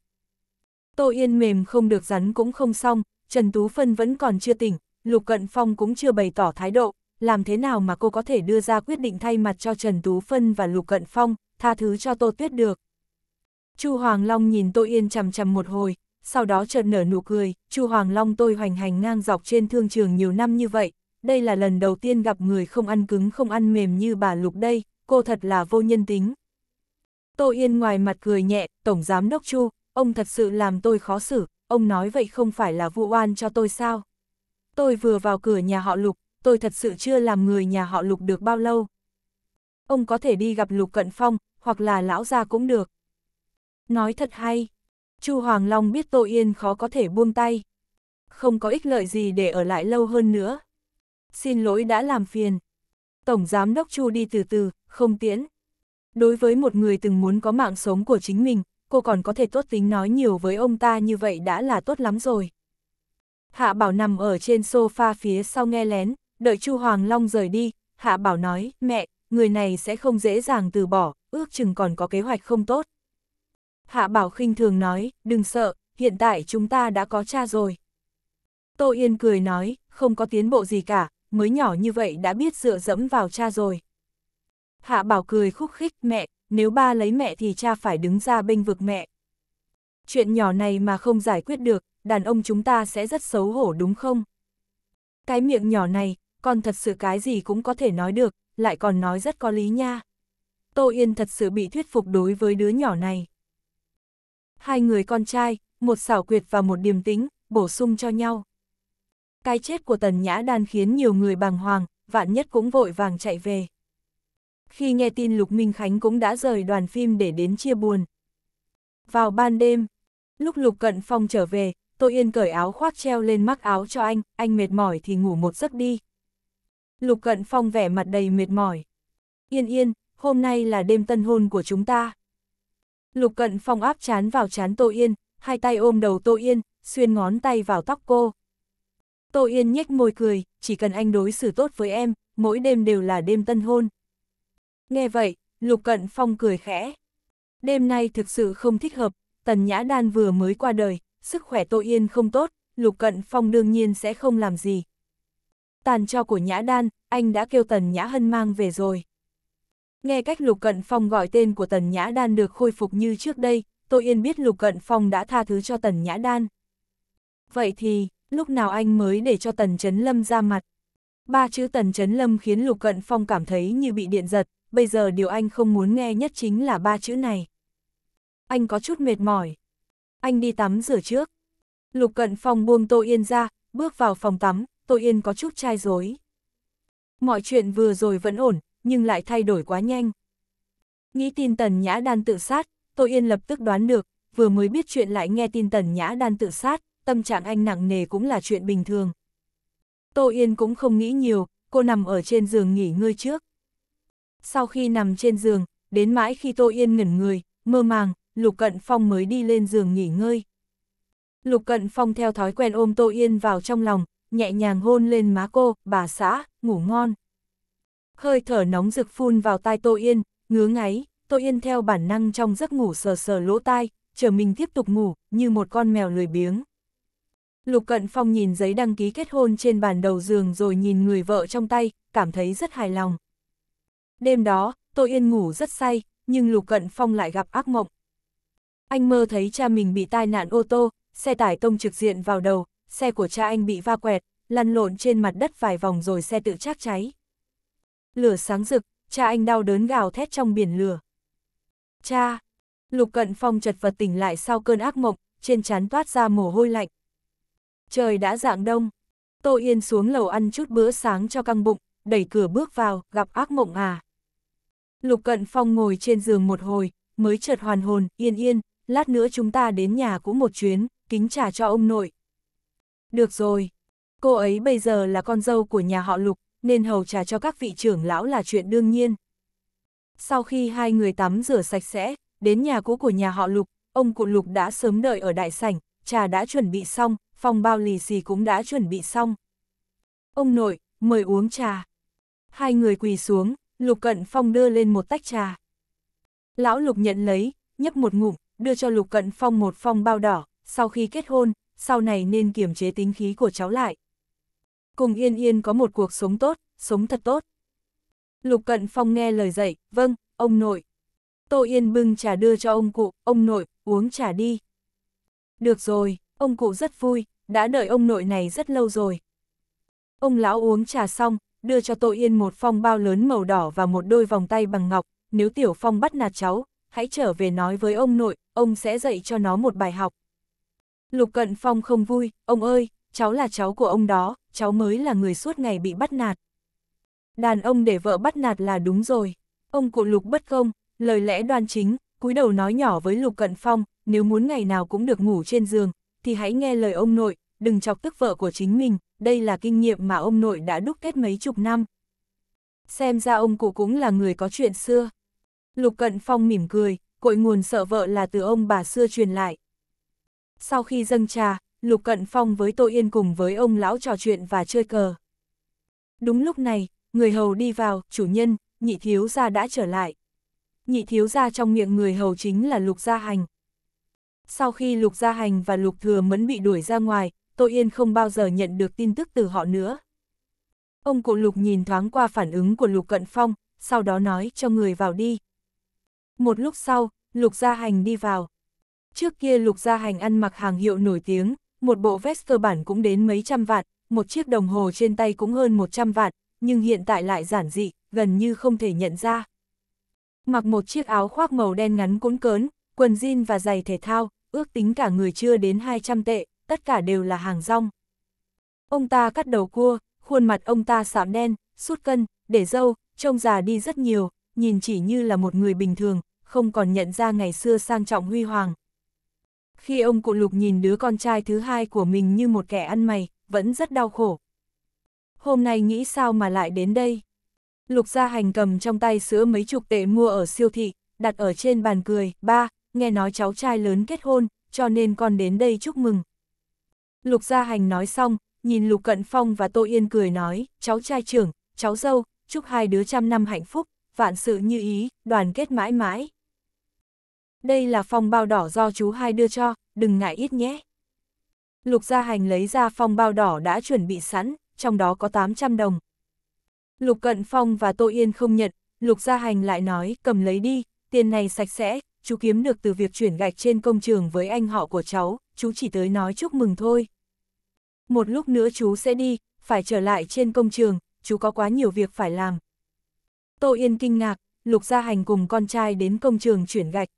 Tô Yên mềm không được rắn cũng không xong, Trần Tú Phân vẫn còn chưa tỉnh, Lục Cận Phong cũng chưa bày tỏ thái độ, làm thế nào mà cô có thể đưa ra quyết định thay mặt cho Trần Tú Phân và Lục Cận Phong, tha thứ cho Tô Tuyết được. Chu Hoàng Long nhìn Tô Yên chằm chằm một hồi, sau đó chợt nở nụ cười, Chu Hoàng Long tôi hoành hành ngang dọc trên thương trường nhiều năm như vậy, đây là lần đầu tiên gặp người không ăn cứng không ăn mềm như bà Lục đây, cô thật là vô nhân tính. Tô Yên ngoài mặt cười nhẹ, Tổng Giám Đốc Chu, ông thật sự làm tôi khó xử, ông nói vậy không phải là vụ oan cho tôi sao? Tôi vừa vào cửa nhà họ Lục, tôi thật sự chưa làm người nhà họ Lục được bao lâu. Ông có thể đi gặp Lục Cận Phong, hoặc là lão gia cũng được. Nói thật hay, Chu Hoàng Long biết Tô Yên khó có thể buông tay. Không có ích lợi gì để ở lại lâu hơn nữa. Xin lỗi đã làm phiền. Tổng Giám Đốc Chu đi từ từ, không tiễn. Đối với một người từng muốn có mạng sống của chính mình, cô còn có thể tốt tính nói nhiều với ông ta như vậy đã là tốt lắm rồi. Hạ Bảo nằm ở trên sofa phía sau nghe lén, Đợi Chu Hoàng Long rời đi, Hạ Bảo nói, mẹ, người này sẽ không dễ dàng từ bỏ, ước chừng còn có kế hoạch không tốt. Hạ Bảo khinh thường nói, đừng sợ, hiện tại chúng ta đã có cha rồi. Tô Yên cười nói, không có tiến bộ gì cả, mới nhỏ như vậy đã biết dựa dẫm vào cha rồi. Hạ Bảo cười khúc khích, mẹ, nếu ba lấy mẹ thì cha phải đứng ra bênh vực mẹ. Chuyện nhỏ này mà không giải quyết được, đàn ông chúng ta sẽ rất xấu hổ đúng không? Cái miệng nhỏ này, con thật sự cái gì cũng có thể nói được, lại còn nói rất có lý nha. Tô Yên thật sự bị thuyết phục đối với đứa nhỏ này. Hai người con trai, một xảo quyệt và một điềm tính, bổ sung cho nhau. Cái chết của Tần Nhã Đan khiến nhiều người bàng hoàng, vạn nhất cũng vội vàng chạy về. Khi nghe tin Lục Minh Khánh cũng đã rời đoàn phim để đến chia buồn. Vào ban đêm, lúc Lục Cận Phong trở về, Tô Yên cởi áo khoác treo lên mắc áo cho anh, anh mệt mỏi thì ngủ một giấc đi. Lục Cận Phong vẻ mặt đầy mệt mỏi. Yên yên, hôm nay là đêm tân hôn của chúng ta. Lục Cận Phong áp chán vào chán Tô Yên, hai tay ôm đầu Tô Yên, xuyên ngón tay vào tóc cô. Tô Yên nhếch môi cười, chỉ cần anh đối xử tốt với em, mỗi đêm đều là đêm tân hôn. Nghe vậy, Lục Cận Phong cười khẽ. Đêm nay thực sự không thích hợp, Tần Nhã Đan vừa mới qua đời, sức khỏe Tô Yên không tốt, Lục Cận Phong đương nhiên sẽ không làm gì, tàn cho của Nhã Đan, anh đã kêu Tần Nhã Hân mang về rồi. Nghe cách Lục Cận Phong gọi tên của Tần Nhã Đan được khôi phục như trước đây, tôi yên biết Lục Cận Phong đã tha thứ cho Tần Nhã Đan. Vậy thì, lúc nào anh mới để cho Tần Trấn Lâm ra mặt? Ba chữ Tần Trấn Lâm khiến Lục Cận Phong cảm thấy như bị điện giật, bây giờ điều anh không muốn nghe nhất chính là ba chữ này. Anh có chút mệt mỏi. Anh đi tắm rửa trước. Lục Cận Phong buông Tô Yên ra, bước vào phòng tắm, Tô Yên có chút trai dối. Mọi chuyện vừa rồi vẫn ổn, nhưng lại thay đổi quá nhanh. Nghĩ tin Tần Nhã Đan tự sát, Tô Yên lập tức đoán được, vừa mới biết chuyện lại nghe tin Tần Nhã Đan tự sát, tâm trạng anh nặng nề cũng là chuyện bình thường. Tô Yên cũng không nghĩ nhiều, cô nằm ở trên giường nghỉ ngơi trước. Sau khi nằm trên giường, đến mãi khi Tô Yên ngẩn người, mơ màng, Lục Cận Phong mới đi lên giường nghỉ ngơi. Lục Cận Phong theo thói quen ôm Tô Yên vào trong lòng, nhẹ nhàng hôn lên má cô, bà xã, ngủ ngon. Hơi thở nóng rực phun vào tai Tô Yên, ngứa ngáy, Tô Yên theo bản năng trong giấc ngủ sờ sờ lỗ tai, chờ mình tiếp tục ngủ, như một con mèo lười biếng. Lục Cận Phong nhìn giấy đăng ký kết hôn trên bàn đầu giường rồi nhìn người vợ trong tay, cảm thấy rất hài lòng. Đêm đó, Tô Yên ngủ rất say, nhưng Lục Cận Phong lại gặp ác mộng. Anh mơ thấy cha mình bị tai nạn ô tô, xe tải tông trực diện vào đầu, xe của cha anh bị va quẹt, lăn lộn trên mặt đất vài vòng rồi xe tự chát cháy. Lửa sáng rực, cha anh đau đớn gào thét trong biển lửa. Cha! Lục cận phong chật vật tỉnh lại sau cơn ác mộng, trên trán toát ra mồ hôi lạnh. Trời đã dạng đông. Tô Yên xuống lầu ăn chút bữa sáng cho căng bụng, đẩy cửa bước vào, gặp ác mộng à. Lục cận phong ngồi trên giường một hồi, mới chợt hoàn hồn, yên yên, lát nữa chúng ta đến nhà cũng một chuyến, kính trả cho ông nội. Được rồi, cô ấy bây giờ là con dâu của nhà họ Lục, nên hầu trà cho các vị trưởng lão là chuyện đương nhiên. Sau khi hai người tắm rửa sạch sẽ, đến nhà cũ của nhà họ Lục, ông cụ Lục đã sớm đợi ở đại sảnh, trà đã chuẩn bị xong, phòng bao lì xì cũng đã chuẩn bị xong. Ông nội, mời uống trà. Hai người quỳ xuống, Lục Cận Phong đưa lên một tách trà. Lão Lục nhận lấy, nhấp một ngụm, đưa cho Lục Cận Phong một phong bao đỏ, sau khi kết hôn, sau này nên kiềm chế tính khí của cháu lại. Cùng Yên Yên có một cuộc sống tốt, sống thật tốt. Lục Cận Phong nghe lời dạy, vâng, ông nội. Tô Yên bưng trà đưa cho ông cụ, ông nội, uống trà đi. Được rồi, ông cụ rất vui, đã đợi ông nội này rất lâu rồi. Ông lão uống trà xong, đưa cho Tô Yên một phong bao lớn màu đỏ và một đôi vòng tay bằng ngọc, nếu Tiểu Phong bắt nạt cháu, hãy trở về nói với ông nội, ông sẽ dạy cho nó một bài học. Lục Cận Phong không vui, ông ơi, cháu là cháu của ông đó, cháu mới là người suốt ngày bị bắt nạt. Đàn ông để vợ bắt nạt là đúng rồi. Ông cụ Lục bất công, lời lẽ đoan chính, cúi đầu nói nhỏ với Lục Cận Phong, nếu muốn ngày nào cũng được ngủ trên giường, thì hãy nghe lời ông nội, đừng chọc tức vợ của chính mình, đây là kinh nghiệm mà ông nội đã đúc kết mấy chục năm. Xem ra ông cụ cũng là người có chuyện xưa. Lục Cận Phong mỉm cười, cội nguồn sợ vợ là từ ông bà xưa truyền lại. Sau khi dâng trà, Lục Cận Phong với Tô Yên cùng với ông lão trò chuyện và chơi cờ. Đúng lúc này, người hầu đi vào, chủ nhân, nhị thiếu gia đã trở lại. Nhị thiếu gia trong miệng người hầu chính là Lục Gia Hành. Sau khi Lục Gia Hành và Lục Thừa Mẫn bị đuổi ra ngoài, Tô Yên không bao giờ nhận được tin tức từ họ nữa. Ông cụ Lục nhìn thoáng qua phản ứng của Lục Cận Phong, sau đó nói cho người vào đi. Một lúc sau, Lục Gia Hành đi vào. Trước kia lục gia hành ăn mặc hàng hiệu nổi tiếng, một bộ vest cơ bản cũng đến mấy trăm vạn, một chiếc đồng hồ trên tay cũng hơn 100 vạn, nhưng hiện tại lại giản dị, gần như không thể nhận ra. Mặc một chiếc áo khoác màu đen ngắn cuốn cớn, quần jean và giày thể thao, ước tính cả người chưa đến 200 tệ, tất cả đều là hàng rong. Ông ta cắt đầu cua, khuôn mặt ông ta sạm đen, sút cân, để dâu, trông già đi rất nhiều, nhìn chỉ như là một người bình thường, không còn nhận ra ngày xưa sang trọng huy hoàng. Khi ông cụ lục nhìn đứa con trai thứ hai của mình như một kẻ ăn mày, vẫn rất đau khổ. Hôm nay nghĩ sao mà lại đến đây? Lục gia hành cầm trong tay sữa mấy chục tệ mua ở siêu thị, đặt ở trên bàn cười, ba, nghe nói cháu trai lớn kết hôn, cho nên con đến đây chúc mừng. Lục gia hành nói xong, nhìn Lục Cận Phong và Tô Yên cười nói, cháu trai trưởng, cháu dâu, chúc hai đứa trăm năm hạnh phúc, vạn sự như ý, đoàn kết mãi mãi. Đây là phong bao đỏ do chú hai đưa cho, đừng ngại ít nhé. Lục Gia Hành lấy ra phong bao đỏ đã chuẩn bị sẵn, trong đó có 800 đồng. Lục Cận Phong và Tô Yên không nhận, Lục Gia Hành lại nói cầm lấy đi, tiền này sạch sẽ, chú kiếm được từ việc chuyển gạch trên công trường với anh họ của cháu, chú chỉ tới nói chúc mừng thôi. Một lúc nữa chú sẽ đi, phải trở lại trên công trường, chú có quá nhiều việc phải làm. Tô Yên kinh ngạc, Lục Gia Hành cùng con trai đến công trường chuyển gạch,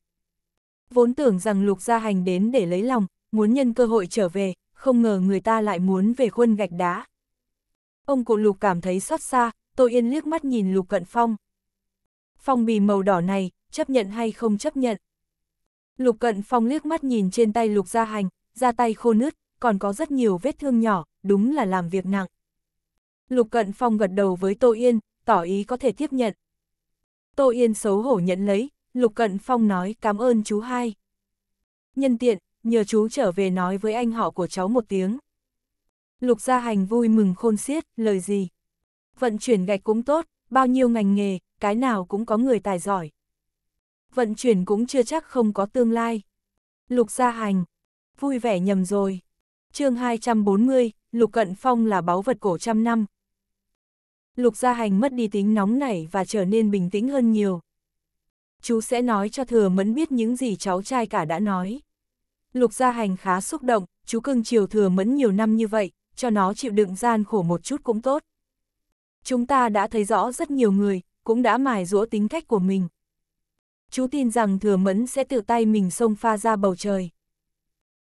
vốn tưởng rằng lục gia hành đến để lấy lòng, muốn nhân cơ hội trở về, không ngờ người ta lại muốn về khuôn gạch đá. Ông cụ lục cảm thấy xót xa, tôi yên liếc mắt nhìn lục cận phong. Phong bì màu đỏ này, chấp nhận hay không chấp nhận? Lục cận phong liếc mắt nhìn trên tay lục gia hành, ra tay khô nứt, còn có rất nhiều vết thương nhỏ, đúng là làm việc nặng. Lục cận phong gật đầu với Tô Yên, tỏ ý có thể tiếp nhận. Tô Yên xấu hổ nhận lấy, Lục Cận Phong nói cảm ơn chú hai. Nhân tiện, nhờ chú trở về nói với anh họ của cháu một tiếng. Lục gia hành vui mừng khôn xiết, lời gì? Vận chuyển gạch cũng tốt, bao nhiêu ngành nghề, cái nào cũng có người tài giỏi. Vận chuyển cũng chưa chắc không có tương lai. Lục gia hành, vui vẻ nhầm rồi. chương 240, Lục Cận Phong là báu vật cổ trăm năm. Lục gia hành mất đi tính nóng nảy và trở nên bình tĩnh hơn nhiều chú sẽ nói cho thừa mẫn biết những gì cháu trai cả đã nói. Lục gia hành khá xúc động, chú cưng chiều thừa mẫn nhiều năm như vậy, cho nó chịu đựng gian khổ một chút cũng tốt. Chúng ta đã thấy rõ rất nhiều người, cũng đã mài rũa tính cách của mình. Chú tin rằng thừa mẫn sẽ tự tay mình xông pha ra bầu trời.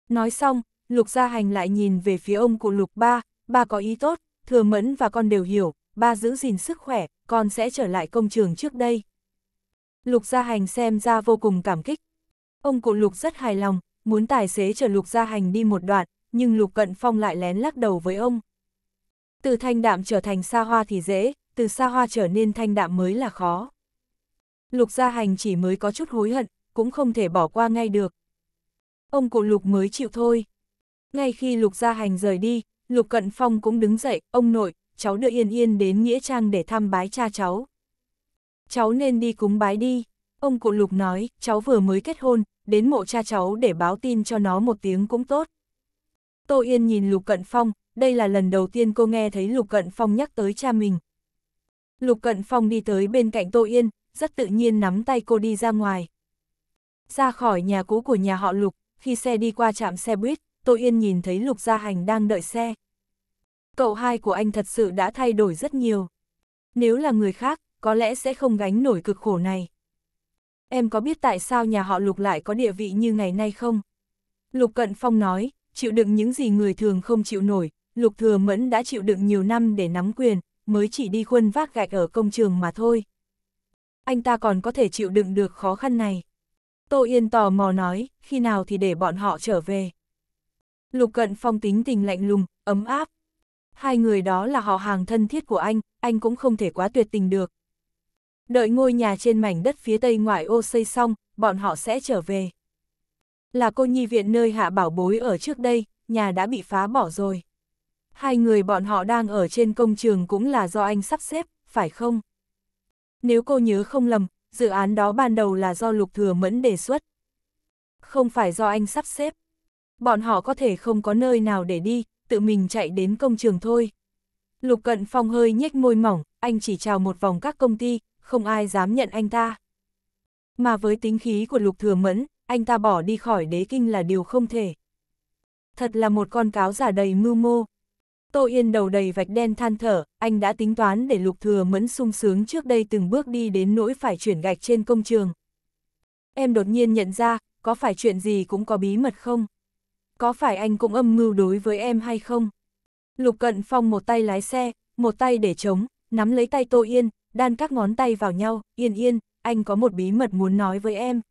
Nói xong, lục gia hành lại nhìn về phía ông cụ lục ba, ba có ý tốt, thừa mẫn và con đều hiểu, ba giữ gìn sức khỏe, con sẽ trở lại công trường trước đây. Lục Gia Hành xem ra vô cùng cảm kích. Ông cụ Lục rất hài lòng, muốn tài xế chở Lục Gia Hành đi một đoạn, nhưng Lục Cận Phong lại lén lắc đầu với ông. Từ thanh đạm trở thành xa hoa thì dễ, từ xa hoa trở nên thanh đạm mới là khó. Lục Gia Hành chỉ mới có chút hối hận, cũng không thể bỏ qua ngay được. Ông cụ Lục mới chịu thôi. Ngay khi Lục Gia Hành rời đi, Lục Cận Phong cũng đứng dậy, ông nội, cháu đưa Yên Yên đến Nghĩa Trang để thăm bái cha cháu. Cháu nên đi cúng bái đi. Ông cụ Lục nói, cháu vừa mới kết hôn, đến mộ cha cháu để báo tin cho nó một tiếng cũng tốt. Tô Yên nhìn Lục Cận Phong, đây là lần đầu tiên cô nghe thấy Lục Cận Phong nhắc tới cha mình. Lục Cận Phong đi tới bên cạnh Tô Yên, rất tự nhiên nắm tay cô đi ra ngoài. Ra khỏi nhà cũ của nhà họ Lục, khi xe đi qua trạm xe buýt, Tô Yên nhìn thấy Lục Gia Hành đang đợi xe. Cậu hai của anh thật sự đã thay đổi rất nhiều. Nếu là người khác, có lẽ sẽ không gánh nổi cực khổ này. Em có biết tại sao nhà họ Lục lại có địa vị như ngày nay không? Lục Cận Phong nói, chịu đựng những gì người thường không chịu nổi, Lục Thừa Mẫn đã chịu đựng nhiều năm để nắm quyền, mới chỉ đi khuân vác gạch ở công trường mà thôi. Anh ta còn có thể chịu đựng được khó khăn này. Tô Yên tò mò nói, khi nào thì để bọn họ trở về. Lục Cận Phong tính tình lạnh lùng, ấm áp. Hai người đó là họ hàng thân thiết của anh, anh cũng không thể quá tuyệt tình được. Đợi ngôi nhà trên mảnh đất phía tây ngoại ô xây xong, bọn họ sẽ trở về. Là cô nhi viện nơi hạ bảo bối ở trước đây, nhà đã bị phá bỏ rồi. Hai người bọn họ đang ở trên công trường cũng là do anh sắp xếp, phải không? Nếu cô nhớ không lầm, dự án đó ban đầu là do Lục Thừa Mẫn đề xuất. Không phải do anh sắp xếp. Bọn họ có thể không có nơi nào để đi, tự mình chạy đến công trường thôi. Lục Cận Phong hơi nhếch môi mỏng, anh chỉ chào một vòng các công ty, không ai dám nhận anh ta. Mà với tính khí của Lục Thừa Mẫn, anh ta bỏ đi khỏi đế kinh là điều không thể. Thật là một con cáo giả đầy mưu mô. Tô Yên đầu đầy vạch đen than thở, anh đã tính toán để Lục Thừa Mẫn sung sướng trước đây từng bước đi đến nỗi phải chuyển gạch trên công trường. Em đột nhiên nhận ra, có phải chuyện gì cũng có bí mật không? Có phải anh cũng âm mưu đối với em hay không? Lục Cận Phong một tay lái xe, một tay để chống, nắm lấy tay Tô Yên, đan các ngón tay vào nhau, yên yên, anh có một bí mật muốn nói với em.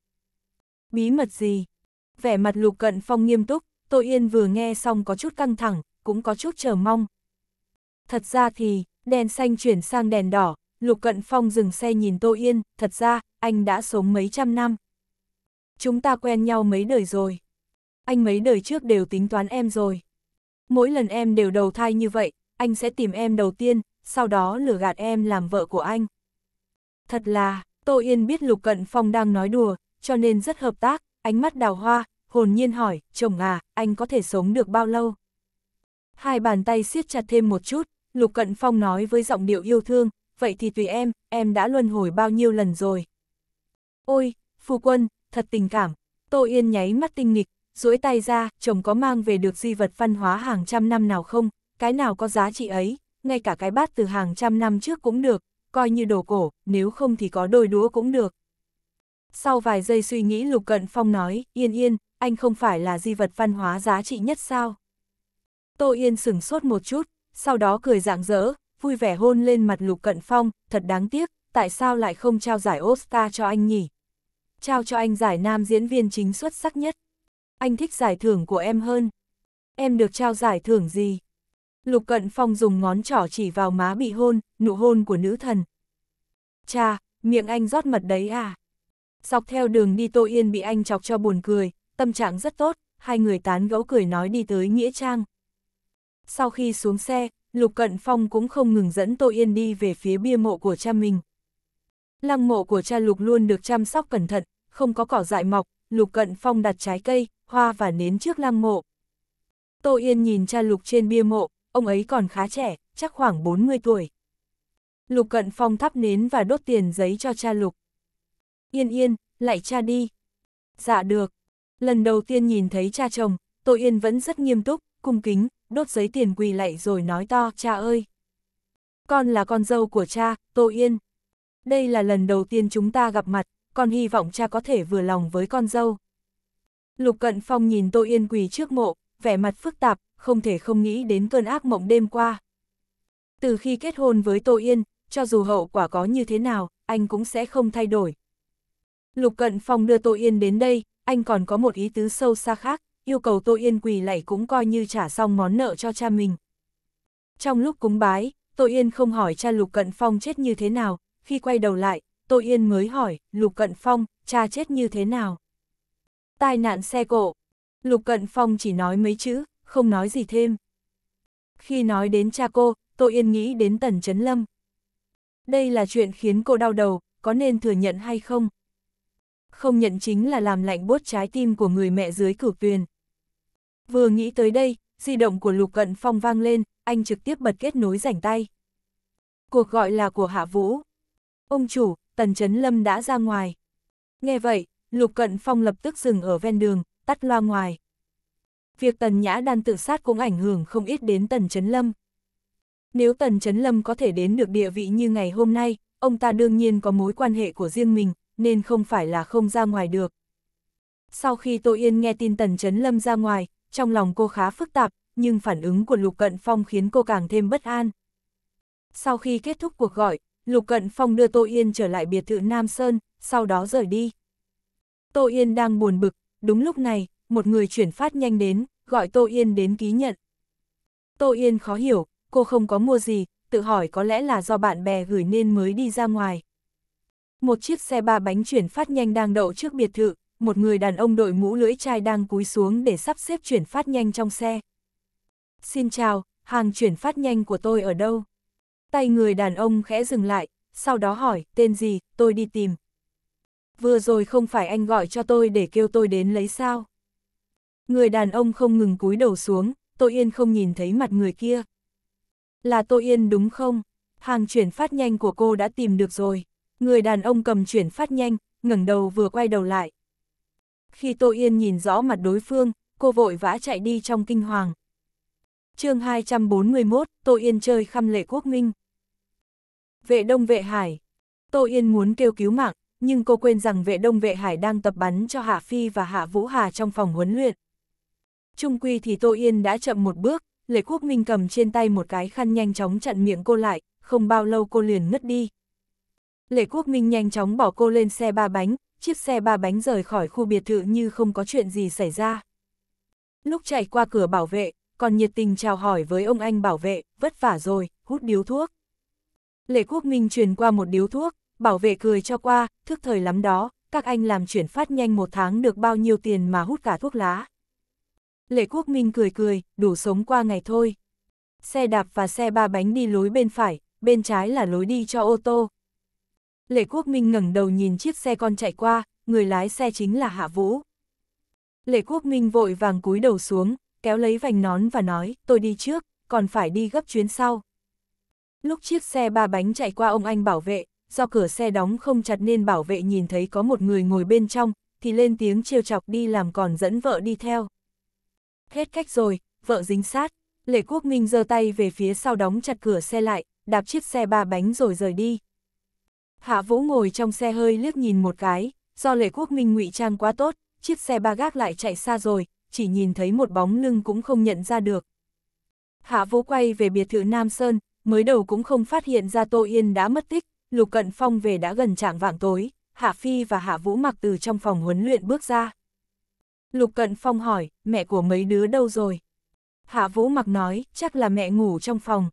Bí mật gì? Vẻ mặt lục cận phong nghiêm túc, Tô Yên vừa nghe xong có chút căng thẳng, cũng có chút chờ mong. Thật ra thì, đèn xanh chuyển sang đèn đỏ, lục cận phong dừng xe nhìn Tô Yên, thật ra, anh đã sống mấy trăm năm. Chúng ta quen nhau mấy đời rồi. Anh mấy đời trước đều tính toán em rồi. Mỗi lần em đều đầu thai như vậy, anh sẽ tìm em đầu tiên, sau đó lừa gạt em làm vợ của anh. Thật là, Tô Yên biết Lục Cận Phong đang nói đùa, cho nên rất hợp tác, ánh mắt đào hoa, hồn nhiên hỏi, chồng à, anh có thể sống được bao lâu? Hai bàn tay siết chặt thêm một chút, Lục Cận Phong nói với giọng điệu yêu thương, vậy thì tùy em, em đã luân hồi bao nhiêu lần rồi. Ôi, phu quân, thật tình cảm, Tô Yên nháy mắt tinh nghịch, duỗi tay ra, chồng có mang về được di vật văn hóa hàng trăm năm nào không, cái nào có giá trị ấy, ngay cả cái bát từ hàng trăm năm trước cũng được, coi như đồ cổ, nếu không thì có đôi đũa cũng được. Sau vài giây suy nghĩ Lục Cận Phong nói, yên yên, anh không phải là di vật văn hóa giá trị nhất sao? Tô Yên sửng sốt một chút, sau đó cười rạng rỡ, vui vẻ hôn lên mặt Lục Cận Phong, thật đáng tiếc, tại sao lại không trao giải Oscar cho anh nhỉ? Trao cho anh giải nam diễn viên chính xuất sắc nhất. Anh thích giải thưởng của em hơn. Em được trao giải thưởng gì? Lục Cận Phong dùng ngón trỏ chỉ vào má bị hôn, nụ hôn của nữ thần. Cha, miệng anh rót mật đấy à? Dọc theo đường đi Tô Yên bị anh chọc cho buồn cười, tâm trạng rất tốt, hai người tán gẫu cười nói đi tới Nghĩa Trang. Sau khi xuống xe, Lục Cận Phong cũng không ngừng dẫn Tô Yên đi về phía bia mộ của cha mình. Lăng mộ của cha Lục luôn được chăm sóc cẩn thận, không có cỏ dại mọc, Lục Cận Phong đặt trái cây, hoa và nến trước lăng mộ. Tô Yên nhìn cha Lục trên bia mộ, ông ấy còn khá trẻ, chắc khoảng 40 tuổi. Lục Cận Phong thắp nến và đốt tiền giấy cho cha Lục. Yên yên, lại cha đi. Dạ được. Lần đầu tiên nhìn thấy cha chồng, Tô Yên vẫn rất nghiêm túc, cung kính, đốt giấy tiền quỳ lạy rồi nói to, cha ơi. Con là con dâu của cha, Tô Yên. Đây là lần đầu tiên chúng ta gặp mặt, con hy vọng cha có thể vừa lòng với con dâu. Lục Cận Phong nhìn Tô Yên quỳ trước mộ, vẻ mặt phức tạp, không thể không nghĩ đến cơn ác mộng đêm qua. Từ khi kết hôn với Tô Yên, cho dù hậu quả có như thế nào, anh cũng sẽ không thay đổi. Lục Cận Phong đưa Tô Yên đến đây, anh còn có một ý tứ sâu xa khác, yêu cầu Tô Yên quỳ lạy cũng coi như trả xong món nợ cho cha mình. Trong lúc cúng bái, Tô Yên không hỏi cha Lục Cận Phong chết như thế nào, khi quay đầu lại, Tô Yên mới hỏi, Lục Cận Phong, cha chết như thế nào? Tai nạn xe cộ. Lục Cận Phong chỉ nói mấy chữ, không nói gì thêm. Khi nói đến cha cô, Tô Yên nghĩ đến Tần Trấn Lâm. Đây là chuyện khiến cô đau đầu, có nên thừa nhận hay không? Không nhận chính là làm lạnh buốt trái tim của người mẹ dưới cửu tuyền. Vừa nghĩ tới đây, di động của Lục Cận Phong vang lên, anh trực tiếp bật kết nối rảnh tay. Cuộc gọi là của Hạ Vũ. Ông chủ, Tần Trấn Lâm đã ra ngoài. Nghe vậy, Lục Cận Phong lập tức dừng ở ven đường, tắt loa ngoài việc Tần Nhã Đan tự sát cũng ảnh hưởng không ít đến Tần chấn Lâm. Nếu Tần chấn Lâm có thể đến được địa vị như ngày hôm nay, ông ta đương nhiên có mối quan hệ của riêng mình, nên không phải là không ra ngoài được. Sau khi Tô Yên nghe tin Tần chấn Lâm ra ngoài, trong lòng cô khá phức tạp, nhưng phản ứng của Lục Cận Phong khiến cô càng thêm bất an. Sau khi kết thúc cuộc gọi, Lục Cận Phong đưa Tô Yên trở lại biệt thự Nam Sơn, sau đó rời đi. Tô Yên đang buồn bực, đúng lúc này, một người chuyển phát nhanh đến, gọi Tô Yên đến ký nhận. Tô Yên khó hiểu, cô không có mua gì, tự hỏi có lẽ là do bạn bè gửi nên mới đi ra ngoài. Một chiếc xe ba bánh chuyển phát nhanh đang đậu trước biệt thự, một người đàn ông đội mũ lưỡi chai đang cúi xuống để sắp xếp chuyển phát nhanh trong xe. Xin chào, hàng chuyển phát nhanh của tôi ở đâu? Tay người đàn ông khẽ dừng lại, sau đó hỏi, tên gì, tôi đi tìm. Vừa rồi không phải anh gọi cho tôi để kêu tôi đến lấy sao? Người đàn ông không ngừng cúi đầu xuống, Tô Yên không nhìn thấy mặt người kia. Là Tô Yên đúng không? Hàng chuyển phát nhanh của cô đã tìm được rồi. Người đàn ông cầm chuyển phát nhanh, ngẩng đầu vừa quay đầu lại. Khi Tô Yên nhìn rõ mặt đối phương, cô vội vã chạy đi trong kinh hoàng. chương 241, Tô Yên chơi khăm lệ quốc minh. Vệ đông vệ hải. Tô Yên muốn kêu cứu mạng, nhưng cô quên rằng vệ đông vệ hải đang tập bắn cho Hạ Phi và Hạ Vũ Hà trong phòng huấn luyện. Trung quy thì Tô Yên đã chậm một bước, Lệ Quốc Minh cầm trên tay một cái khăn nhanh chóng chặn miệng cô lại, không bao lâu cô liền ngất đi. Lệ Quốc Minh nhanh chóng bỏ cô lên xe ba bánh, chiếc xe ba bánh rời khỏi khu biệt thự như không có chuyện gì xảy ra. Lúc chạy qua cửa bảo vệ, còn nhiệt tình chào hỏi với ông anh bảo vệ, vất vả rồi, hút điếu thuốc. Lệ Quốc Minh truyền qua một điếu thuốc, bảo vệ cười cho qua, thức thời lắm đó, các anh làm chuyển phát nhanh một tháng được bao nhiêu tiền mà hút cả thuốc lá. Lệ Quốc Minh cười cười, đủ sống qua ngày thôi. Xe đạp và xe ba bánh đi lối bên phải, bên trái là lối đi cho ô tô. Lệ Quốc Minh ngẩng đầu nhìn chiếc xe con chạy qua, người lái xe chính là Hạ Vũ. Lệ Quốc Minh vội vàng cúi đầu xuống, kéo lấy vành nón và nói, tôi đi trước, còn phải đi gấp chuyến sau. Lúc chiếc xe ba bánh chạy qua ông anh bảo vệ, do cửa xe đóng không chặt nên bảo vệ nhìn thấy có một người ngồi bên trong, thì lên tiếng trêu chọc đi làm còn dẫn vợ đi theo. Hết cách rồi, vợ dính sát. Lệ Quốc Minh giơ tay về phía sau đóng chặt cửa xe lại, đạp chiếc xe ba bánh rồi rời đi. Hạ Vũ ngồi trong xe hơi liếc nhìn một cái, do Lệ Quốc Minh ngụy trang quá tốt, chiếc xe ba gác lại chạy xa rồi, chỉ nhìn thấy một bóng lưng cũng không nhận ra được. Hạ Vũ quay về biệt thự Nam Sơn, mới đầu cũng không phát hiện ra Tô Yên đã mất tích, Lục Cận Phong về đã gần trạng vạng tối, Hạ Phi và Hạ Vũ mặc từ trong phòng huấn luyện bước ra. Lục Cận Phong hỏi, mẹ của mấy đứa đâu rồi? Hạ Vũ mặc nói, chắc là mẹ ngủ trong phòng.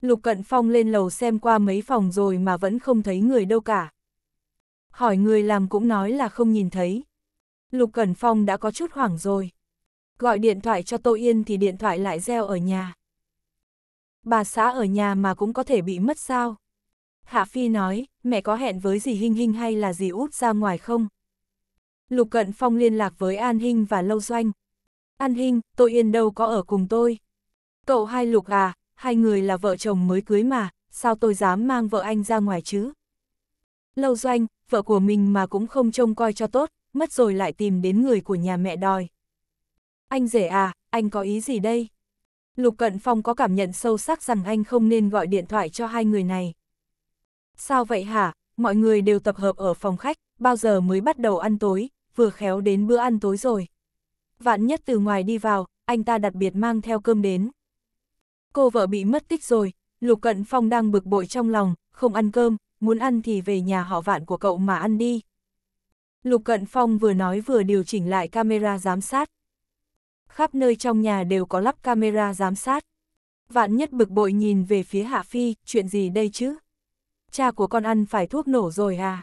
Lục Cận Phong lên lầu xem qua mấy phòng rồi mà vẫn không thấy người đâu cả. Hỏi người làm cũng nói là không nhìn thấy. Lục Cẩn Phong đã có chút hoảng rồi. Gọi điện thoại cho Tô Yên thì điện thoại lại reo ở nhà. Bà xã ở nhà mà cũng có thể bị mất sao? Hạ Phi nói, mẹ có hẹn với dì Hinh Hinh hay là dì Út ra ngoài không? Lục Cận Phong liên lạc với An Hinh và Lâu Doanh. An Hinh, tôi yên đâu có ở cùng tôi. Cậu hai Lục à, hai người là vợ chồng mới cưới mà, sao tôi dám mang vợ anh ra ngoài chứ? Lâu Doanh, vợ của mình mà cũng không trông coi cho tốt, mất rồi lại tìm đến người của nhà mẹ đòi. Anh rể à, anh có ý gì đây? Lục Cận Phong có cảm nhận sâu sắc rằng anh không nên gọi điện thoại cho hai người này. Sao vậy hả? Mọi người đều tập hợp ở phòng khách, bao giờ mới bắt đầu ăn tối, vừa khéo đến bữa ăn tối rồi. Vạn nhất từ ngoài đi vào, anh ta đặc biệt mang theo cơm đến. Cô vợ bị mất tích rồi, Lục Cận Phong đang bực bội trong lòng, không ăn cơm, muốn ăn thì về nhà họ vạn của cậu mà ăn đi. Lục Cận Phong vừa nói vừa điều chỉnh lại camera giám sát. Khắp nơi trong nhà đều có lắp camera giám sát. Vạn nhất bực bội nhìn về phía Hạ Phi, chuyện gì đây chứ? Cha của con ăn phải thuốc nổ rồi à?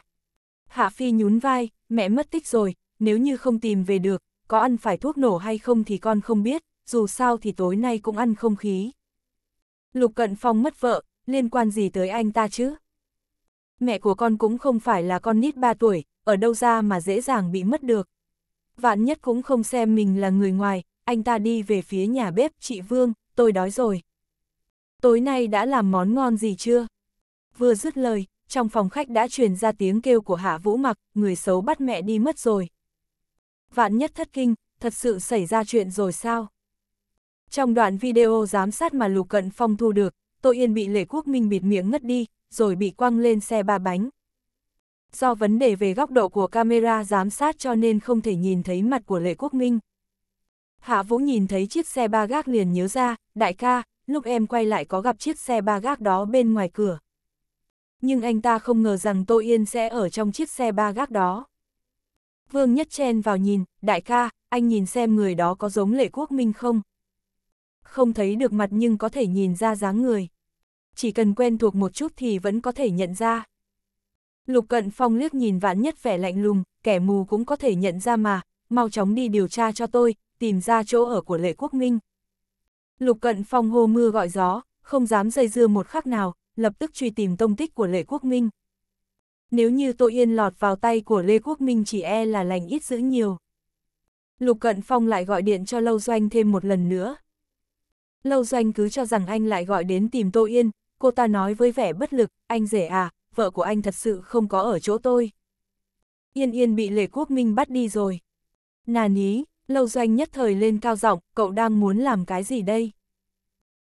Hạ Phi nhún vai, mẹ mất tích rồi, nếu như không tìm về được, có ăn phải thuốc nổ hay không thì con không biết, dù sao thì tối nay cũng ăn không khí. Lục Cận Phong mất vợ, liên quan gì tới anh ta chứ? Mẹ của con cũng không phải là con nít 3 tuổi, ở đâu ra mà dễ dàng bị mất được. Vạn nhất cũng không xem mình là người ngoài, anh ta đi về phía nhà bếp, chị Vương, tôi đói rồi. Tối nay đã làm món ngon gì chưa? Vừa dứt lời, trong phòng khách đã truyền ra tiếng kêu của Hạ Vũ Mặc, người xấu bắt mẹ đi mất rồi. Vạn nhất thất kinh, thật sự xảy ra chuyện rồi sao? Trong đoạn video giám sát mà Lục Cận Phong thu được, Tô Yên bị Lệ Quốc Minh bịt miệng ngất đi, rồi bị quăng lên xe ba bánh. Do vấn đề về góc độ của camera giám sát cho nên không thể nhìn thấy mặt của Lệ Quốc Minh. Hạ Vũ nhìn thấy chiếc xe ba gác liền nhớ ra, đại ca, lúc em quay lại có gặp chiếc xe ba gác đó bên ngoài cửa. Nhưng anh ta không ngờ rằng Tô Yên sẽ ở trong chiếc xe ba gác đó. Vương Nhất chen vào nhìn, đại ca, anh nhìn xem người đó có giống lệ quốc minh không? Không thấy được mặt nhưng có thể nhìn ra dáng người. Chỉ cần quen thuộc một chút thì vẫn có thể nhận ra. Lục Cận Phong liếc nhìn vạn Nhất vẻ lạnh lùng, kẻ mù cũng có thể nhận ra mà, mau chóng đi điều tra cho tôi, tìm ra chỗ ở của Lệ Quốc Minh. Lục Cận Phong hô mưa gọi gió, không dám dây dưa một khắc nào, lập tức truy tìm tông tích của Lệ Quốc Minh. Nếu như Tô Yên lọt vào tay của Lê Quốc Minh chỉ e là lành ít giữ nhiều. Lục Cận Phong lại gọi điện cho Lâu Doanh thêm một lần nữa. Lâu Doanh cứ cho rằng anh lại gọi đến tìm Tô Yên, cô ta nói với vẻ bất lực, anh rể à, vợ của anh thật sự không có ở chỗ tôi. Yên Yên bị Lê Quốc Minh bắt đi rồi. Nà ní, Lâu Doanh nhất thời lên cao giọng, cậu đang muốn làm cái gì đây?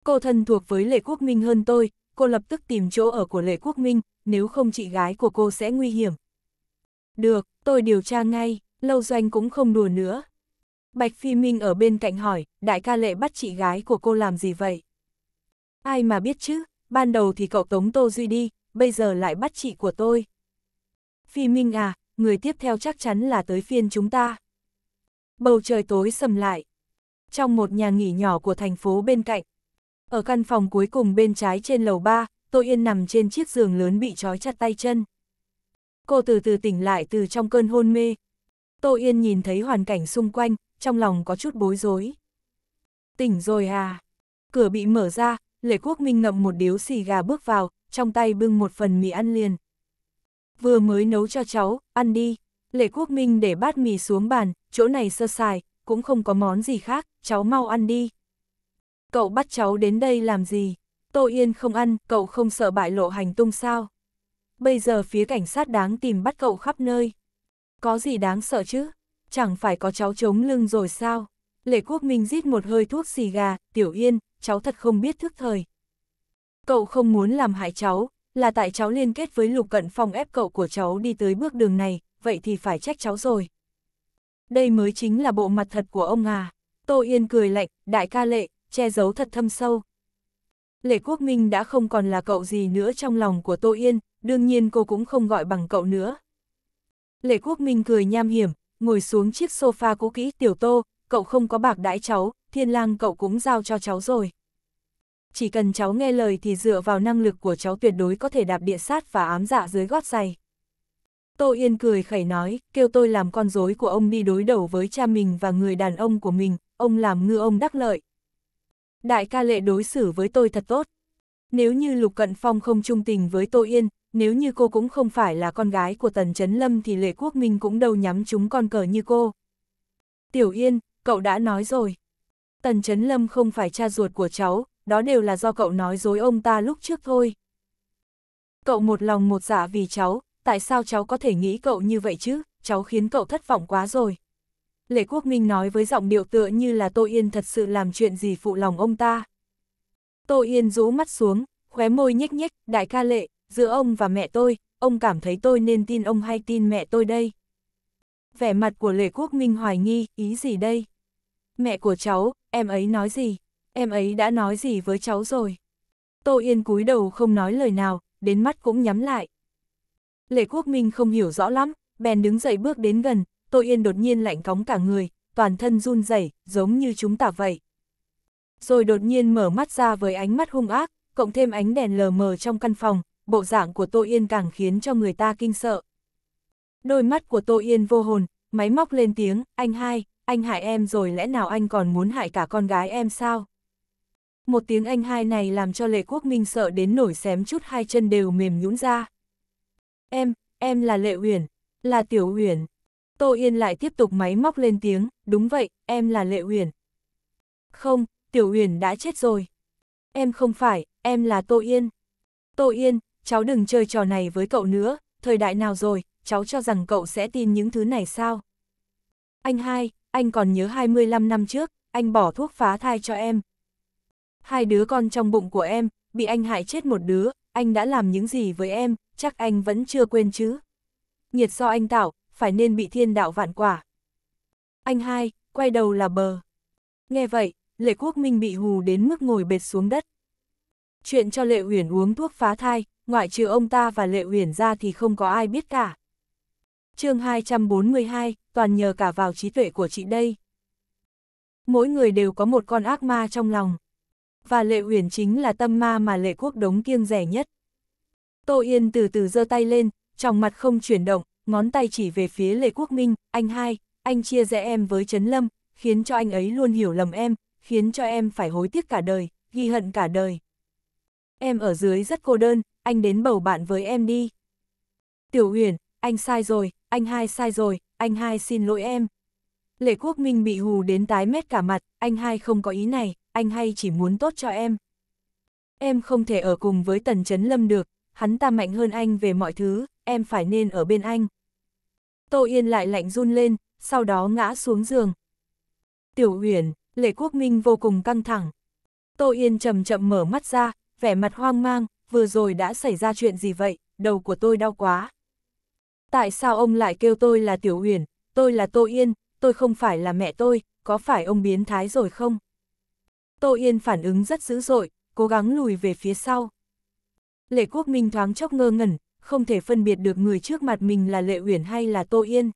Cô thân thuộc với Lệ Quốc Minh hơn tôi, cô lập tức tìm chỗ ở của Lệ Quốc Minh, nếu không chị gái của cô sẽ nguy hiểm. Được, tôi điều tra ngay, Lâu Doanh cũng không đùa nữa. Bạch Phi Minh ở bên cạnh hỏi, đại ca Lệ bắt chị gái của cô làm gì vậy? Ai mà biết chứ, ban đầu thì cậu tống Tô Duy đi, bây giờ lại bắt chị của tôi. Phi Minh à, người tiếp theo chắc chắn là tới phiên chúng ta. Bầu trời tối sầm lại. Trong một nhà nghỉ nhỏ của thành phố bên cạnh, ở căn phòng cuối cùng bên trái trên lầu 3, Tô Yên nằm trên chiếc giường lớn bị trói chặt tay chân. Cô từ từ tỉnh lại từ trong cơn hôn mê. Tô Yên nhìn thấy hoàn cảnh xung quanh, trong lòng có chút bối rối. Tỉnh rồi à? Cửa bị mở ra, Lệ Quốc Minh ngậm một điếu xì gà bước vào, trong tay bưng một phần mì ăn liền. Vừa mới nấu cho cháu, ăn đi. Lệ Quốc Minh để bát mì xuống bàn, chỗ này sơ sài, cũng không có món gì khác, cháu mau ăn đi. Cậu bắt cháu đến đây làm gì? Tô Yên không ăn, cậu không sợ bại lộ hành tung sao? Bây giờ phía cảnh sát đáng tìm bắt cậu khắp nơi. Có gì đáng sợ chứ? Chẳng phải có cháu chống lưng rồi sao? Lệ Quốc Minh rít một hơi thuốc xì gà, Tiểu Yên, cháu thật không biết thức thời. Cậu không muốn làm hại cháu, là tại cháu liên kết với Lục Cận Phong ép cậu của cháu đi tới bước đường này, vậy thì phải trách cháu rồi. Đây mới chính là bộ mặt thật của ông à. Tô Yên cười lạnh, đại ca lệ, che giấu thật thâm sâu. Lệ Quốc Minh đã không còn là cậu gì nữa trong lòng của Tô Yên, đương nhiên cô cũng không gọi bằng cậu nữa. Lệ Quốc Minh cười nham hiểm, ngồi xuống chiếc sofa cũ kỹ tiểu tô, cậu không có bạc đãi cháu, thiên lang cậu cũng giao cho cháu rồi. Chỉ cần cháu nghe lời thì dựa vào năng lực của cháu tuyệt đối có thể đạp địa sát và ám dạ dưới gót giày. Tô Yên cười khẩy nói, kêu tôi làm con rối của ông đi đối đầu với cha mình và người đàn ông của mình, ông làm ngư ông đắc lợi, Đại ca lệ đối xử với tôi thật tốt. Nếu như Lục Cận Phong không trung tình với Tô Yên, nếu như cô cũng không phải là con gái của Tần Trấn Lâm thì Lệ Quốc Minh cũng đâu nhắm chúng con cờ như cô. Tiểu Yên, cậu đã nói rồi. Tần Trấn Lâm không phải cha ruột của cháu, đó đều là do cậu nói dối ông ta lúc trước thôi. Cậu một lòng một dạ vì cháu, tại sao cháu có thể nghĩ cậu như vậy chứ, cháu khiến cậu thất vọng quá rồi. Lệ Quốc Minh nói với giọng điệu tựa như là Tô Yên thật sự làm chuyện gì phụ lòng ông ta. Tô Yên rũ mắt xuống, khóe môi nhếch nhếch, đại ca Lệ, giữa ông và mẹ tôi, ông cảm thấy tôi nên tin ông hay tin mẹ tôi đây? Vẻ mặt của Lệ Quốc Minh hoài nghi, ý gì đây? Mẹ của cháu, em ấy nói gì? Em ấy đã nói gì với cháu rồi? Tô Yên cúi đầu không nói lời nào, đến mắt cũng nhắm lại. Lệ Quốc Minh không hiểu rõ lắm, bèn đứng dậy bước đến gần, Tô Yên đột nhiên lạnh cóng cả người, toàn thân run rẩy giống như chúng ta vậy. Rồi đột nhiên mở mắt ra với ánh mắt hung ác, cộng thêm ánh đèn lờ mờ trong căn phòng, bộ dạng của Tô Yên càng khiến cho người ta kinh sợ. Đôi mắt của Tô Yên vô hồn, máy móc lên tiếng, anh hai, anh hại em rồi lẽ nào anh còn muốn hại cả con gái em sao? Một tiếng anh hai này làm cho Lệ Quốc Minh sợ đến nổi xém chút hai chân đều mềm nhũn ra. Em, em là Lệ Uyển, là Tiểu Uyển. Tô Yên lại tiếp tục máy móc lên tiếng, đúng vậy, em là Lệ Uyển. Không, Tiểu Uyển đã chết rồi. Em không phải, em là Tô Yên. Tô Yên, cháu đừng chơi trò này với cậu nữa, thời đại nào rồi, cháu cho rằng cậu sẽ tin những thứ này sao? Anh hai, anh còn nhớ 25 năm trước, anh bỏ thuốc phá thai cho em. Hai đứa con trong bụng của em, bị anh hại chết một đứa, anh đã làm những gì với em, chắc anh vẫn chưa quên chứ. Nhiệt do anh tạo, phải nên bị thiên đạo vạn quả. Anh hai, quay đầu là bờ. Nghe vậy, lệ quốc minh bị hù đến mức ngồi bệt xuống đất. Chuyện cho lệ uyển uống thuốc phá thai, ngoại trừ ông ta và lệ uyển ra thì không có ai biết cả. chương 242, toàn nhờ cả vào trí tuệ của chị đây. Mỗi người đều có một con ác ma trong lòng. Và lệ uyển chính là tâm ma mà lệ quốc đống kiêng rẻ nhất. Tô Yên từ từ giơ tay lên, trong mặt không chuyển động, ngón tay chỉ về phía Lê Quốc Minh, anh hai, anh chia rẽ em với Trấn Lâm, khiến cho anh ấy luôn hiểu lầm em, khiến cho em phải hối tiếc cả đời, ghi hận cả đời. Em ở dưới rất cô đơn, anh đến bầu bạn với em đi. Tiểu Huyền, anh sai rồi, anh hai sai rồi, anh hai xin lỗi em. Lệ Quốc Minh bị hù đến tái mét cả mặt, anh hai không có ý này, anh hai chỉ muốn tốt cho em. Em không thể ở cùng với Tần Trấn Lâm được, hắn ta mạnh hơn anh về mọi thứ, em phải nên ở bên anh. Tô Yên lại lạnh run lên, sau đó ngã xuống giường. Tiểu Uyển, Lệ Quốc Minh vô cùng căng thẳng. Tô Yên chậm chậm mở mắt ra, vẻ mặt hoang mang, vừa rồi đã xảy ra chuyện gì vậy, đầu của tôi đau quá. Tại sao ông lại kêu tôi là Tiểu Uyển, tôi là Tô Yên, tôi không phải là mẹ tôi, có phải ông biến thái rồi không? Tô Yên phản ứng rất dữ dội, cố gắng lùi về phía sau. Lệ Quốc Minh thoáng chốc ngơ ngẩn, không thể phân biệt được người trước mặt mình là Lệ Uyển hay là Tô Yên.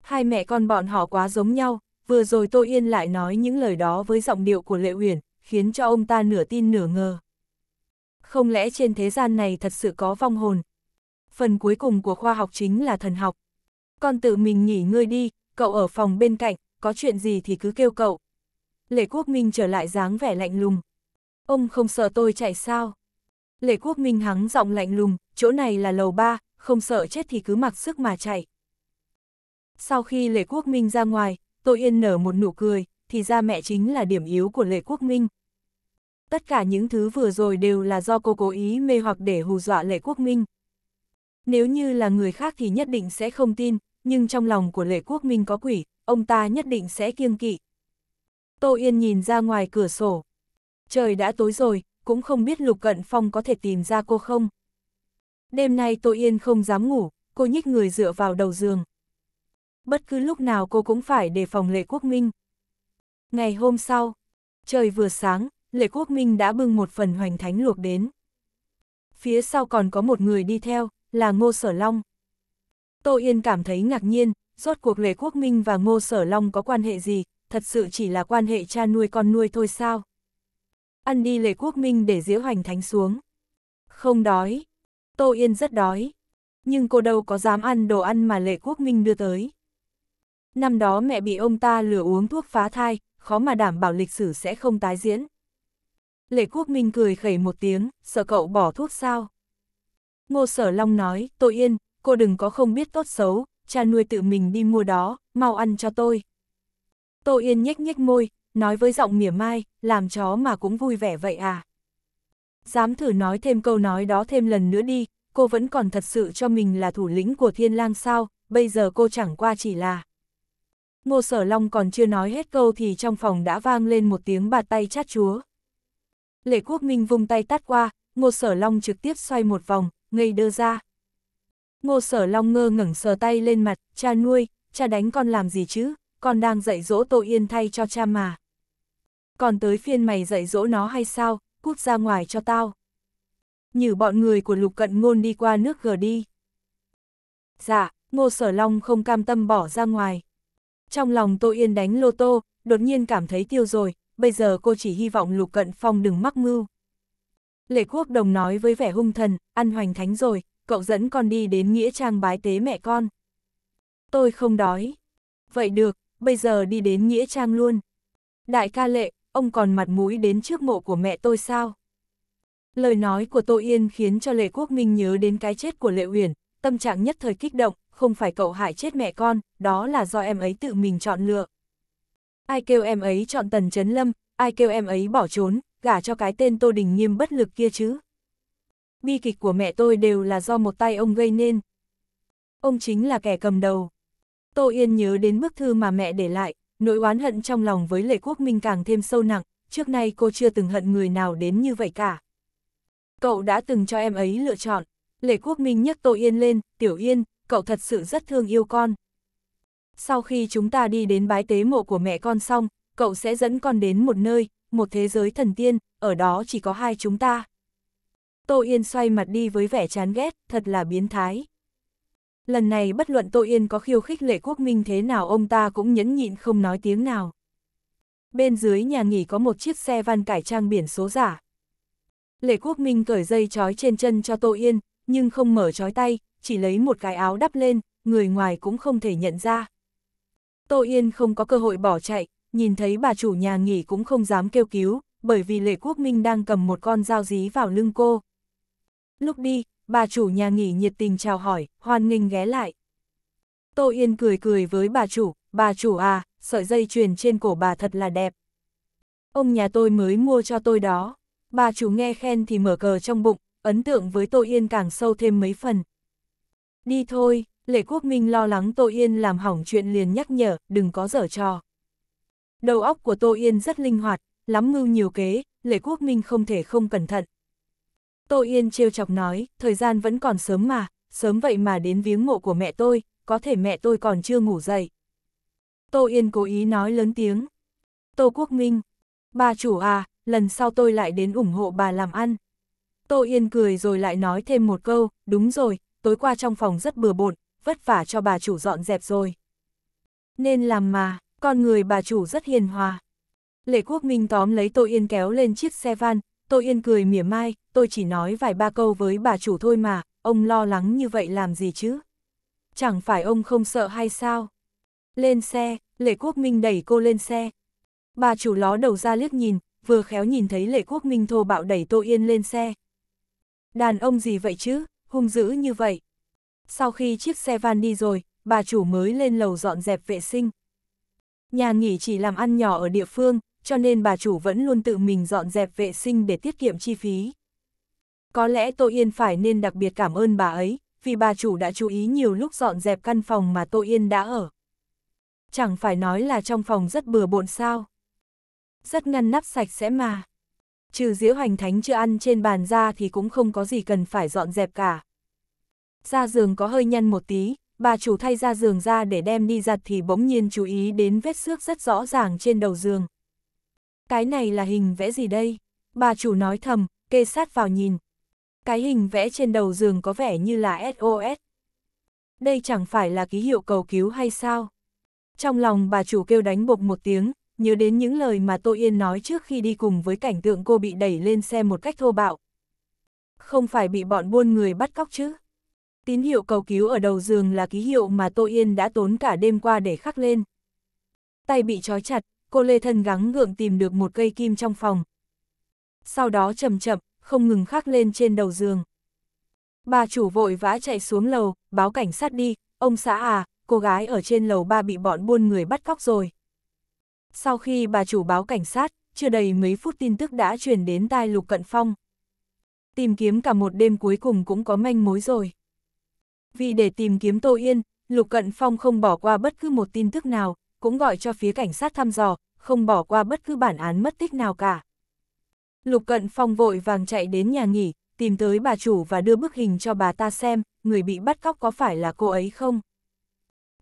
Hai mẹ con bọn họ quá giống nhau, vừa rồi Tô Yên lại nói những lời đó với giọng điệu của Lệ Uyển, khiến cho ông ta nửa tin nửa ngờ. Không lẽ trên thế gian này thật sự có vong hồn? Phần cuối cùng của khoa học chính là thần học. Con tự mình nghỉ ngơi đi, cậu ở phòng bên cạnh, có chuyện gì thì cứ kêu cậu. Lệ Quốc Minh trở lại dáng vẻ lạnh lùng. Ông không sợ tôi chạy sao? Lệ Quốc Minh hắng giọng lạnh lùng, chỗ này là lầu ba, không sợ chết thì cứ mặc sức mà chạy. Sau khi Lệ Quốc Minh ra ngoài, Tô Yên nở một nụ cười, thì ra mẹ chính là điểm yếu của Lệ Quốc Minh. Tất cả những thứ vừa rồi đều là do cô cố ý mê hoặc để hù dọa Lệ Quốc Minh. Nếu như là người khác thì nhất định sẽ không tin, nhưng trong lòng của Lệ Quốc Minh có quỷ, ông ta nhất định sẽ kiêng kỵ. Tô Yên nhìn ra ngoài cửa sổ. Trời đã tối rồi, cũng không biết Lục Cận Phong có thể tìm ra cô không. Đêm nay Tô Yên không dám ngủ, cô nhích người dựa vào đầu giường. Bất cứ lúc nào cô cũng phải đề phòng Lệ Quốc Minh. Ngày hôm sau, trời vừa sáng, Lệ Quốc Minh đã bưng một phần hoành thánh luộc đến. Phía sau còn có một người đi theo, là Ngô Sở Long. Tô Yên cảm thấy ngạc nhiên, rốt cuộc Lệ Quốc Minh và Ngô Sở Long có quan hệ gì, thật sự chỉ là quan hệ cha nuôi con nuôi thôi sao? ăn đi lệ quốc minh để diễu hành thánh xuống. Không đói. Tô Yên rất đói. Nhưng cô đâu có dám ăn đồ ăn mà lệ quốc minh đưa tới. Năm đó mẹ bị ông ta lừa uống thuốc phá thai, khó mà đảm bảo lịch sử sẽ không tái diễn. Lệ quốc minh cười khẩy một tiếng, sợ cậu bỏ thuốc sao. Ngô sở long nói, Tô Yên, cô đừng có không biết tốt xấu, cha nuôi tự mình đi mua đó, mau ăn cho tôi. Tô Yên nhếch nhếch môi, nói với giọng mỉa mai, làm chó mà cũng vui vẻ vậy à. Dám thử nói thêm câu nói đó thêm lần nữa đi, cô vẫn còn thật sự cho mình là thủ lĩnh của thiên lang sao, bây giờ cô chẳng qua chỉ là. Ngô Sở Long còn chưa nói hết câu thì trong phòng đã vang lên một tiếng bạt tay chát chúa. Lệ Quốc Minh vung tay tát qua, Ngô Sở Long trực tiếp xoay một vòng, ngây đơ ra. Ngô Sở Long ngơ ngẩn sờ tay lên mặt, cha nuôi, cha đánh con làm gì chứ, con đang dạy dỗ tội Yên thay cho cha mà còn tới phiên mày dạy dỗ nó hay sao, cút ra ngoài cho tao. như bọn người của lục cận ngôn đi qua nước gờ đi. Dạ, ngô sở long không cam tâm bỏ ra ngoài. Trong lòng Tô Yên đánh lô tô, đột nhiên cảm thấy tiêu rồi, bây giờ cô chỉ hy vọng lục cận phong đừng mắc mưu. Lệ quốc đồng nói với vẻ hung thần, ăn hoành thánh rồi, cậu dẫn con đi đến Nghĩa Trang bái tế mẹ con. Tôi không đói. Vậy được, bây giờ đi đến Nghĩa Trang luôn. Đại ca lệ, ông còn mặt mũi đến trước mộ của mẹ tôi sao? Lời nói của Tô Yên khiến cho Lệ Quốc Minh nhớ đến cái chết của Lệ Uyển, tâm trạng nhất thời kích động, không phải cậu hại chết mẹ con, đó là do em ấy tự mình chọn lựa. Ai kêu em ấy chọn Tần Trấn Lâm, ai kêu em ấy bỏ trốn, gả cho cái tên Tô Đình Nghiêm bất lực kia chứ? Bi kịch của mẹ tôi đều là do một tay ông gây nên. Ông chính là kẻ cầm đầu. Tô Yên nhớ đến bức thư mà mẹ để lại, nỗi oán hận trong lòng với lệ quốc minh càng thêm sâu nặng, trước nay cô chưa từng hận người nào đến như vậy cả. Cậu đã từng cho em ấy lựa chọn, lệ quốc minh nhấc Tô Yên lên, Tiểu Yên, cậu thật sự rất thương yêu con. Sau khi chúng ta đi đến bái tế mộ của mẹ con xong, cậu sẽ dẫn con đến một nơi, một thế giới thần tiên, ở đó chỉ có hai chúng ta. Tô Yên xoay mặt đi với vẻ chán ghét, thật là biến thái lần này bất luận Tô Yên có khiêu khích lệ quốc minh thế nào ông ta cũng nhẫn nhịn không nói tiếng nào. Bên dưới nhà nghỉ có một chiếc xe van cải trang biển số giả. Lệ quốc minh cởi dây trói trên chân cho Tô Yên, nhưng không mở trói tay, chỉ lấy một cái áo đắp lên, người ngoài cũng không thể nhận ra. Tô Yên không có cơ hội bỏ chạy, nhìn thấy bà chủ nhà nghỉ cũng không dám kêu cứu, bởi vì Lệ Quốc Minh đang cầm một con dao dí vào lưng cô. Lúc đi, bà chủ nhà nghỉ nhiệt tình chào hỏi, hoan nghênh ghé lại. Tô Yên cười cười với bà chủ, bà chủ à, sợi dây chuyền trên cổ bà thật là đẹp. Ông nhà tôi mới mua cho tôi đó. Bà chủ nghe khen thì mở cờ trong bụng, ấn tượng với Tô Yên càng sâu thêm mấy phần. Đi thôi, Lệ Quốc Minh lo lắng Tô Yên làm hỏng chuyện liền nhắc nhở, đừng có dở trò. Đầu óc của Tô Yên rất linh hoạt, lắm mưu nhiều kế, Lệ Quốc Minh không thể không cẩn thận. Tô Yên trêu chọc nói, thời gian vẫn còn sớm mà, sớm vậy mà đến viếng mộ của mẹ tôi, có thể mẹ tôi còn chưa ngủ dậy. Tô Yên cố ý nói lớn tiếng. Tô Quốc Minh, bà chủ à, lần sau tôi lại đến ủng hộ bà làm ăn. Tô Yên cười rồi lại nói thêm một câu, đúng rồi, tối qua trong phòng rất bừa bộn, vất vả cho bà chủ dọn dẹp rồi. Nên làm mà, con người bà chủ rất hiền hòa. Lệ Quốc Minh tóm lấy Tô Yên kéo lên chiếc xe van, Tô Yên cười mỉa mai, tôi chỉ nói vài ba câu với bà chủ thôi mà, ông lo lắng như vậy làm gì chứ? Chẳng phải ông không sợ hay sao? Lên xe, Lệ Quốc Minh đẩy cô lên xe. Bà chủ ló đầu ra liếc nhìn, vừa khéo nhìn thấy Lệ Quốc Minh thô bạo đẩy Tô Yên lên xe. Đàn ông gì vậy chứ, hung dữ như vậy. Sau khi chiếc xe van đi rồi, bà chủ mới lên lầu dọn dẹp vệ sinh. Nhà nghỉ chỉ làm ăn nhỏ ở địa phương, cho nên bà chủ vẫn luôn tự mình dọn dẹp vệ sinh để tiết kiệm chi phí. Có lẽ Tô Yên phải nên đặc biệt cảm ơn bà ấy, vì bà chủ đã chú ý nhiều lúc dọn dẹp căn phòng mà Tô Yên đã ở. Chẳng phải nói là trong phòng rất bừa bộn sao. Rất ngăn nắp sạch sẽ mà. Trừ diễu hành thánh chưa ăn trên bàn ra thì cũng không có gì cần phải dọn dẹp cả. Ra giường có hơi nhăn một tí, bà chủ thay ra giường ra để đem đi giặt thì bỗng nhiên chú ý đến vết xước rất rõ ràng trên đầu giường, cái này là hình vẽ gì đây? Bà chủ nói thầm, kê sát vào nhìn. Cái hình vẽ trên đầu giường có vẻ như là SOS. Đây chẳng phải là ký hiệu cầu cứu hay sao? Trong lòng bà chủ kêu đánh bộc một tiếng, nhớ đến những lời mà Tô Yên nói trước khi đi cùng với cảnh tượng cô bị đẩy lên xe một cách thô bạo. Không phải bị bọn buôn người bắt cóc chứ? Tín hiệu cầu cứu ở đầu giường là ký hiệu mà Tô Yên đã tốn cả đêm qua để khắc lên. Tay bị trói chặt, cô Lê Thân gắng gượng tìm được một cây kim trong phòng. Sau đó chậm chậm, không ngừng khắc lên trên đầu giường. Bà chủ vội vã chạy xuống lầu, báo cảnh sát đi, ông xã à, cô gái ở trên lầu ba bị bọn buôn người bắt cóc rồi. Sau khi bà chủ báo cảnh sát, chưa đầy mấy phút tin tức đã truyền đến tai Lục Cận Phong. Tìm kiếm cả một đêm cuối cùng cũng có manh mối rồi. Vì để tìm kiếm Tô Yên, Lục Cận Phong không bỏ qua bất cứ một tin tức nào, cũng gọi cho phía cảnh sát thăm dò, không bỏ qua bất cứ bản án mất tích nào cả. Lục Cận Phong vội vàng chạy đến nhà nghỉ, tìm tới bà chủ và đưa bức hình cho bà ta xem, người bị bắt cóc có phải là cô ấy không?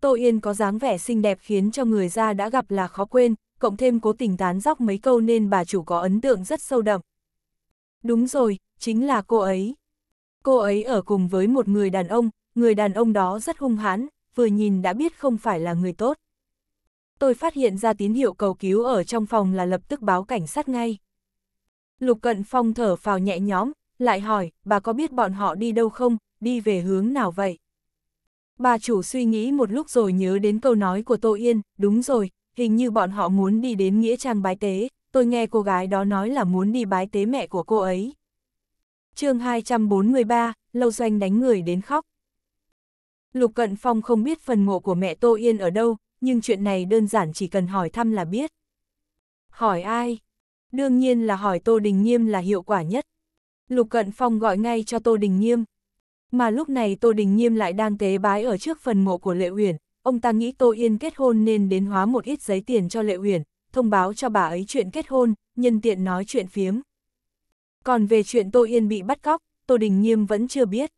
Tô Yên có dáng vẻ xinh đẹp khiến cho người ra đã gặp là khó quên, cộng thêm cố tình tán dóc mấy câu nên bà chủ có ấn tượng rất sâu đậm. Đúng rồi, chính là cô ấy. Cô ấy ở cùng với một người đàn ông, người đàn ông đó rất hung hãn, vừa nhìn đã biết không phải là người tốt tôi phát hiện ra tín hiệu cầu cứu ở trong phòng là lập tức báo cảnh sát ngay. Lục Cận Phong thở phào nhẹ nhõm, lại hỏi, bà có biết bọn họ đi đâu không, đi về hướng nào vậy? Bà chủ suy nghĩ một lúc rồi nhớ đến câu nói của Tô Yên, đúng rồi, hình như bọn họ muốn đi đến Nghĩa Trang bái tế, tôi nghe cô gái đó nói là muốn đi bái tế mẹ của cô ấy. chương 243, Lâu Doanh đánh người đến khóc. Lục Cận Phong không biết phần mộ của mẹ Tô Yên ở đâu, nhưng chuyện này đơn giản chỉ cần hỏi thăm là biết. Hỏi ai? Đương nhiên là hỏi Tô Đình Nghiêm là hiệu quả nhất. Lục Cận Phong gọi ngay cho Tô Đình Nghiêm. Mà lúc này Tô Đình Nghiêm lại đang tế bái ở trước phần mộ của Lệ Uyển, ông ta nghĩ Tô Yên kết hôn nên đến hóa một ít giấy tiền cho Lệ Uyển, thông báo cho bà ấy chuyện kết hôn, nhân tiện nói chuyện phiếm. Còn về chuyện Tô Yên bị bắt cóc, Tô Đình Nghiêm vẫn chưa biết.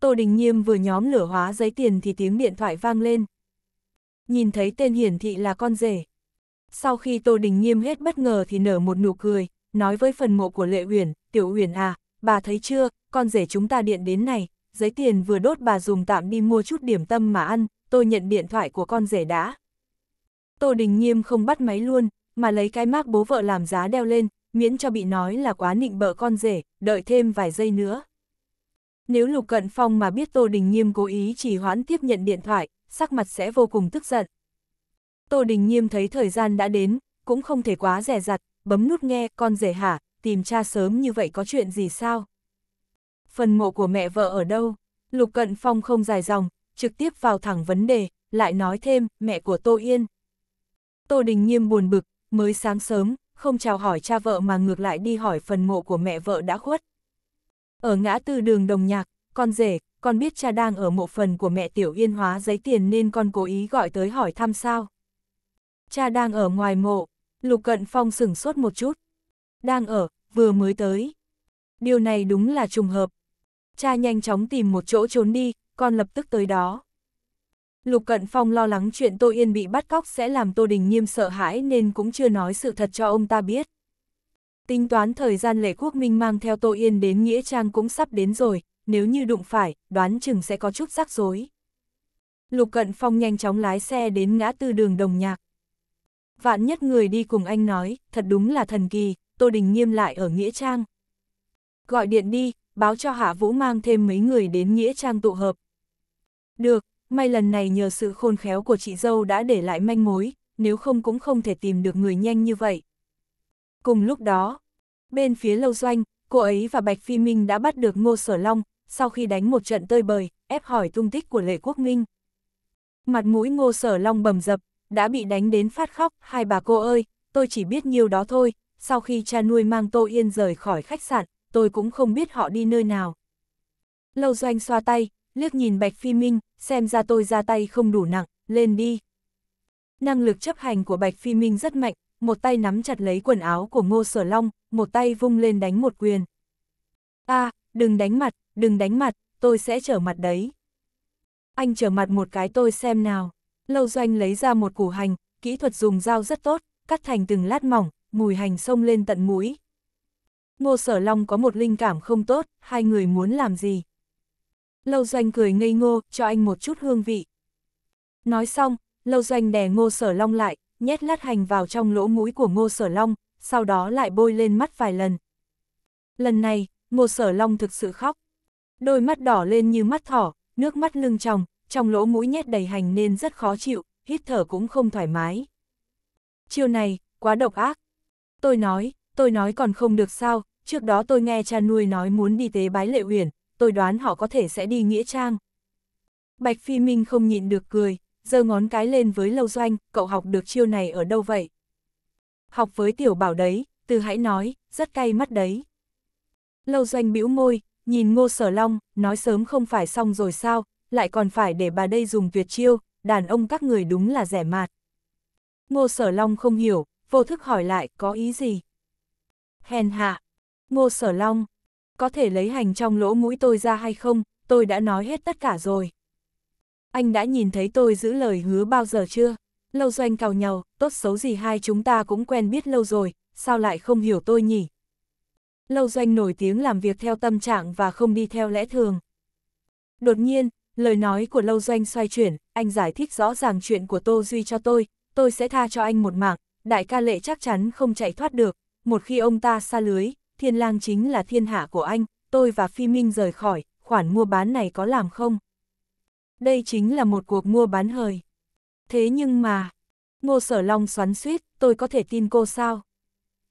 Tô Đình Nghiêm vừa nhóm lửa hóa giấy tiền thì tiếng điện thoại vang lên nhìn thấy tên hiển thị là con rể. Sau khi Tô Đình Nghiêm hết bất ngờ thì nở một nụ cười, nói với phần mộ của Lệ Uyển, "Tiểu Uyển à, bà thấy chưa, con rể chúng ta điện đến này, giấy tiền vừa đốt bà dùng tạm đi mua chút điểm tâm mà ăn, tôi nhận điện thoại của con rể đã." Tô Đình Nghiêm không bắt máy luôn, mà lấy cái mác bố vợ làm giá đeo lên, miễn cho bị nói là quá nịnh bợ con rể, đợi thêm vài giây nữa. Nếu Lục Cận Phong mà biết Tô Đình Nghiêm cố ý chỉ hoãn tiếp nhận điện thoại, sắc mặt sẽ vô cùng tức giận. Tô Đình Nhiêm thấy thời gian đã đến, cũng không thể quá rẻ rặt, bấm nút nghe con rể hả, tìm cha sớm như vậy có chuyện gì sao? Phần mộ của mẹ vợ ở đâu? Lục Cận Phong không dài dòng, trực tiếp vào thẳng vấn đề, lại nói thêm, mẹ của Tô Yên. Tô Đình Nhiêm buồn bực, mới sáng sớm, không chào hỏi cha vợ mà ngược lại đi hỏi phần mộ của mẹ vợ đã khuất. Ở ngã tư đường Đồng Nhạc, con rể, con biết cha đang ở mộ phần của mẹ Tiểu Yên hóa giấy tiền nên con cố ý gọi tới hỏi thăm sao. Cha đang ở ngoài mộ, Lục Cận Phong sửng sốt một chút. Đang ở, vừa mới tới. Điều này đúng là trùng hợp. Cha nhanh chóng tìm một chỗ trốn đi, con lập tức tới đó. Lục Cận Phong lo lắng chuyện Tô Yên bị bắt cóc sẽ làm Tô Đình Nghiêm sợ hãi nên cũng chưa nói sự thật cho ông ta biết. Tính toán thời gian lễ quốc minh mang theo Tô Yên đến Nghĩa Trang cũng sắp đến rồi, nếu như đụng phải, đoán chừng sẽ có chút rắc rối. Lục Cận Phong nhanh chóng lái xe đến ngã tư đường Đồng Nhạc. Vạn nhất người đi cùng anh nói, thật đúng là thần kỳ, Tô Đình Nghiêm lại ở Nghĩa Trang. Gọi điện đi, báo cho Hạ Vũ mang thêm mấy người đến Nghĩa Trang tụ hợp. Được, may lần này nhờ sự khôn khéo của chị dâu đã để lại manh mối, nếu không cũng không thể tìm được người nhanh như vậy. Cùng lúc đó, bên phía lâu doanh, cô ấy và Bạch Phi Minh đã bắt được Ngô Sở Long, sau khi đánh một trận tơi bời, ép hỏi tung tích của Lệ Quốc Minh. Mặt mũi ngô sở long bầm dập, đã bị đánh đến phát khóc, hai bà cô ơi, tôi chỉ biết nhiều đó thôi, sau khi cha nuôi mang Tô Yên rời khỏi khách sạn, tôi cũng không biết họ đi nơi nào. Lâu doanh xoa tay, liếc nhìn Bạch Phi Minh, xem ra tôi ra tay không đủ nặng, lên đi. Năng lực chấp hành của Bạch Phi Minh rất mạnh, một tay nắm chặt lấy quần áo của Ngô Sở Long, một tay vung lên đánh một quyền. a à, đừng đánh mặt, đừng đánh mặt, tôi sẽ trở mặt đấy. Anh trở mặt một cái tôi xem nào. Lâu doanh lấy ra một củ hành, kỹ thuật dùng dao rất tốt, cắt thành từng lát mỏng, mùi hành sông lên tận mũi. Ngô Sở Long có một linh cảm không tốt, hai người muốn làm gì? Lâu doanh cười ngây ngô, cho anh một chút hương vị. Nói xong, lâu doanh đè Ngô Sở Long lại, nhét lát hành vào trong lỗ mũi của Ngô Sở Long, sau đó lại bôi lên mắt vài lần. Lần này, Ngô Sở Long thực sự khóc đôi mắt đỏ lên như mắt thỏ, nước mắt lưng tròng, trong lỗ mũi nhét đầy hành nên rất khó chịu, hít thở cũng không thoải mái. Chiêu này, quá độc ác. Tôi nói, tôi nói còn không được sao, trước đó tôi nghe cha nuôi nói muốn đi tế bái lệ huyền, tôi đoán họ có thể sẽ đi Nghĩa Trang. Bạch Phi Minh không nhịn được cười, giơ ngón cái lên với Lâu Doanh, cậu học được chiêu này ở đâu vậy? Học với tiểu bảo đấy, từ hãy nói, rất cay mắt đấy. Lâu Doanh bĩu môi, Nhìn ngô sở long, nói sớm không phải xong rồi sao, lại còn phải để bà đây dùng tuyệt chiêu, đàn ông các người đúng là rẻ mạt. Ngô sở long không hiểu, vô thức hỏi lại có ý gì. Hèn hạ, ngô sở long, có thể lấy hành trong lỗ mũi tôi ra hay không, tôi đã nói hết tất cả rồi. Anh đã nhìn thấy tôi giữ lời hứa bao giờ chưa? Lâu doanh cào nhau, tốt xấu gì hai chúng ta cũng quen biết lâu rồi, sao lại không hiểu tôi nhỉ? Lâu doanh nổi tiếng làm việc theo tâm trạng và không đi theo lẽ thường. Đột nhiên, lời nói của lâu doanh xoay chuyển, anh giải thích rõ ràng chuyện của Tô Duy cho tôi, tôi sẽ tha cho anh một mạng, đại ca lệ chắc chắn không chạy thoát được, một khi ông ta xa lưới, thiên lang chính là thiên hạ của anh, tôi và Phi Minh rời khỏi, khoản mua bán này có làm không? Đây chính là một cuộc mua bán hời. Thế nhưng mà, Ngô Sở Long xoắn suýt, tôi có thể tin cô sao?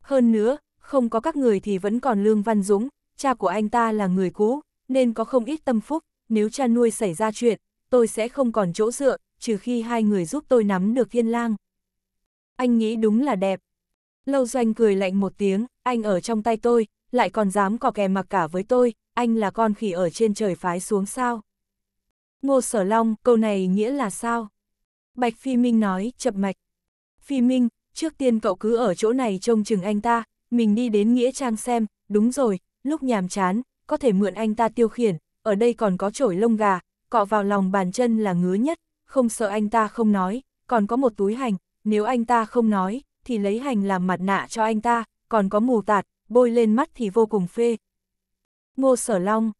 Hơn nữa, không có các người thì vẫn còn Lương Văn Dũng, cha của anh ta là người cũ, nên có không ít tâm phúc, nếu cha nuôi xảy ra chuyện, tôi sẽ không còn chỗ dựa, trừ khi hai người giúp tôi nắm được thiên lang. Anh nghĩ đúng là đẹp. Lâu doanh cười lạnh một tiếng, anh ở trong tay tôi, lại còn dám cò kè mặc cả với tôi, anh là con khỉ ở trên trời phái xuống sao. Ngô Sở Long, câu này nghĩa là sao? Bạch Phi Minh nói, chập mạch. Phi Minh, trước tiên cậu cứ ở chỗ này trông chừng anh ta, mình đi đến Nghĩa Trang xem, đúng rồi, lúc nhàm chán, có thể mượn anh ta tiêu khiển, ở đây còn có chổi lông gà, cọ vào lòng bàn chân là ngứa nhất, không sợ anh ta không nói, còn có một túi hành, nếu anh ta không nói, thì lấy hành làm mặt nạ cho anh ta, còn có mù tạt, bôi lên mắt thì vô cùng phê. Ngô Sở Long,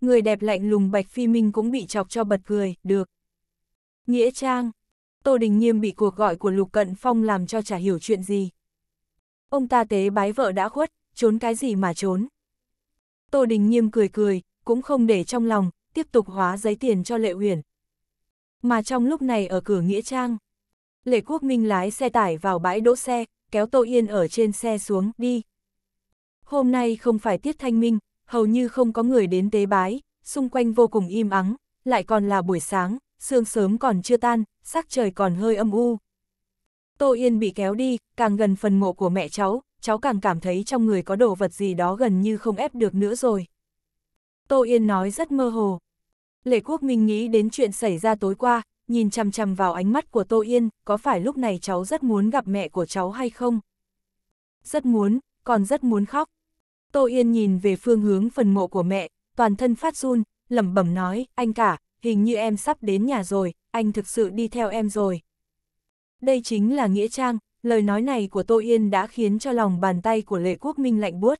người đẹp lạnh lùng Bạch Phi Minh cũng bị chọc cho bật cười, được. Nghĩa Trang, Tô Đình Nghiêm bị cuộc gọi của Lục Cận Phong làm cho chả hiểu chuyện gì ông ta tế bái vợ đã khuất, trốn cái gì mà trốn. Tô Đình Nghiêm cười cười, cũng không để trong lòng, tiếp tục hóa giấy tiền cho Lệ Huyền. Mà trong lúc này ở cửa Nghĩa Trang, Lệ Quốc Minh lái xe tải vào bãi đỗ xe, kéo Tô Yên ở trên xe xuống, đi. Hôm nay không phải tiết thanh minh, hầu như không có người đến tế bái, xung quanh vô cùng im ắng, lại còn là buổi sáng, sương sớm còn chưa tan, sắc trời còn hơi âm u. Tô Yên bị kéo đi, càng gần phần mộ của mẹ cháu, cháu càng cảm thấy trong người có đồ vật gì đó gần như không ép được nữa rồi. Tô Yên nói rất mơ hồ. Lệ Quốc Minh nghĩ đến chuyện xảy ra tối qua, nhìn chằm chằm vào ánh mắt của Tô Yên, có phải lúc này cháu rất muốn gặp mẹ của cháu hay không? Rất muốn, còn rất muốn khóc. Tô Yên nhìn về phương hướng phần mộ của mẹ, toàn thân phát run, lẩm bẩm nói, anh cả, hình như em sắp đến nhà rồi, anh thực sự đi theo em rồi đây chính là nghĩa trang, lời nói này của Tô Yên đã khiến cho lòng bàn tay của Lệ Quốc Minh lạnh buốt.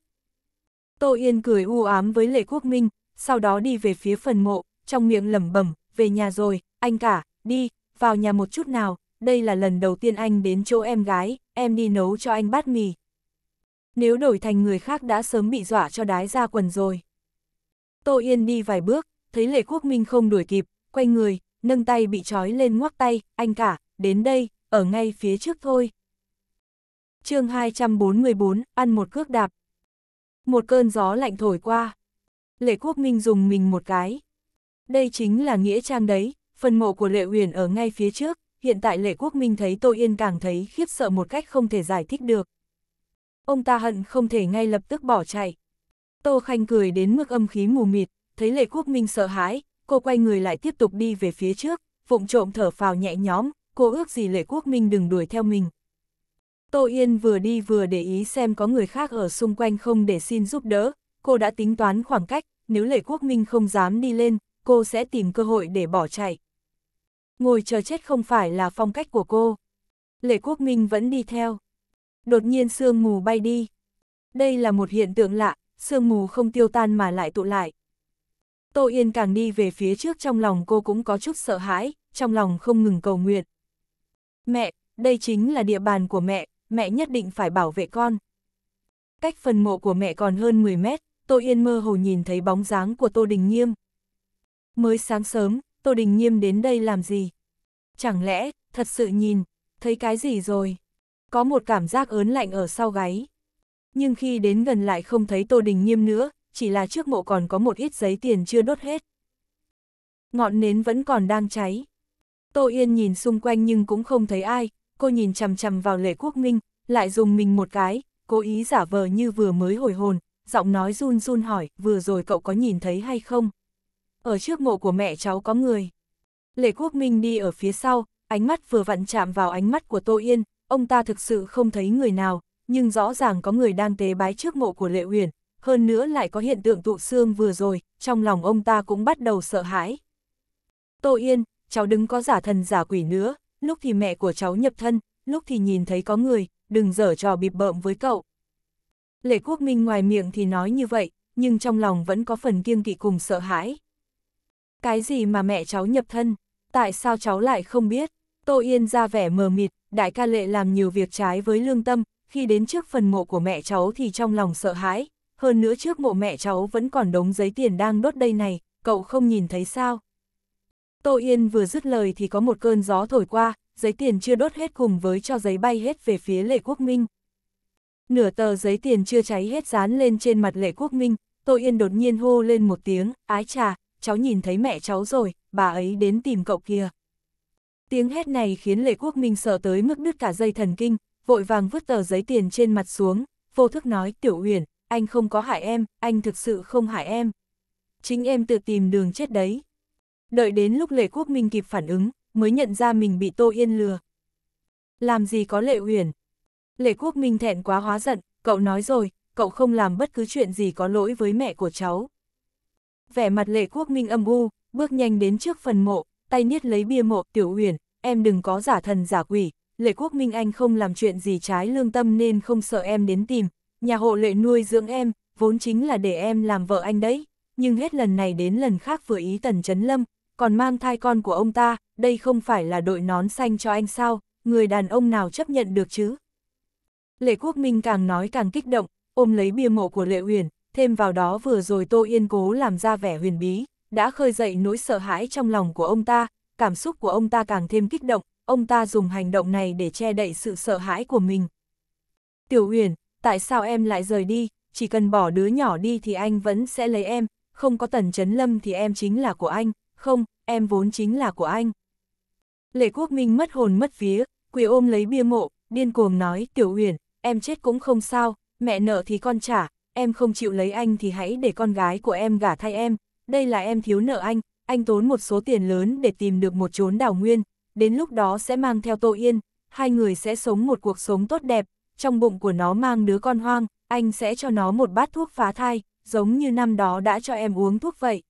Tô Yên cười u ám với Lệ Quốc Minh, sau đó đi về phía phần mộ, trong miệng lẩm bẩm, về nhà rồi, anh cả, đi, vào nhà một chút nào, đây là lần đầu tiên anh đến chỗ em gái, em đi nấu cho anh bát mì. Nếu đổi thành người khác đã sớm bị dọa cho đái ra quần rồi. Tô Yên đi vài bước, thấy Lệ Quốc Minh không đuổi kịp, quay người, nâng tay bị trói lên ngoắc tay, anh cả, đến đây, ở ngay phía trước thôi. chương 244, ăn một cước đạp. Một cơn gió lạnh thổi qua. Lệ Quốc Minh dùng mình một cái. Đây chính là nghĩa trang đấy, phần mộ của Lệ Uyển ở ngay phía trước, hiện tại Lệ Quốc Minh thấy Tô Yên càng thấy khiếp sợ một cách không thể giải thích được. Ông ta hận không thể ngay lập tức bỏ chạy. Tô Khanh cười đến mức âm khí mù mịt, thấy Lệ Quốc Minh sợ hãi, cô quay người lại tiếp tục đi về phía trước, vụng trộm thở phào nhẹ nhõm, cô ước gì lệ quốc minh đừng đuổi theo mình. Tô Yên vừa đi vừa để ý xem có người khác ở xung quanh không để xin giúp đỡ, cô đã tính toán khoảng cách, nếu lệ quốc minh không dám đi lên, cô sẽ tìm cơ hội để bỏ chạy. Ngồi chờ chết không phải là phong cách của cô. Lệ quốc minh vẫn đi theo. Đột nhiên sương mù bay đi. Đây là một hiện tượng lạ, sương mù không tiêu tan mà lại tụ lại. Tô Yên càng đi về phía trước trong lòng cô cũng có chút sợ hãi, trong lòng không ngừng cầu nguyện, Mẹ, đây chính là địa bàn của mẹ, mẹ nhất định phải bảo vệ con. Cách phần mộ của mẹ còn hơn 10 mét, Tô Yên mơ hồ nhìn thấy bóng dáng của Tô Đình Nghiêm. Mới sáng sớm, Tô Đình Nghiêm đến đây làm gì? Chẳng lẽ, thật sự nhìn, thấy cái gì rồi? Có một cảm giác ớn lạnh ở sau gáy. Nhưng khi đến gần lại không thấy Tô Đình Nghiêm nữa, chỉ là trước mộ còn có một ít giấy tiền chưa đốt hết. Ngọn nến vẫn còn đang cháy. Tô Yên nhìn xung quanh nhưng cũng không thấy ai, cô nhìn chằm chằm vào lệ quốc minh, lại dùng mình một cái, cố ý giả vờ như vừa mới hồi hồn, giọng nói run run hỏi, vừa rồi cậu có nhìn thấy hay không? Ở trước mộ của mẹ cháu có người. Lệ quốc minh đi ở phía sau, ánh mắt vừa vặn chạm vào ánh mắt của Tô Yên, ông ta thực sự không thấy người nào, nhưng rõ ràng có người đang tế bái trước mộ của Lệ Uyển, hơn nữa lại có hiện tượng tụ xương vừa rồi, trong lòng ông ta cũng bắt đầu sợ hãi. Tô Yên, cháu đừng có giả thần giả quỷ nữa, lúc thì mẹ của cháu nhập thân, lúc thì nhìn thấy có người, đừng dở trò bịp bợm với cậu. Lệ Quốc Minh ngoài miệng thì nói như vậy, nhưng trong lòng vẫn có phần kiêng kỵ cùng sợ hãi. Cái gì mà mẹ cháu nhập thân, tại sao cháu lại không biết? Tô Yên ra vẻ mờ mịt, đại ca lệ làm nhiều việc trái với lương tâm, khi đến trước phần mộ của mẹ cháu thì trong lòng sợ hãi, hơn nữa trước mộ mẹ cháu vẫn còn đống giấy tiền đang đốt đây này, cậu không nhìn thấy sao? Tô Yên vừa dứt lời thì có một cơn gió thổi qua, giấy tiền chưa đốt hết cùng với cho giấy bay hết về phía Lệ Quốc Minh. Nửa tờ giấy tiền chưa cháy hết dán lên trên mặt Lệ Quốc Minh, Tô Yên đột nhiên hô lên một tiếng, ái trà, cháu nhìn thấy mẹ cháu rồi, bà ấy đến tìm cậu kia. Tiếng hét này khiến Lệ Quốc Minh sợ tới mức đứt cả dây thần kinh, vội vàng vứt tờ giấy tiền trên mặt xuống, vô thức nói Tiểu Huyền, anh không có hại em, anh thực sự không hại em. Chính em tự tìm đường chết đấy đợi đến lúc Lệ Quốc Minh kịp phản ứng, mới nhận ra mình bị Tô Yên lừa. Làm gì có Lệ Uyển? Lệ Quốc Minh thẹn quá hóa giận, cậu nói rồi, cậu không làm bất cứ chuyện gì có lỗi với mẹ của cháu. Vẻ mặt Lệ Quốc Minh âm u, bước nhanh đến trước phần mộ, tay niết lấy bia mộ Tiểu Uyển, em đừng có giả thần giả quỷ, Lệ Quốc Minh anh không làm chuyện gì trái lương tâm nên không sợ em đến tìm, nhà hộ lệ nuôi dưỡng em, vốn chính là để em làm vợ anh đấy, nhưng hết lần này đến lần khác vừa ý Tần Chấn Lâm, còn mang thai con của ông ta, đây không phải là đội nón xanh cho anh sao, người đàn ông nào chấp nhận được chứ? Lệ Quốc Minh càng nói càng kích động, ôm lấy bia mộ của Lệ Huyền, thêm vào đó vừa rồi Tô Yên cố làm ra vẻ huyền bí, đã khơi dậy nỗi sợ hãi trong lòng của ông ta, cảm xúc của ông ta càng thêm kích động, ông ta dùng hành động này để che đậy sự sợ hãi của mình. Tiểu Huyền, tại sao em lại rời đi, chỉ cần bỏ đứa nhỏ đi thì anh vẫn sẽ lấy em, không có tần chấn lâm thì em chính là của anh, không, em vốn chính là của anh. Lệ Quốc Minh mất hồn mất vía, quỳ ôm lấy bia mộ, điên cuồng nói, Tiểu Uyển, em chết cũng không sao, mẹ nợ thì con trả, em không chịu lấy anh thì hãy để con gái của em gả thay em, đây là em thiếu nợ anh, anh tốn một số tiền lớn để tìm được một chốn đảo nguyên, đến lúc đó sẽ mang theo Tô Yên, hai người sẽ sống một cuộc sống tốt đẹp, trong bụng của nó mang đứa con hoang, anh sẽ cho nó một bát thuốc phá thai, giống như năm đó đã cho em uống thuốc vậy.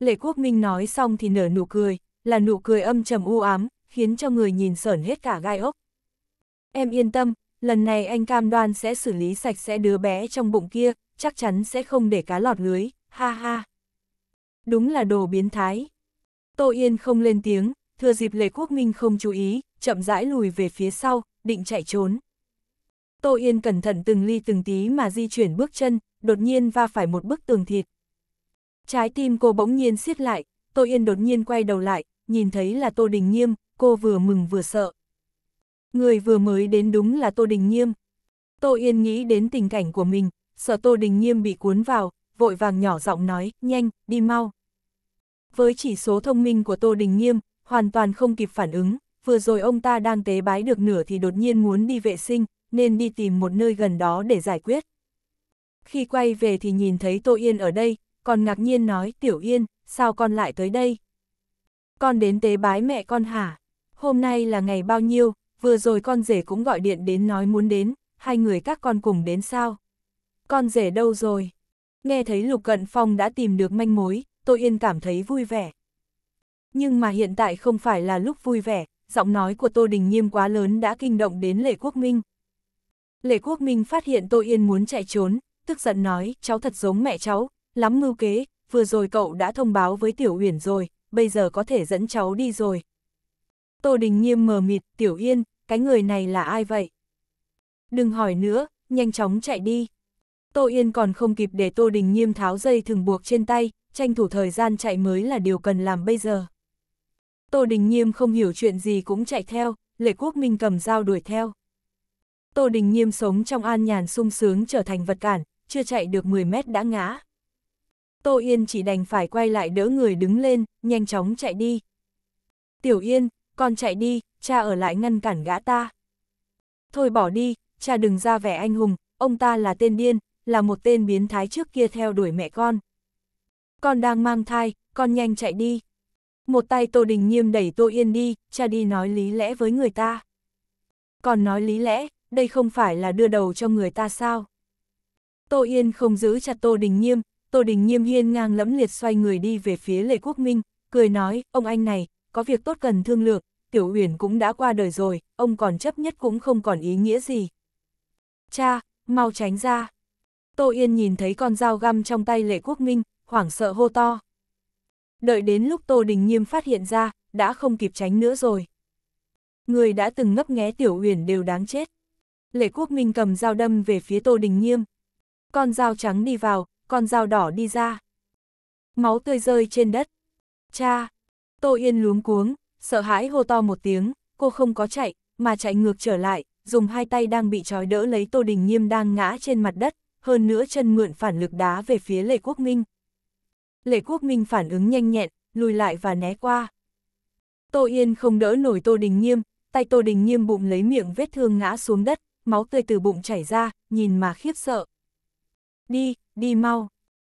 Lệ Quốc Minh nói xong thì nở nụ cười, là nụ cười âm trầm u ám, khiến cho người nhìn sởn hết cả gai ốc. Em yên tâm, lần này anh cam đoan sẽ xử lý sạch sẽ đứa bé trong bụng kia, chắc chắn sẽ không để cá lọt lưới, ha ha. Đúng là đồ biến thái. Tô Yên không lên tiếng, thừa dịp Lệ Quốc Minh không chú ý, chậm rãi lùi về phía sau, định chạy trốn. Tô Yên cẩn thận từng ly từng tí mà di chuyển bước chân, đột nhiên va phải một bức tường thịt, Trái tim cô bỗng nhiên siết lại, Tô Yên đột nhiên quay đầu lại, nhìn thấy là Tô Đình Nghiêm, cô vừa mừng vừa sợ. Người vừa mới đến đúng là Tô Đình Nghiêm. Tô Yên nghĩ đến tình cảnh của mình, sợ Tô Đình Nghiêm bị cuốn vào, vội vàng nhỏ giọng nói, nhanh, đi mau. Với chỉ số thông minh của Tô Đình Nghiêm, hoàn toàn không kịp phản ứng, vừa rồi ông ta đang tế bái được nửa thì đột nhiên muốn đi vệ sinh, nên đi tìm một nơi gần đó để giải quyết. Khi quay về thì nhìn thấy Tô Yên ở đây, còn ngạc nhiên nói, Tiểu Yên, sao con lại tới đây? Con đến tế bái mẹ con hả? Hôm nay là ngày bao nhiêu, vừa rồi con rể cũng gọi điện đến nói muốn đến, hai người các con cùng đến sao? Con rể đâu rồi? Nghe thấy Lục Cận Phong đã tìm được manh mối, tô yên cảm thấy vui vẻ. Nhưng mà hiện tại không phải là lúc vui vẻ, giọng nói của Tô Đình Nghiêm quá lớn đã kinh động đến Lệ Quốc Minh. Lệ Quốc Minh phát hiện Tô Yên muốn chạy trốn, tức giận nói, cháu thật giống mẹ cháu, lắm mưu kế, vừa rồi cậu đã thông báo với Tiểu Uyển rồi, bây giờ có thể dẫn cháu đi rồi. Tô Đình Nghiêm mờ mịt, Tiểu Yên, cái người này là ai vậy? Đừng hỏi nữa, nhanh chóng chạy đi. Tô Yên còn không kịp để Tô Đình Nghiêm tháo dây thường buộc trên tay, tranh thủ thời gian chạy mới là điều cần làm bây giờ. Tô Đình Nghiêm không hiểu chuyện gì cũng chạy theo, Lệ Quốc Minh cầm dao đuổi theo. Tô Đình Nghiêm sống trong an nhàn sung sướng trở thành vật cản, chưa chạy được 10 mét đã ngã. Tô Yên chỉ đành phải quay lại đỡ người đứng lên, nhanh chóng chạy đi. Tiểu Yên, con chạy đi, cha ở lại ngăn cản gã ta. Thôi bỏ đi, cha đừng ra vẻ anh hùng, ông ta là tên điên, là một tên biến thái trước kia theo đuổi mẹ con. Con đang mang thai, con nhanh chạy đi. Một tay Tô Đình Nghiêm đẩy Tô Yên đi, cha đi nói lý lẽ với người ta. Còn nói lý lẽ, đây không phải là đưa đầu cho người ta sao? Tô Yên không giữ chặt Tô Đình Nghiêm, Tô Đình Nghiêm hiên ngang lẫm liệt xoay người đi về phía Lệ Quốc Minh, cười nói, ông anh này, có việc tốt cần thương lượng, Tiểu Uyển cũng đã qua đời rồi, ông còn chấp nhất cũng không còn ý nghĩa gì. Cha, mau tránh ra. Tô Yên nhìn thấy con dao găm trong tay Lệ Quốc Minh, hoảng sợ hô to. Đợi đến lúc Tô Đình Nghiêm phát hiện ra, đã không kịp tránh nữa rồi. Người đã từng ngấp nghé Tiểu Uyển đều đáng chết. Lệ Quốc Minh cầm dao đâm về phía Tô Đình Nghiêm. Con dao trắng đi vào, con dao đỏ đi ra. Máu tươi rơi trên đất. Cha! Tô Yên luống cuống, sợ hãi hô to một tiếng, cô không có chạy, mà chạy ngược trở lại, dùng hai tay đang bị trói đỡ lấy Tô Đình Nghiêm đang ngã trên mặt đất, hơn nữa chân mượn phản lực đá về phía Lệ Quốc Minh. Lệ Quốc Minh phản ứng nhanh nhẹn, lùi lại và né qua. Tô Yên không đỡ nổi Tô Đình Nghiêm, tay Tô Đình Nghiêm bụng lấy miệng vết thương ngã xuống đất, máu tươi từ bụng chảy ra, nhìn mà khiếp sợ. Đi, đi mau.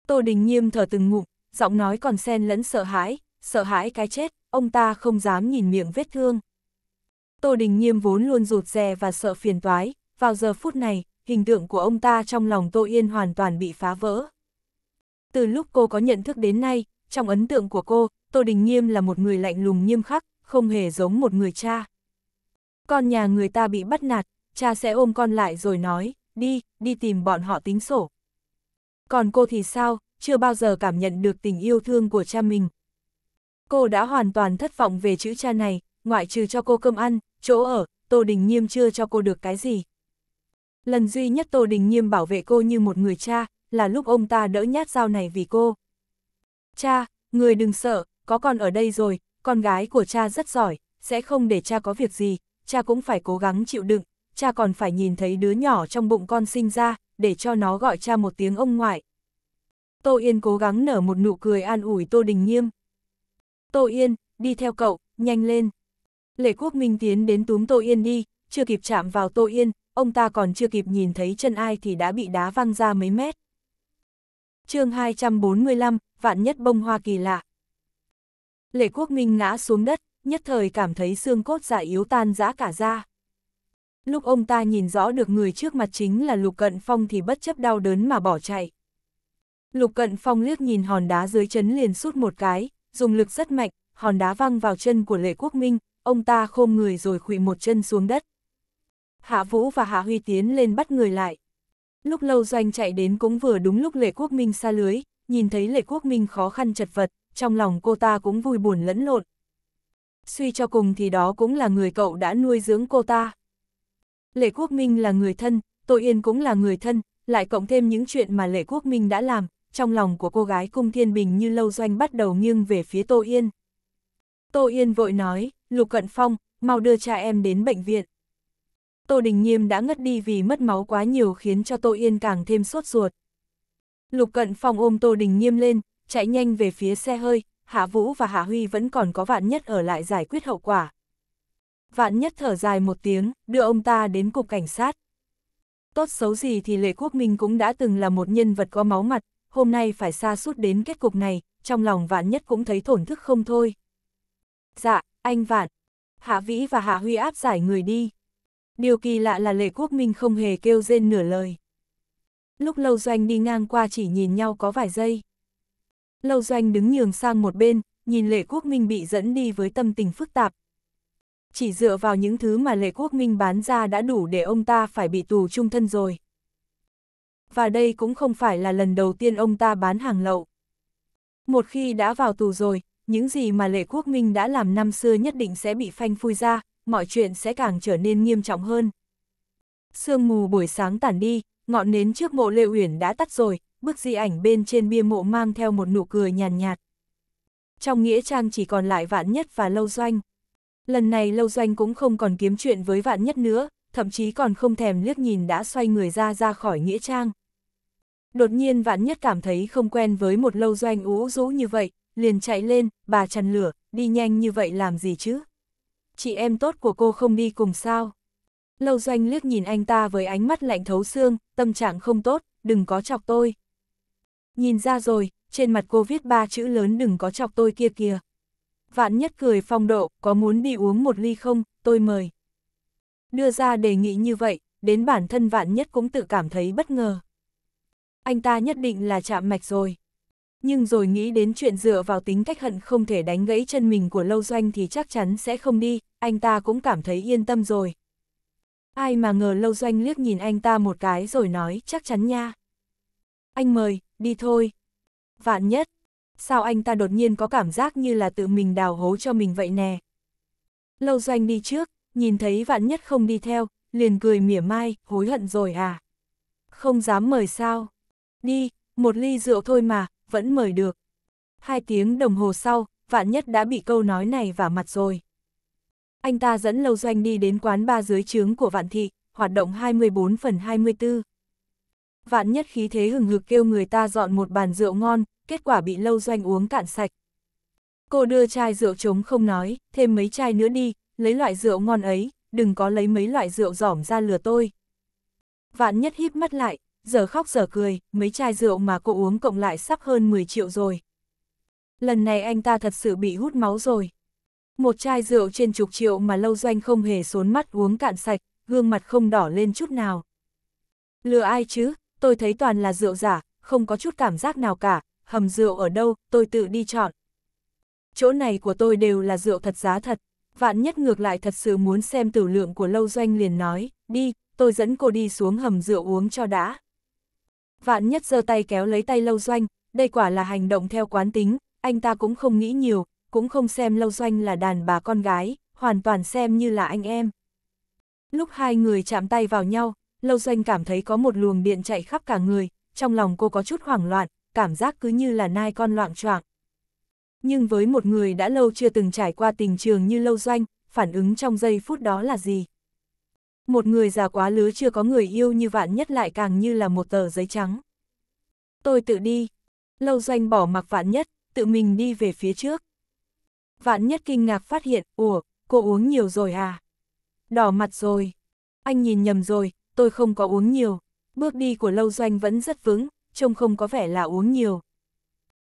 Tô Đình Nhiêm thở từng ngụm, giọng nói còn xen lẫn sợ hãi, sợ hãi cái chết, ông ta không dám nhìn miệng vết thương. Tô Đình Nhiêm vốn luôn rụt rè và sợ phiền toái, vào giờ phút này, hình tượng của ông ta trong lòng Tô Yên hoàn toàn bị phá vỡ. Từ lúc cô có nhận thức đến nay, trong ấn tượng của cô, Tô Đình Nghiêm là một người lạnh lùng nghiêm khắc, không hề giống một người cha. Con nhà người ta bị bắt nạt, cha sẽ ôm con lại rồi nói, đi, đi tìm bọn họ tính sổ. Còn cô thì sao, chưa bao giờ cảm nhận được tình yêu thương của cha mình. Cô đã hoàn toàn thất vọng về chữ cha này, ngoại trừ cho cô cơm ăn, chỗ ở, Tô Đình Nhiêm chưa cho cô được cái gì. Lần duy nhất Tô Đình Nhiêm bảo vệ cô như một người cha, là lúc ông ta đỡ nhát dao này vì cô. Cha, người đừng sợ, có con ở đây rồi, con gái của cha rất giỏi, sẽ không để cha có việc gì, cha cũng phải cố gắng chịu đựng, cha còn phải nhìn thấy đứa nhỏ trong bụng con sinh ra, để cho nó gọi cha một tiếng ông ngoại. Tô Yên cố gắng nở một nụ cười an ủi Tô Đình Nghiêm. Tô Yên, đi theo cậu, nhanh lên. Lệ Quốc Minh tiến đến túm Tô Yên đi, chưa kịp chạm vào Tô Yên, ông ta còn chưa kịp nhìn thấy chân ai thì đã bị đá văng ra mấy mét. chương 245, vạn nhất bông hoa kỳ lạ. Lệ Quốc Minh ngã xuống đất, nhất thời cảm thấy xương cốt giả dạ yếu tan rã cả ra lúc ông ta nhìn rõ được người trước mặt chính là Lục Cận Phong thì bất chấp đau đớn mà bỏ chạy. Lục Cận Phong liếc nhìn hòn đá dưới chấn liền sút một cái, dùng lực rất mạnh, hòn đá văng vào chân của Lệ Quốc Minh, ông ta khom người rồi khuỵu một chân xuống đất. Hạ Vũ và Hạ Huy tiến lên bắt người lại. Lúc lâu doanh chạy đến cũng vừa đúng lúc Lệ Quốc Minh xa lưới, nhìn thấy Lệ Quốc Minh khó khăn chật vật, trong lòng cô ta cũng vui buồn lẫn lộn. Suy cho cùng thì đó cũng là người cậu đã nuôi dưỡng cô ta. Lệ Quốc Minh là người thân, Tô Yên cũng là người thân, lại cộng thêm những chuyện mà Lệ Quốc Minh đã làm, trong lòng của cô gái cung thiên bình như lâu doanh bắt đầu nghiêng về phía Tô Yên. Tô Yên vội nói, Lục Cận Phong, mau đưa cha em đến bệnh viện. Tô Đình Nghiêm đã ngất đi vì mất máu quá nhiều khiến cho Tô Yên càng thêm sốt ruột. Lục Cận Phong ôm Tô Đình Nghiêm lên, chạy nhanh về phía xe hơi, Hạ Vũ và Hạ Huy vẫn còn có vạn nhất ở lại giải quyết hậu quả vạn nhất thở dài một tiếng, đưa ông ta đến cục cảnh sát. Tốt xấu gì thì Lệ Quốc Minh cũng đã từng là một nhân vật có máu mặt, hôm nay phải xa suốt đến kết cục này, trong lòng vạn nhất cũng thấy thổn thức không thôi. Dạ, anh vạn. Hạ Vĩ và Hạ Huy áp giải người đi. Điều kỳ lạ là Lệ Quốc Minh không hề kêu rên nửa lời. Lúc Lâu Doanh đi ngang qua chỉ nhìn nhau có vài giây. Lâu Doanh đứng nhường sang một bên, nhìn Lệ Quốc Minh bị dẫn đi với tâm tình phức tạp, chỉ dựa vào những thứ mà lệ quốc minh bán ra đã đủ để ông ta phải bị tù trung thân rồi. Và đây cũng không phải là lần đầu tiên ông ta bán hàng lậu. Một khi đã vào tù rồi, những gì mà lệ quốc minh đã làm năm xưa nhất định sẽ bị phanh phui ra, mọi chuyện sẽ càng trở nên nghiêm trọng hơn. Sương mù buổi sáng tản đi, ngọn nến trước mộ Lê Uyển đã tắt rồi, bức di ảnh bên trên bia mộ mang theo một nụ cười nhàn nhạt, nhạt. Trong nghĩa trang chỉ còn lại vạn nhất và lâu doanh. Lần này Lâu Doanh cũng không còn kiếm chuyện với Vạn Nhất nữa, thậm chí còn không thèm liếc nhìn đã xoay người ra ra khỏi Nghĩa Trang. Đột nhiên Vạn Nhất cảm thấy không quen với một Lâu Doanh ú rũ như vậy, liền chạy lên, bà chăn lửa, đi nhanh như vậy làm gì chứ? Chị em tốt của cô không đi cùng sao? Lâu Doanh liếc nhìn anh ta với ánh mắt lạnh thấu xương, tâm trạng không tốt, đừng có chọc tôi. Nhìn ra rồi, trên mặt cô viết ba chữ lớn đừng có chọc tôi kia kìa vạn nhất cười phong độ, có muốn đi uống một ly không, tôi mời. Đưa ra đề nghị như vậy, đến bản thân vạn nhất cũng tự cảm thấy bất ngờ. Anh ta nhất định là chạm mạch rồi. Nhưng rồi nghĩ đến chuyện dựa vào tính cách hận không thể đánh gãy chân mình của lâu doanh thì chắc chắn sẽ không đi, anh ta cũng cảm thấy yên tâm rồi. Ai mà ngờ lâu doanh liếc nhìn anh ta một cái rồi nói chắc chắn nha. Anh mời, đi thôi. Vạn nhất, sao anh ta đột nhiên có cảm giác như là tự mình đào hố cho mình vậy nè. Lâu doanh đi trước, nhìn thấy vạn nhất không đi theo, liền cười mỉa mai, hối hận rồi à. Không dám mời sao. Đi, một ly rượu thôi mà, vẫn mời được. Hai tiếng đồng hồ sau, vạn nhất đã bị câu nói này vả mặt rồi. Anh ta dẫn Lâu Doanh đi đến quán ba dưới trướng của Vạn Thị, hoạt động 24 phần 24. Vạn nhất khí thế hừng hực kêu người ta dọn một bàn rượu ngon, kết quả bị lâu doanh uống cạn sạch. Cô đưa chai rượu trống không nói, thêm mấy chai nữa đi, lấy loại rượu ngon ấy, đừng có lấy mấy loại rượu giỏm ra lừa tôi. Vạn nhất híp mắt lại, giờ khóc giờ cười, mấy chai rượu mà cô uống cộng lại sắp hơn 10 triệu rồi. Lần này anh ta thật sự bị hút máu rồi. Một chai rượu trên chục triệu mà lâu doanh không hề xốn mắt uống cạn sạch, gương mặt không đỏ lên chút nào. Lừa ai chứ, tôi thấy toàn là rượu giả, không có chút cảm giác nào cả, hầm rượu ở đâu, tôi tự đi chọn. Chỗ này của tôi đều là rượu thật giá thật, vạn nhất ngược lại thật sự muốn xem tử lượng của lâu doanh liền nói, đi, tôi dẫn cô đi xuống hầm rượu uống cho đã. Vạn nhất giơ tay kéo lấy tay lâu doanh, đây quả là hành động theo quán tính, anh ta cũng không nghĩ nhiều, cũng không xem lâu doanh là đàn bà con gái, hoàn toàn xem như là anh em. Lúc hai người chạm tay vào nhau, lâu doanh cảm thấy có một luồng điện chạy khắp cả người, trong lòng cô có chút hoảng loạn, cảm giác cứ như là nai con loạn choạng. Nhưng với một người đã lâu chưa từng trải qua tình trường như lâu doanh, phản ứng trong giây phút đó là gì? Một người già quá lứa chưa có người yêu như vạn nhất lại càng như là một tờ giấy trắng. Tôi tự đi. Lâu doanh bỏ mặc vạn nhất, tự mình đi về phía trước. Vạn nhất kinh ngạc phát hiện, ủa, cô uống nhiều rồi à? Đỏ mặt rồi. Anh nhìn nhầm rồi, tôi không có uống nhiều. Bước đi của lâu doanh vẫn rất vững, trông không có vẻ là uống nhiều.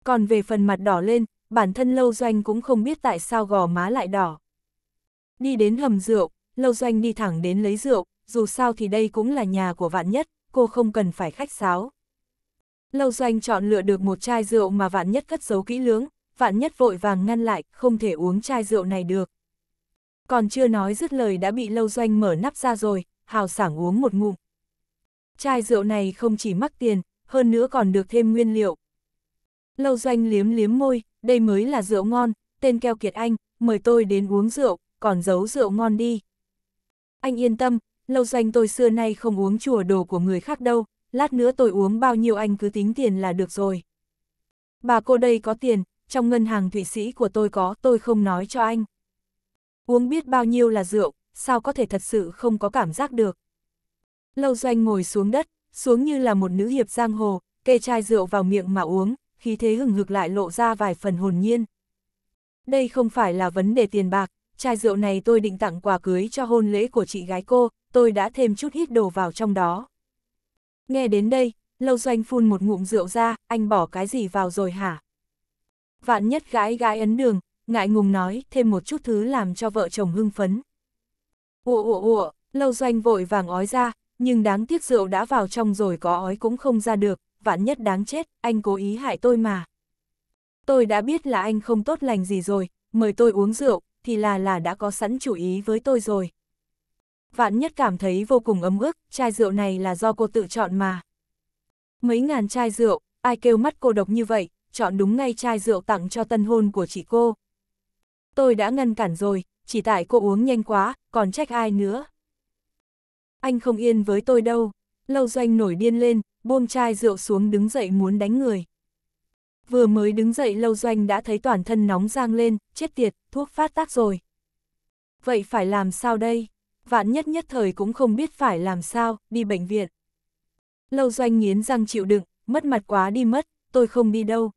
Còn về phần mặt đỏ lên, bản thân Lâu Doanh cũng không biết tại sao gò má lại đỏ. Đi đến hầm rượu, Lâu Doanh đi thẳng đến lấy rượu, dù sao thì đây cũng là nhà của vạn nhất, cô không cần phải khách sáo. Lâu Doanh chọn lựa được một chai rượu mà vạn nhất cất giấu kỹ lưỡng, vạn nhất vội vàng ngăn lại, không thể uống chai rượu này được. Còn chưa nói dứt lời đã bị Lâu Doanh mở nắp ra rồi, hào sảng uống một ngụm. Chai rượu này không chỉ mắc tiền, hơn nữa còn được thêm nguyên liệu. Lâu doanh liếm liếm môi, đây mới là rượu ngon, tên keo kiệt anh, mời tôi đến uống rượu, còn giấu rượu ngon đi. Anh yên tâm, lâu doanh tôi xưa nay không uống chùa đồ của người khác đâu, lát nữa tôi uống bao nhiêu anh cứ tính tiền là được rồi. Bà cô đây có tiền, trong ngân hàng thụy sĩ của tôi có, tôi không nói cho anh. Uống biết bao nhiêu là rượu, sao có thể thật sự không có cảm giác được. Lâu doanh ngồi xuống đất, xuống như là một nữ hiệp giang hồ, kê chai rượu vào miệng mà uống, khí thế hừng hực lại lộ ra vài phần hồn nhiên. Đây không phải là vấn đề tiền bạc, chai rượu này tôi định tặng quà cưới cho hôn lễ của chị gái cô, tôi đã thêm chút hít đồ vào trong đó. Nghe đến đây, Lâu Doanh phun một ngụm rượu ra, anh bỏ cái gì vào rồi hả? Vạn nhất gái gái ấn đường, ngại ngùng nói, thêm một chút thứ làm cho vợ chồng hưng phấn. Ủa ủa ủa, Lâu Doanh vội vàng ói ra, nhưng đáng tiếc rượu đã vào trong rồi có ói cũng không ra được, vạn nhất đáng chết, anh cố ý hại tôi mà. Tôi đã biết là anh không tốt lành gì rồi, mời tôi uống rượu, thì là là đã có sẵn chủ ý với tôi rồi. Vạn nhất cảm thấy vô cùng ấm ức, chai rượu này là do cô tự chọn mà. Mấy ngàn chai rượu, ai kêu mắt cô độc như vậy, chọn đúng ngay chai rượu tặng cho tân hôn của chị cô. Tôi đã ngăn cản rồi, chỉ tại cô uống nhanh quá, còn trách ai nữa. Anh không yên với tôi đâu. Lâu doanh nổi điên lên, buông chai rượu xuống đứng dậy muốn đánh người. Vừa mới đứng dậy lâu doanh đã thấy toàn thân nóng rang lên, chết tiệt, thuốc phát tác rồi. Vậy phải làm sao đây? Vạn nhất nhất thời cũng không biết phải làm sao, đi bệnh viện. Lâu doanh nghiến răng chịu đựng, mất mặt quá đi mất, tôi không đi đâu.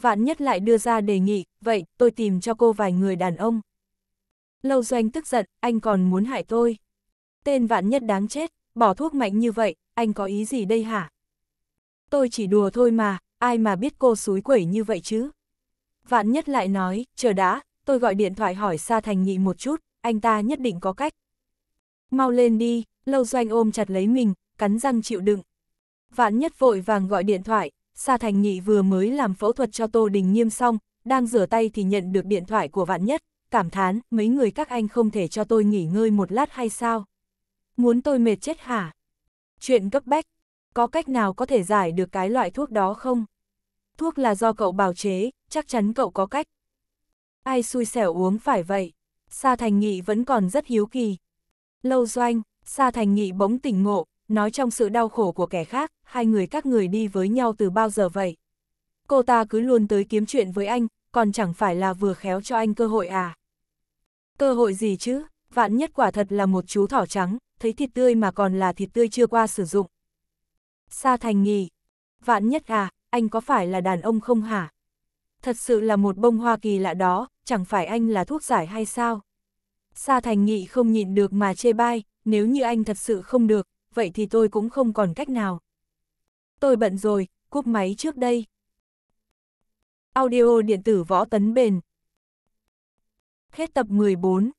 Vạn nhất lại đưa ra đề nghị, vậy tôi tìm cho cô vài người đàn ông. Lâu doanh tức giận, anh còn muốn hại tôi tên vạn nhất đáng chết, bỏ thuốc mạnh như vậy, anh có ý gì đây hả? Tôi chỉ đùa thôi mà, ai mà biết cô suối quẩy như vậy chứ? Vạn nhất lại nói, chờ đã, tôi gọi điện thoại hỏi Sa Thành Nhị một chút, anh ta nhất định có cách. Mau lên đi, Lâu Doanh ôm chặt lấy mình, cắn răng chịu đựng. Vạn nhất vội vàng gọi điện thoại, Sa Thành Nhị vừa mới làm phẫu thuật cho Tô Đình Nghiêm xong, đang rửa tay thì nhận được điện thoại của Vạn nhất, cảm thán, mấy người các anh không thể cho tôi nghỉ ngơi một lát hay sao? Muốn tôi mệt chết hả? Chuyện cấp bách, có cách nào có thể giải được cái loại thuốc đó không? Thuốc là do cậu bào chế, chắc chắn cậu có cách. Ai xui xẻo uống phải vậy? Sa Thành Nghị vẫn còn rất hiếu kỳ. Lâu doanh, Sa Thành Nghị bỗng tỉnh ngộ, nói trong sự đau khổ của kẻ khác, hai người các người đi với nhau từ bao giờ vậy? Cô ta cứ luôn tới kiếm chuyện với anh, còn chẳng phải là vừa khéo cho anh cơ hội à? Cơ hội gì chứ, vạn nhất quả thật là một chú thỏ trắng, thấy thịt tươi mà còn là thịt tươi chưa qua sử dụng. Sa Thành nghỉ. Vạn nhất à, anh có phải là đàn ông không hả? Thật sự là một bông hoa kỳ lạ đó, chẳng phải anh là thuốc giải hay sao? Sa Thành Nghị không nhịn được mà chê bai, nếu như anh thật sự không được, vậy thì tôi cũng không còn cách nào. Tôi bận rồi, cúp máy trước đây. Audio điện tử võ tấn bền. Hết tập 14